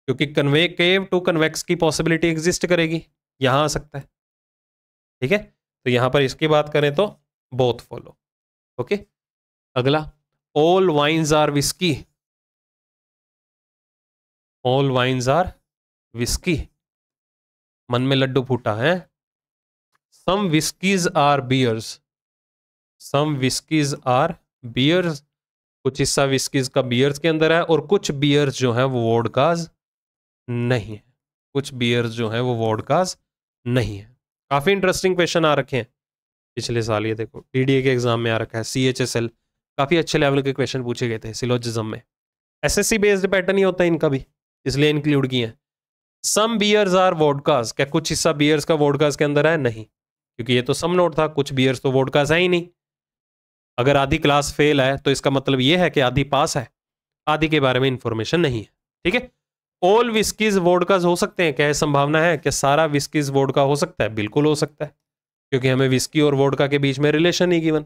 क्योंकि कन्वेकेव टू कन्वेक्स की पॉसिबिलिटी एग्जिस्ट करेगी यहां आ सकता है ठीक है तो यहां पर इसकी बात करें तो बोथ फॉलो ओके अगला all wines are whisky all wines are whisky मन में लड्डू फूटा है some whiskies are beers some whiskies are beers कुछ हिस्सा विस्कीज का बियर्स के अंदर है और कुछ बियर्स जो है वो वोडकाज नहीं है कुछ बियर्स जो है वो वोडकाज नहीं है काफ़ी इंटरेस्टिंग क्वेश्चन आ रखे हैं पिछले साल ये देखो डी के एग्जाम में आ रखा है सी एच एस एल काफ़ी अच्छे लेवल के क्वेश्चन पूछे गए थे सिलोजिज्म में S S C based pattern ही होता है इनका भी इसलिए इंक्लूड किए हैं सम बियर्स आर वोडकास क्या कुछ हिस्सा बियर्स का वोडकास के अंदर है नहीं क्योंकि ये तो सम नोट था कुछ बियर्स तो वोडकास है ही नहीं अगर आधी क्लास फेल है तो इसका मतलब ये है कि आधी पास है आधी के बारे में इंफॉर्मेशन नहीं है ठीक है ऑल विस्कीज वोडकाज हो सकते हैं क्या है संभावना है कि सारा विस्कीज वोडका हो सकता है बिल्कुल हो सकता है क्योंकि हमें विस्की और वोडका के बीच में रिलेशन ही गिवन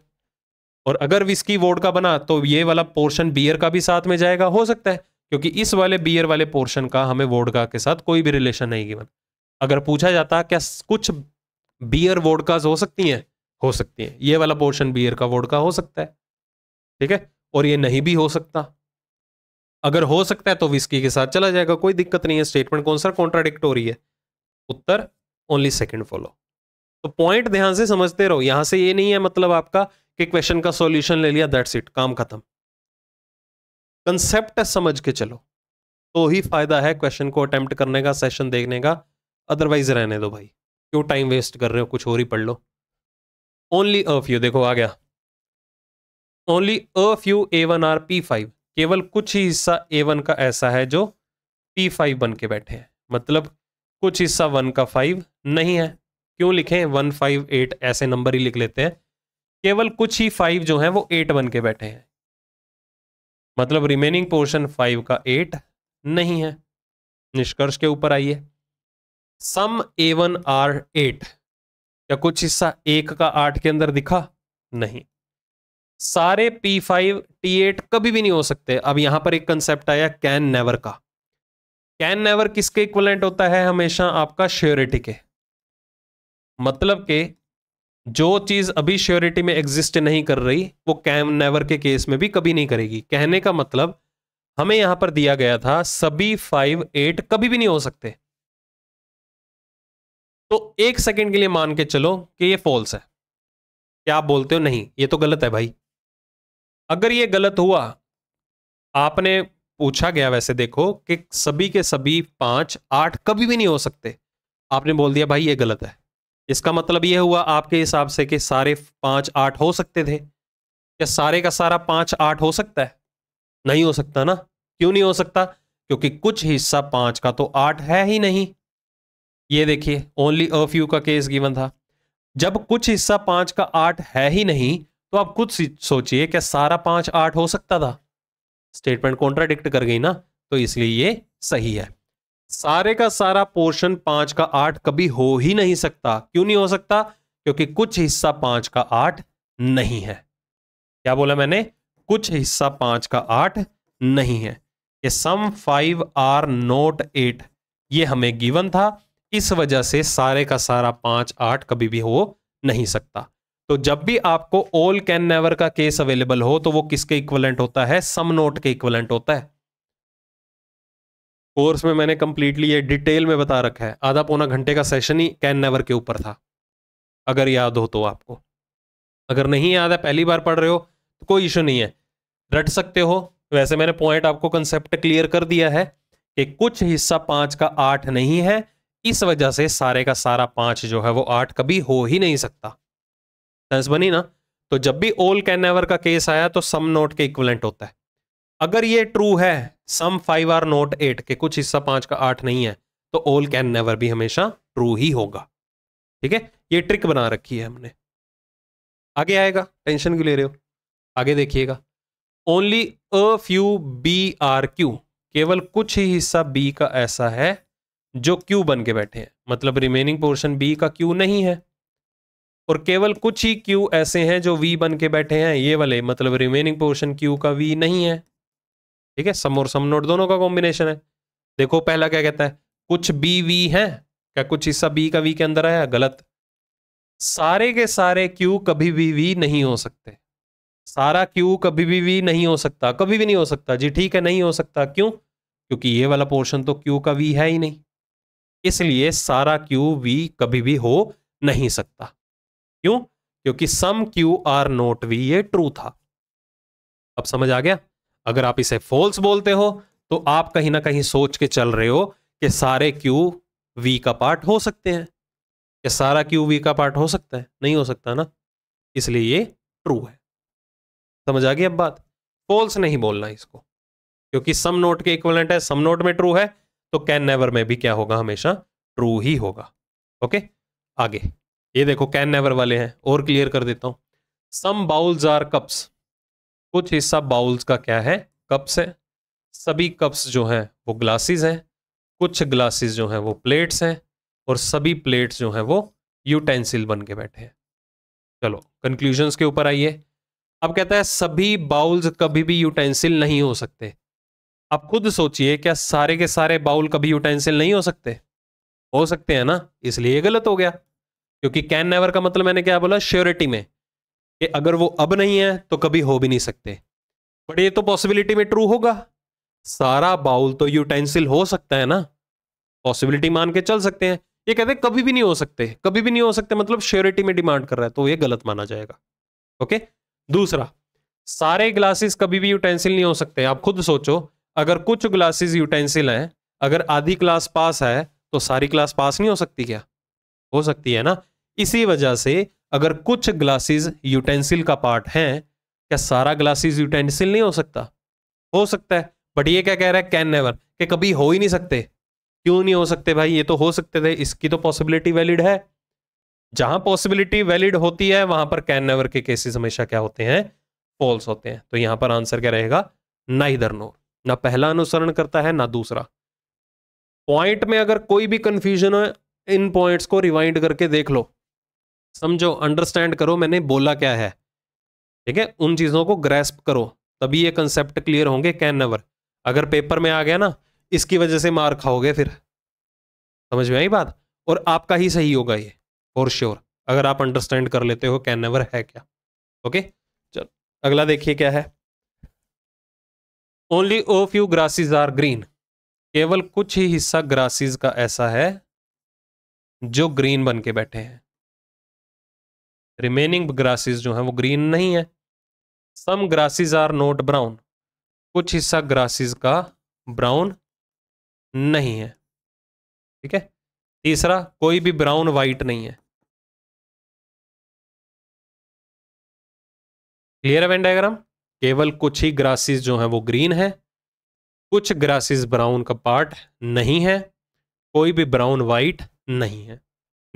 और अगर विस्की का बना तो ये वाला पोर्शन बियर का भी साथ में जाएगा हो सकता है क्योंकि इस वाले बियर वाले पोर्शन का हमें वोडका के साथ कोई भी रिलेशन नहीं गिवन अगर पूछा जाता क्या कुछ बियर वोडकाज हो सकती हैं हो सकती हैं ये वाला पोर्शन बियर का वोडका हो सकता है ठीक है और ये नहीं भी हो सकता अगर हो सकता है तो विस्की के साथ चला जाएगा कोई दिक्कत नहीं है स्टेटमेंट कौन सा कॉन्ट्राडिक्ट हो रही है उत्तर ओनली सेकेंड फॉलो तो पॉइंट ध्यान से समझते रहो यहां से ये नहीं है मतलब आपका कि क्वेश्चन का सॉल्यूशन ले लिया दैट्स इट काम खत्म कंसेप्ट समझ के चलो तो ही फायदा है क्वेश्चन को अटेम्प्ट करने का सेशन देखने का अदरवाइज रहने दो भाई क्यों टाइम वेस्ट कर रहे हो कुछ और ही पढ़ लो ओनली अ फ्यू देखो आ गया only a few A one are P five केवल कुछ ही हिस्सा ए वन का ऐसा है जो पी फाइव बन के बैठे हैं मतलब कुछ हिस्सा वन का फाइव नहीं है क्यों लिखें वन फाइव एट ऐसे नंबर ही लिख लेते हैं केवल कुछ ही फाइव जो है वो एट बन के बैठे हैं मतलब रिमेनिंग पोर्शन फाइव का एट नहीं है निष्कर्ष के ऊपर आइए some A one are eight क्या कुछ हिस्सा एक का आठ के अंदर दिखा नहीं सारे P5, T8 कभी भी नहीं हो सकते अब यहां पर एक कंसेप्ट आया कैन नेवर का कैन नेवर किसके इक्वलेंट होता है हमेशा आपका श्योरिटी के मतलब के जो चीज अभी श्योरिटी में एग्जिस्ट नहीं कर रही वो कैन नेवर के केस में भी कभी नहीं करेगी कहने का मतलब हमें यहां पर दिया गया था सभी फाइव एट कभी भी नहीं हो सकते तो एक सेकंड के लिए मान के चलो कि ये फॉल्स है क्या आप बोलते हो नहीं ये तो गलत है भाई अगर ये गलत हुआ आपने पूछा गया वैसे देखो कि सभी के सभी पांच आठ कभी भी नहीं हो सकते आपने बोल दिया भाई ये गलत है इसका मतलब यह हुआ आपके हिसाब से कि सारे पांच आठ हो सकते थे क्या सारे का सारा पांच आठ हो सकता है नहीं हो सकता ना क्यों नहीं हो सकता क्योंकि कुछ हिस्सा पांच का तो आठ है ही नहीं ये देखिए ओनली अ फ्यू का केस गिवन था जब कुछ हिस्सा पांच का आठ है ही नहीं तो आप खुद सोचिए क्या सारा पांच आठ हो सकता था स्टेटमेंट कॉन्ट्राडिक्ट कर गई ना तो इसलिए ये सही है सारे का सारा पोर्शन पांच का आठ कभी हो ही नहीं सकता क्यों नहीं हो सकता क्योंकि कुछ हिस्सा पांच का आठ नहीं है क्या बोला मैंने कुछ हिस्सा पांच का आठ नहीं है ये some five are not eight ये हमें गिवन था इस वजह से सारे का सारा पांच आठ कभी भी हो नहीं सकता तो जब भी आपको ऑल कैन नेवर का केस अवेलेबल हो तो वो किसके इक्वलेंट होता है सम नोट के इक्वलेंट होता है कोर्स में मैंने कंप्लीटली ये डिटेल में बता रखा है आधा पौना घंटे का सेशन ही कैन नेवर के ऊपर था अगर याद हो तो आपको अगर नहीं याद है पहली बार पढ़ रहे हो तो कोई इशू नहीं है रट सकते हो वैसे मैंने पॉइंट आपको कंसेप्ट क्लियर कर दिया है कि कुछ हिस्सा पांच का आठ नहीं है इस वजह से सारे का सारा पांच जो है वो आठ कभी हो ही नहीं सकता सेंस बनी ना तो जब भी ओल कैन एवर का केस आया तो सम नोट के इक्वलेंट होता है अगर ये ट्रू है some five are not eight के कुछ हिस्सा पांच का आठ नहीं है तो ओल कैन नेवर भी हमेशा ट्रू ही होगा ठीक है ये ट्रिक बना रखी है हमने आगे आएगा टेंशन क्यों ले रहे हो आगे देखिएगा only a few B are Q केवल कुछ ही हिस्सा बी का ऐसा है जो क्यू बन के बैठे हैं मतलब रिमेनिंग पोर्शन बी का क्यू नहीं है और केवल कुछ ही क्यू ऐसे हैं जो वी बन के बैठे हैं ये वाले मतलब रिमेनिंग पोर्शन क्यू का वी नहीं है ठीक है सम और सम नोट दोनों का कॉम्बिनेशन है देखो पहला क्या कहता है कुछ बी वी है क्या कुछ हिस्सा बी का वी के अंदर आया गलत सारे के सारे क्यू कभी भी वी नहीं हो सकते सारा क्यू कभी भी वी नहीं हो सकता कभी भी नहीं हो सकता जी ठीक है नहीं हो सकता क्यों क्योंकि ये वाला पोर्शन तो क्यू का वी है ही नहीं इसलिए सारा क्यू वी कभी भी हो नहीं सकता क्यों क्योंकि some Q are not V ये ट्रू था अब समझ आ गया अगर आप इसे फॉल्स बोलते हो तो आप कहीं ना कहीं सोच के चल रहे हो कि सारे क्यू वी का पार्ट हो सकते हैं या सारा क्यू वी का पार्ट हो सकता है नहीं हो सकता ना इसलिए ये ट्रू है समझ आ गई अब बात फॉल्स नहीं बोलना इसको क्योंकि सम नोट के इक्वलेंट है सम नोट में ट्रू है तो कैन नेवर में भी क्या होगा हमेशा ट्रू ही होगा ओके आगे ये देखो कैन नेवर वाले हैं और क्लियर कर देता हूं सम बाउल्स आर कप्स कुछ हिस्सा बाउल्स का क्या है कप्स है सभी कप्स जो हैं वो ग्लासेस हैं कुछ ग्लासेस जो हैं वो प्लेट्स हैं और सभी प्लेट्स जो हैं वो यूटेंसिल बन के बैठे हैं चलो कंक्लूजन के ऊपर आइए अब कहता है सभी बाउल्स कभी भी यूटेंसिल नहीं हो सकते आप खुद सोचिए क्या सारे के सारे बाउल कभी यूटेंसिल नहीं हो सकते हो सकते हैं ना इसलिए गलत हो गया क्योंकि कैन नेवर का मतलब मैंने क्या बोला श्योरिटी में कि अगर वो अब नहीं है तो कभी हो भी नहीं सकते बट ये तो पॉसिबिलिटी में ट्रू होगा सारा बाउल तो यूटेंसिल हो सकता है ना पॉसिबिलिटी मान के चल सकते हैं ये कहते हैं कभी भी नहीं हो सकते कभी भी नहीं हो सकते मतलब श्योरिटी में डिमांड कर रहा है तो ये गलत माना जाएगा ओके दूसरा सारे ग्लासेस कभी भी यूटेंसिल नहीं हो सकते आप खुद सोचो अगर कुछ ग्लासेस यूटेंसिल हैं अगर आधी क्लास पास है तो सारी क्लास पास नहीं हो सकती क्या हो सकती है ना इसी वजह से अगर कुछ ग्लासेस यूटेंसिल का पार्ट हैं क्या सारा ग्लासेस यूटेंसिल नहीं हो सकता हो सकता है बट ये क्या कह रहा है कैन नेवर कि कभी हो ही नहीं सकते क्यों नहीं हो सकते भाई ये तो हो सकते थे इसकी तो पॉसिबिलिटी वैलिड है जहां पॉसिबिलिटी वैलिड होती है वहां पर कैन नेवर के केसेस हमेशा क्या होते हैं फॉल्स होते हैं तो यहां पर आंसर क्या रहेगा ना इधर नोर ना पहला अनुसरण करता है ना दूसरा पॉइंट में अगर कोई भी कंफ्यूजन हो इन पॉइंट्स को रिवाइंड करके देख लो समझो अंडरस्टैंड करो मैंने बोला क्या है ठीक है उन चीज़ों को ग्रेस्प करो तभी ये कंसेप्ट क्लियर होंगे कैन नवर अगर पेपर में आ गया ना इसकी वजह से मार खाओगे फिर समझ में आई बात और आपका ही सही होगा ये फॉर श्योर अगर आप अंडरस्टैंड कर लेते हो कैन नवर है क्या ओके चलो अगला देखिए क्या है only a few grasses are green केवल कुछ ही हिस्सा ग्रासिज का ऐसा है जो ग्रीन बन के बैठे हैं रिमेनिंग ग्रासेस जो हैं वो ग्रीन नहीं है some grasses are not brown कुछ हिस्सा ग्रासेस का ब्राउन नहीं है ठीक है तीसरा कोई भी ब्राउन वाइट नहीं है क्लियर है वेन डायग्राम केवल कुछ ही ग्रासेस जो हैं वो ग्रीन है कुछ ग्रासेस ब्राउन का पार्ट नहीं है कोई भी ब्राउन वाइट नहीं है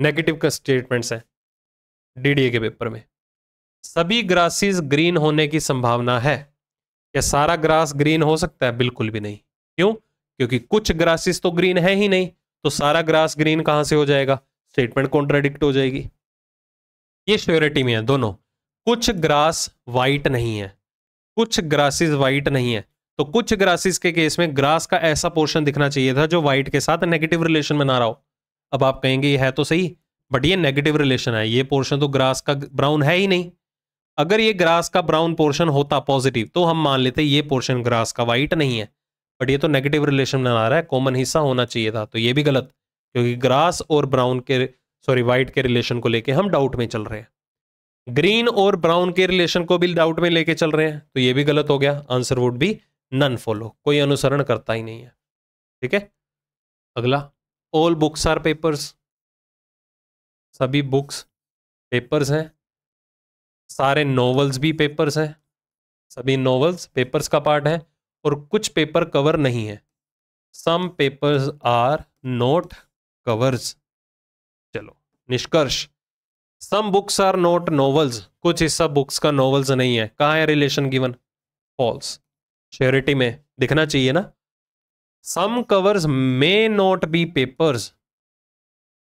नेगेटिव का स्टेटमेंट्स है डीडीए के पेपर में सभी ग्रासेस ग्रीन होने की संभावना है क्या सारा ग्रास ग्रीन हो सकता है बिल्कुल भी नहीं क्यों क्योंकि कुछ ग्रासेस तो ग्रीन है ही नहीं तो सारा ग्रास ग्रीन कहां से हो जाएगा स्टेटमेंट कॉन्ट्राडिक्ट हो जाएगी ये श्योरिटी में है दोनों कुछ ग्रास वाइट नहीं है कुछ ग्रासेस वाइट नहीं है तो कुछ ग्रासेस के केस में ग्रास का ऐसा पोर्शन दिखना चाहिए था जो वाइट के साथ नेगेटिव रिलेशन बना रहा हो अब आप कहेंगे ये है तो सही बट ये नेगेटिव रिलेशन है ये पोर्शन तो ग्रास का ब्राउन है ही नहीं अगर ये ग्रास का ब्राउन पोर्शन होता पॉजिटिव तो हम मान लेते ये पोर्शन ग्रास का वाइट नहीं है बट ये तो नेगेटिव रिलेशन बना रहा है कॉमन हिस्सा होना चाहिए था तो ये भी गलत क्योंकि ग्रास और ब्राउन के सॉरी वाइट के रिलेशन को लेके हम डाउट में चल रहे हैं ग्रीन और ब्राउन के रिलेशन को भी डाउट में लेके चल रहे हैं तो ये भी गलत हो गया आंसर वुड भी नन फॉलो कोई अनुसरण करता ही नहीं है ठीक है अगला ऑल बुक्स आर पेपर्स सभी बुक्स पेपर्स हैं सारे नॉवेल्स भी पेपर्स हैं सभी नॉवेल्स पेपर्स का पार्ट है और कुछ पेपर कवर नहीं है some papers are not covers चलो निष्कर्ष some books are not novels कुछ हिस्सा बुक्स का नॉवेल्स नहीं है कहाँ है रिलेशन गिवन फॉल्स श्योरिटी में दिखना चाहिए ना some covers may not be papers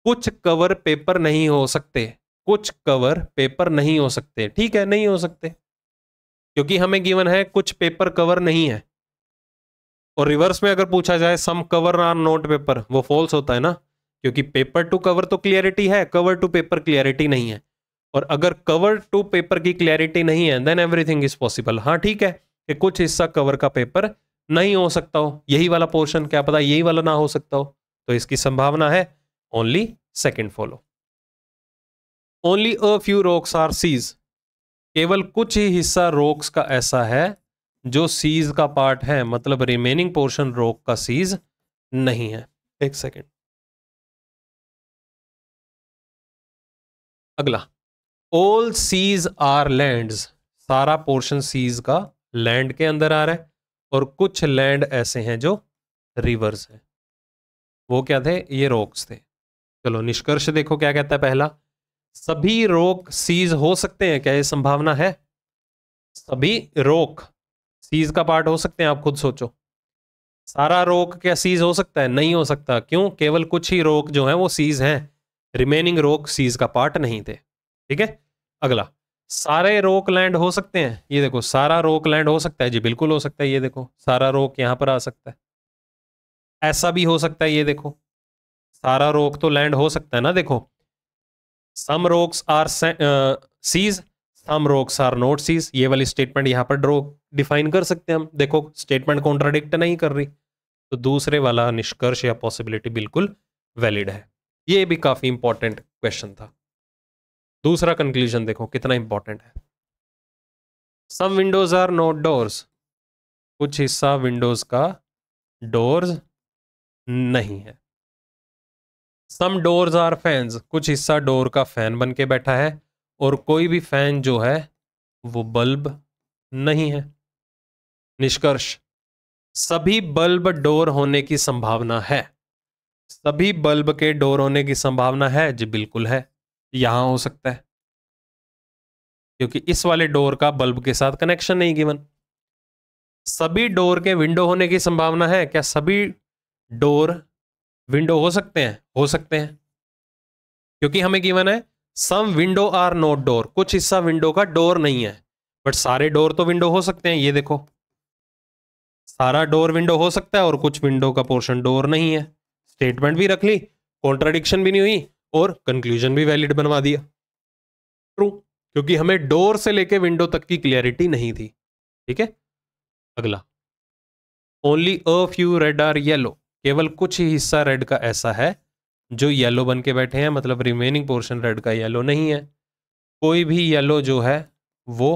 कुछ कवर पेपर नहीं हो सकते कुछ कवर पेपर नहीं हो सकते ठीक है नहीं हो सकते क्योंकि हमें गिवन है कुछ पेपर कवर नहीं है और रिवर्स में अगर पूछा जाए some cover are not paper वो फॉल्स होता है ना क्योंकि पेपर टू कवर तो क्लियरिटी है कवर टू पेपर क्लियरिटी नहीं है और अगर कवर टू पेपर की क्लियरिटी नहीं है देन एवरीथिंग इज पॉसिबल हाँ ठीक है कि कुछ हिस्सा कवर का पेपर नहीं हो सकता हो यही वाला पोर्शन क्या पता यही वाला ना हो सकता हो तो इसकी संभावना है only second follow only a few rocks are seas केवल कुछ ही हिस्सा रोक्स का ऐसा है जो सीज का पार्ट है मतलब रिमेनिंग पोर्शन रोक का सीज नहीं है एक सेकेंड अगला ऑल सीज आर लैंड सारा पोर्शन सीज का लैंड के अंदर आ रहा है और कुछ लैंड ऐसे हैं जो रिवर्स हैं वो क्या थे ये रॉक्स थे चलो निष्कर्ष देखो क्या कहता है पहला सभी रोक सीज हो सकते हैं क्या ये संभावना है सभी रोक सीज का पार्ट हो सकते हैं आप खुद सोचो सारा रोक क्या सीज हो सकता है नहीं हो सकता क्यों केवल कुछ ही रोक जो है वो सीज हैं रिमेनिंग रोक सीज का पार्ट नहीं थे ठीक है अगला सारे रोक लैंड हो सकते हैं ये देखो सारा रोक लैंड हो सकता है जी बिल्कुल हो सकता है ये देखो सारा रोक यहां पर आ सकता है ऐसा भी हो सकता है ये देखो सारा रोक तो लैंड हो सकता है ना देखो some rocks are seas some rocks are not seas ये वाली स्टेटमेंट यहां पर ड्रो डिफाइन कर सकते हैं हम देखो स्टेटमेंट कॉन्ट्राडिक्ट नहीं कर रही तो दूसरे वाला निष्कर्ष या पॉसिबिलिटी बिल्कुल वैलिड है ये भी काफ़ी इंपॉर्टेंट क्वेश्चन था दूसरा कंक्लूजन देखो कितना इंपॉर्टेंट है some windows are not doors कुछ हिस्सा विंडोज का डोर्स नहीं है सम डोर्स आर फैंस कुछ हिस्सा डोर का फैन बन के बैठा है और कोई भी फैन जो है वो बल्ब नहीं है निष्कर्ष सभी बल्ब डोर होने की संभावना है सभी बल्ब के डोर होने की संभावना है जी बिल्कुल है यहां हो सकता है क्योंकि इस वाले डोर का बल्ब के साथ कनेक्शन नहीं गिवन सभी डोर के विंडो होने की संभावना है क्या सभी डोर विंडो हो सकते हैं हो सकते हैं क्योंकि हमें गिवन है some window are not door कुछ हिस्सा विंडो का डोर नहीं है बट सारे डोर तो विंडो हो सकते हैं ये देखो सारा डोर विंडो हो सकता है और कुछ विंडो का पोर्शन डोर नहीं है स्टेटमेंट भी रख ली कॉन्ट्राडिक्शन भी नहीं हुई और कंक्लूजन भी वैलिड बनवा दिया ट्रू क्योंकि हमें डोर से लेके विंडो तक की क्लियरिटी नहीं थी ठीक है अगला only a few red are yellow केवल कुछ ही हिस्सा रेड का ऐसा है जो येलो बन के बैठे हैं मतलब रिमेनिंग पोर्शन रेड का येलो नहीं है कोई भी येलो जो है वो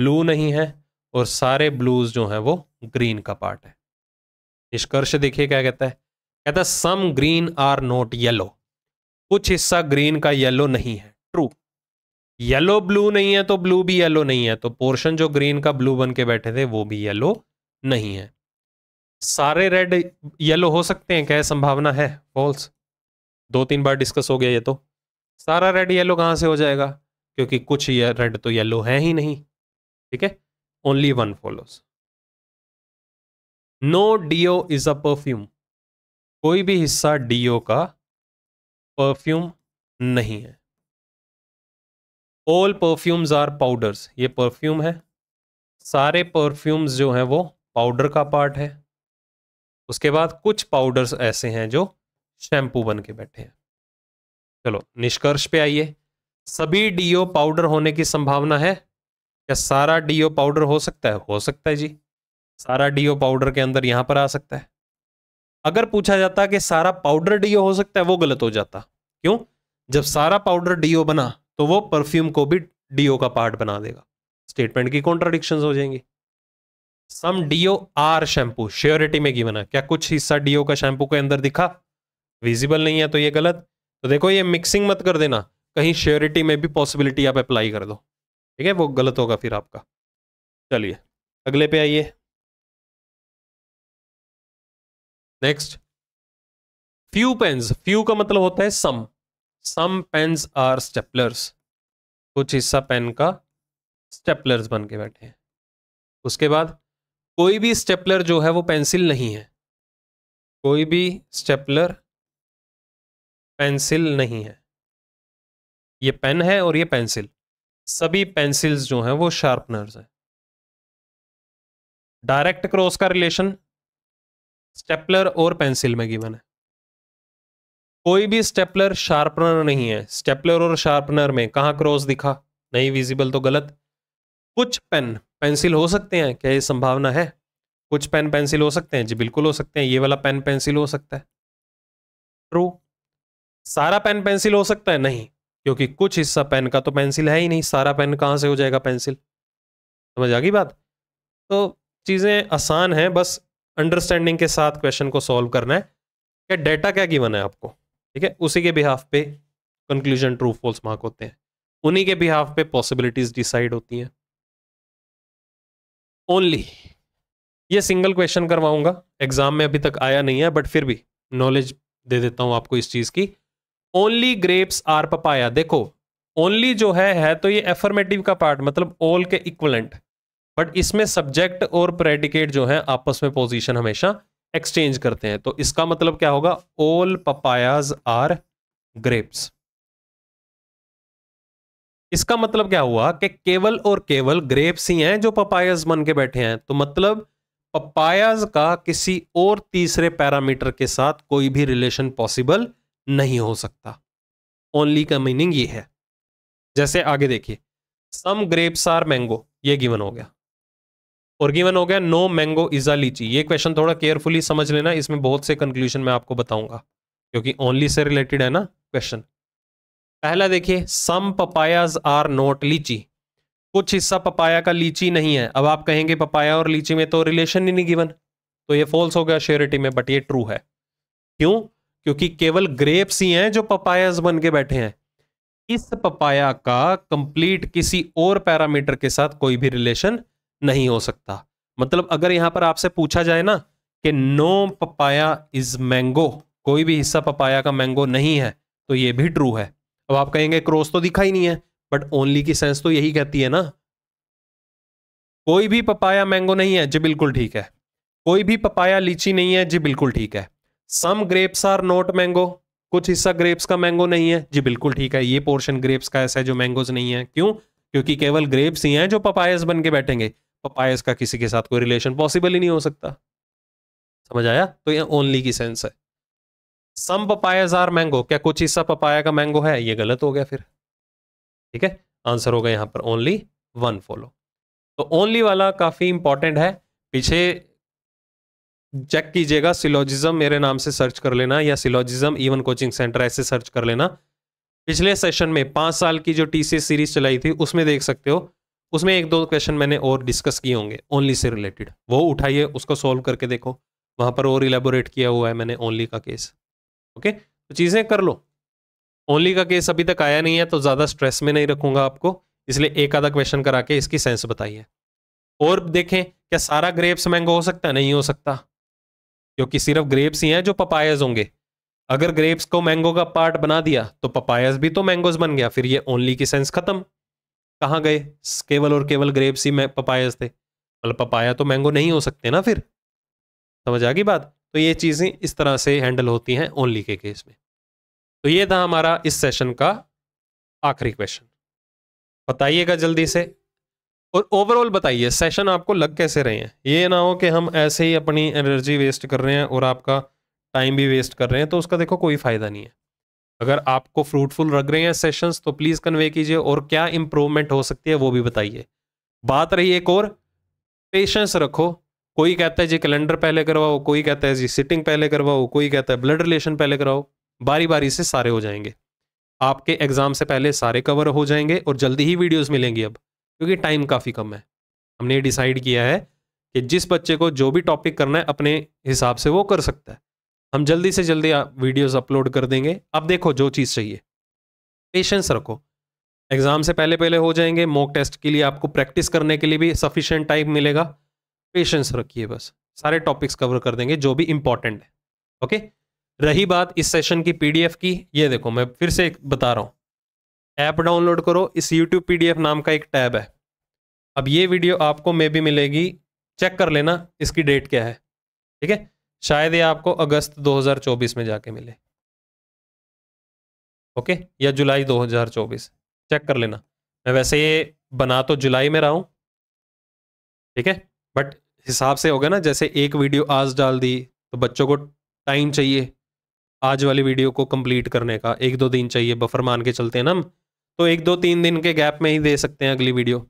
ब्लू नहीं है और सारे ब्लूज जो हैं वो ग्रीन का पार्ट है निष्कर्ष देखिए क्या कहता है कहता है some green are not yellow कुछ हिस्सा ग्रीन का येलो नहीं है ट्रू येलो ब्लू नहीं है तो ब्लू भी येलो नहीं है तो पोर्शन जो ग्रीन का ब्लू बन के बैठे थे वो भी येलो नहीं है सारे रेड येलो हो सकते हैं क्या संभावना है फॉल्स दो तीन बार डिस्कस हो गया ये तो सारा रेड येलो कहाँ से हो जाएगा क्योंकि कुछ रेड तो येलो है ही नहीं ठीक है only one follows no deo is a perfume कोई भी हिस्सा डीओ का परफ्यूम नहीं है ऑल परफ्यूम्स आर पाउडर्स ये परफ्यूम है सारे परफ्यूम्स जो हैं वो पाउडर का पार्ट है उसके बाद कुछ पाउडर्स ऐसे हैं जो शैम्पू बन के बैठे हैं चलो निष्कर्ष पे आइए सभी डीओ पाउडर होने की संभावना है क्या सारा डीओ पाउडर हो सकता है हो सकता है जी सारा डीओ पाउडर के अंदर यहाँ पर आ सकता है अगर पूछा जाता कि सारा पाउडर डीओ हो सकता है वो गलत हो जाता क्यों जब सारा पाउडर डीओ बना तो वो परफ्यूम को भी डीओ का पार्ट बना देगा स्टेटमेंट की कॉन्ट्राडिक्शन हो जाएंगी some deo are shampoo surety में गिवन है क्या कुछ हिस्सा डीओ का शैम्पू के अंदर दिखा विजिबल नहीं है तो ये गलत तो देखो ये मिक्सिंग मत कर देना कहीं श्योरिटी में भी पॉसिबिलिटी आप अप्लाई कर दो ठीक है वो गलत होगा फिर आपका चलिए अगले पे आइए नेक्स्ट फ्यू पेन्स फ्यू का मतलब होता है some some pens are staplers कुछ हिस्सा पेन का स्टेपलर्स बन के बैठे हैं उसके बाद कोई भी स्टेपलर जो है वो पेंसिल नहीं है कोई भी स्टेपलर पेंसिल नहीं है ये पेन है और ये पेंसिल सभी पेंसिल्स जो हैं वो शार्पनर्स हैं डायरेक्ट क्रॉस का रिलेशन स्टेपलर और पेंसिल में गिवन है कोई भी स्टेपलर शार्पनर नहीं है स्टेपलर और शार्पनर में कहाँ क्रॉस दिखा नहीं विजिबल तो गलत कुछ पेन पेंसिल हो सकते हैं क्या ये संभावना है कुछ पेन पेंसिल हो सकते हैं जी बिल्कुल हो सकते हैं ये वाला पेन पेंसिल हो सकता है ट्रू सारा पेन पेंसिल हो सकता है नहीं क्योंकि कुछ हिस्सा पेन का तो पेंसिल है ही नहीं सारा पेन कहाँ से हो जाएगा पेंसिल समझ आ गई बात तो चीज़ें आसान हैं बस अंडरस्टैंडिंग के साथ क्वेश्चन को सॉल्व करना है डेटा क्या गिवन है आपको ठीक है उसी के बिहाफ पे कंक्लूजन ट्रू फॉल्स मार्क होते हैं उन्हीं के बिहाफ पे पॉसिबिलिटीज डिसाइड होती हैं ओनली ये सिंगल क्वेश्चन करवाऊंगा एग्जाम में अभी तक आया नहीं है बट फिर भी नॉलेज दे देता हूं आपको इस चीज की ओनली ग्रेप्स आर पपाया देखो ओनली जो है है तो ये एफर्मेटिव का पार्ट मतलब ऑल के इक्वलेंट बट इसमें सब्जेक्ट और प्रेडिकेट जो है आपस में पोजिशन हमेशा एक्सचेंज करते हैं तो इसका मतलब क्या होगा ऑल पपायाज आर ग्रेप्स इसका मतलब क्या हुआ कि केवल और केवल ग्रेप्स ही हैं जो पपायाज बन के बैठे हैं तो मतलब पपायाज का किसी और तीसरे पैरामीटर के साथ कोई भी रिलेशन पॉसिबल नहीं हो सकता ओनली का मीनिंग ये है जैसे आगे देखिए सम ग्रेप्स आर मैंगो ये गिवन हो गया और गिवन हो गया नो मैंगो इज़ा लीची ये क्वेश्चन थोड़ा केयरफुली समझ लेना इसमें बहुत से कंक्लूजन मैं आपको बताऊंगा क्योंकि ओनली से रिलेटेड है ना क्वेश्चन पहला देखिए सम पपायाज आर नॉट लीची कुछ हिस्सा पपाया का लीची नहीं है अब आप कहेंगे पपाया और लीची में तो रिलेशन ही नहीं गिवन तो ये फॉल्स हो गया श्योरिटी में बट ये ट्रू है क्यों क्योंकि केवल ग्रेप्स ही हैं जो पपायाज बन के बैठे हैं इस पपाया का कंप्लीट किसी और पैरामीटर के साथ कोई भी रिलेशन नहीं हो सकता मतलब अगर यहां पर आपसे पूछा जाए ना कि नो पपाया इज मैंगो कोई भी हिस्सा पपाया का मैंगो नहीं है तो ये भी ट्रू है अब आप कहेंगे क्रोस तो दिखा ही नहीं है बट ओनली की सेंस तो यही कहती है ना कोई भी पपाया मैंगो नहीं है जी बिल्कुल ठीक है कोई भी पपाया लीची नहीं है जी बिल्कुल ठीक है some grapes are not mango कुछ हिस्सा ग्रेप्स का मैंगो नहीं है जी बिल्कुल ठीक है ये पोर्शन ग्रेप्स का ऐसा है जो मैंगोज नहीं है क्यों क्योंकि केवल ग्रेप्स ही हैं जो पपायस बन के बैठेंगे पपायस का किसी के साथ कोई रिलेशन पॉसिबल ही नहीं हो सकता समझ आया तो ये ओनली की सेंस है सम पपायस आर मैंगो क्या कुछ हिस्सा पपाया का मैंगो है ये गलत हो गया फिर ठीक है आंसर होगा यहां पर ओनली वन फॉलो तो ओनली वाला काफ़ी इंपॉर्टेंट है पीछे चेक कीजिएगा सिलोजिज्म मेरे नाम से सर्च कर लेना या सिलोजिज्म इवन कोचिंग सेंटर ऐसे सर्च कर लेना पिछले सेशन में पांच साल की जो टी सीरीज चलाई थी उसमें देख सकते हो उसमें एक दो क्वेश्चन मैंने और डिस्कस किए होंगे ओनली से रिलेटेड वो उठाइए उसको सॉल्व करके देखो वहाँ पर और इलेबोरेट किया हुआ है मैंने ओनली का केस ओके तो चीज़ें कर लो ओनली का केस अभी तक आया नहीं है तो ज़्यादा स्ट्रेस में नहीं रखूँगा आपको इसलिए एक आधा क्वेश्चन करा के इसकी सेंस बताइए और देखें क्या सारा ग्रेप्स मैंगो हो सकता है नहीं हो सकता क्योंकि सिर्फ ग्रेप्स ही हैं जो पपायाज होंगे अगर ग्रेप्स को मैंगो का पार्ट बना दिया तो पपायाज भी तो मैंगोज बन गया फिर ये ओनली की सेंस खत्म कहाँ गए केवल और केवल ग्रेप्स ही मैं पपायाज थे मतलब पपाया तो मैंगो नहीं हो सकते ना फिर समझ आ गई बात तो ये चीज़ें इस तरह से हैंडल होती हैं ओनली के केस में तो ये था हमारा इस सेशन का आखिरी क्वेश्चन बताइएगा जल्दी से और ओवरऑल बताइए सेशन आपको लग कैसे रहे हैं ये ना हो कि हम ऐसे ही अपनी एनर्जी वेस्ट कर रहे हैं और आपका टाइम भी वेस्ट कर रहे हैं तो उसका देखो कोई फ़ायदा नहीं है अगर आपको फ्रूटफुल लग रहे हैं सेशंस तो प्लीज़ कन्वे कीजिए और क्या इम्प्रूवमेंट हो सकती है वो भी बताइए बात रही एक और पेशेंस रखो कोई कहता है जी कैलेंडर पहले करवाओ कोई कहता है जी सिटिंग पहले करवाओ कोई कहता है ब्लड रिलेशन पहले कराओ बारी बारी से सारे हो जाएंगे आपके एग्ज़ाम से पहले सारे कवर हो जाएंगे और जल्दी ही वीडियोस मिलेंगी अब क्योंकि टाइम काफ़ी कम है हमने डिसाइड किया है कि जिस बच्चे को जो भी टॉपिक करना है अपने हिसाब से वो कर सकता है हम जल्दी से जल्दी वीडियोस अपलोड कर देंगे अब देखो जो चीज़ चाहिए पेशेंस रखो एग्ज़ाम से पहले पहले हो जाएंगे मॉक टेस्ट के लिए आपको प्रैक्टिस करने के लिए भी सफिशेंट टाइम मिलेगा पेशेंस रखिए बस सारे टॉपिक्स कवर कर देंगे जो भी इंपॉर्टेंट है ओके रही बात इस सेशन की पीडीएफ की ये देखो मैं फिर से बता रहा हूँ ऐप डाउनलोड करो इस यूट्यूब पी नाम का एक टैब है अब ये वीडियो आपको मे भी मिलेगी चेक कर लेना इसकी डेट क्या है ठीक है शायद ये आपको अगस्त 2024 में जाके मिले ओके या जुलाई 2024 चेक कर लेना मैं वैसे ये बना तो जुलाई में रहा हूँ ठीक है बट हिसाब से होगा ना जैसे एक वीडियो आज डाल दी तो बच्चों को टाइम चाहिए आज वाली वीडियो को कंप्लीट करने का एक दो दिन चाहिए बफर मान के चलते हैं ना हम तो एक दो तीन दिन के गैप में ही दे सकते हैं अगली वीडियो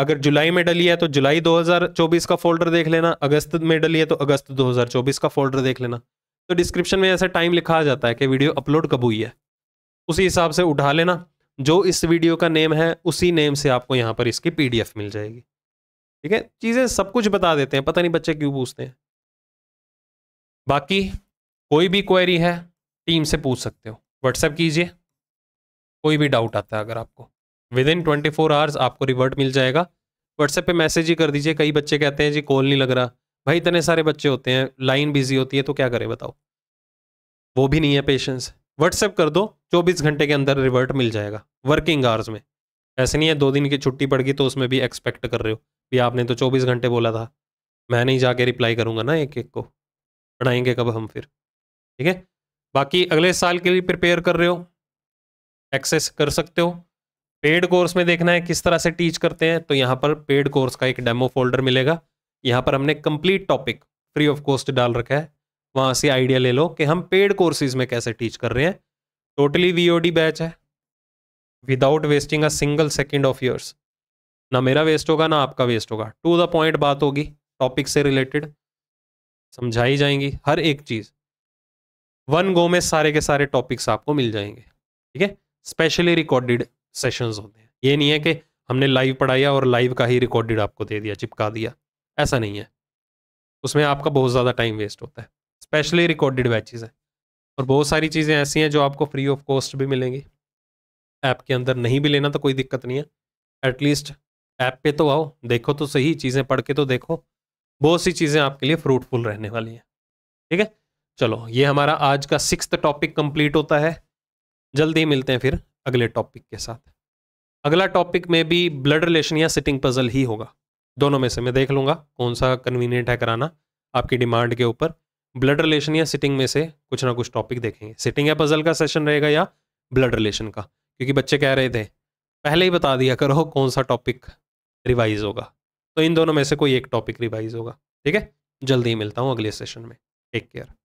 अगर जुलाई में डली है तो जुलाई 2024 का फोल्डर देख लेना अगस्त में डली है तो अगस्त 2024 का फोल्डर देख लेना तो डिस्क्रिप्शन में ऐसा टाइम लिखा जाता है कि वीडियो अपलोड कब हुई है उसी हिसाब से उठा लेना जो इस वीडियो का नेम है उसी नेम से आपको यहाँ पर इसकी पी मिल जाएगी ठीक है चीज़ें सब कुछ बता देते हैं पता नहीं बच्चे क्यों पूछते हैं बाकी कोई भी क्वेरी है टीम से पूछ सकते हो व्हाट्सएप कीजिए कोई भी डाउट आता है अगर आपको within twenty four hours आपको रिवर्ट मिल जाएगा व्हाट्सएप पे मैसेज ही कर दीजिए कई बच्चे कहते हैं जी कॉल नहीं लग रहा भाई इतने सारे बच्चे होते हैं लाइन बिजी होती है तो क्या करें बताओ वो भी नहीं है पेशेंस व्हाट्सएप कर दो चौबीस घंटे के अंदर रिवर्ट मिल जाएगा वर्किंग आवर्स में ऐसे नहीं है दो दिन की छुट्टी पड़ गई तो उसमें भी एक्सपेक्ट कर रहे हो भी आपने तो चौबीस घंटे बोला था मैं नहीं जाके रिप्लाई करूँगा ना एक एक को पढ़ाएंगे कब हम फिर ठीक है बाकी अगले साल के लिए प्रिपेयर कर रहे हो एक्सेस कर सकते हो पेड कोर्स में देखना है किस तरह से टीच करते हैं तो यहाँ पर पेड कोर्स का एक डेमो फोल्डर मिलेगा यहाँ पर हमने complete topic free of cost डाल रखा है वहाँ से आइडिया ले लो कि हम पेड कोर्सेज में कैसे टीच कर रहे हैं टोटली वी बैच है without wasting a single second of years ना मेरा वेस्ट होगा ना आपका वेस्ट होगा टू द पॉइंट बात होगी टॉपिक से रिलेटेड समझाई जाएंगी हर एक चीज़ वन गो में सारे के सारे टॉपिक्स आपको मिल जाएंगे ठीक है स्पेशली रिकॉर्डेड सेशंस होते हैं ये नहीं है कि हमने लाइव पढ़ाया और लाइव का ही रिकॉर्डेड आपको दे दिया चिपका दिया ऐसा नहीं है उसमें आपका बहुत ज़्यादा टाइम वेस्ट होता है स्पेशली रिकॉर्डेड बैचेज हैं और बहुत सारी चीज़ें ऐसी हैं जो आपको फ्री ऑफ कॉस्ट भी मिलेंगी ऐप के अंदर नहीं भी लेना तो कोई दिक्कत नहीं है एटलीस्ट ऐप पे तो आओ देखो तो सही चीज़ें पढ़ के तो देखो बहुत सी चीज़ें आपके लिए फ्रूटफुल रहने वाली हैं ठीक है चलो ये हमारा आज का सिक्स टॉपिक कंप्लीट होता है जल्दी मिलते हैं फिर अगले टॉपिक के साथ अगला टॉपिक में भी ब्लड रिलेशन या सिटिंग पजल ही होगा दोनों में से मैं देख लूँगा कौन सा कन्वीनियंट है कराना आपकी डिमांड के ऊपर ब्लड रिलेशन या सिटिंग में से कुछ ना कुछ टॉपिक देखेंगे सिटिंग या पजल का सेशन रहेगा या ब्लड रिलेशन का क्योंकि बच्चे कह रहे थे पहले ही बता दिया करो कौन सा टॉपिक रिवाइज होगा तो इन दोनों में से कोई एक टॉपिक रिवाइज होगा ठीक है जल्दी ही मिलता हूँ अगले सेशन में टेक केयर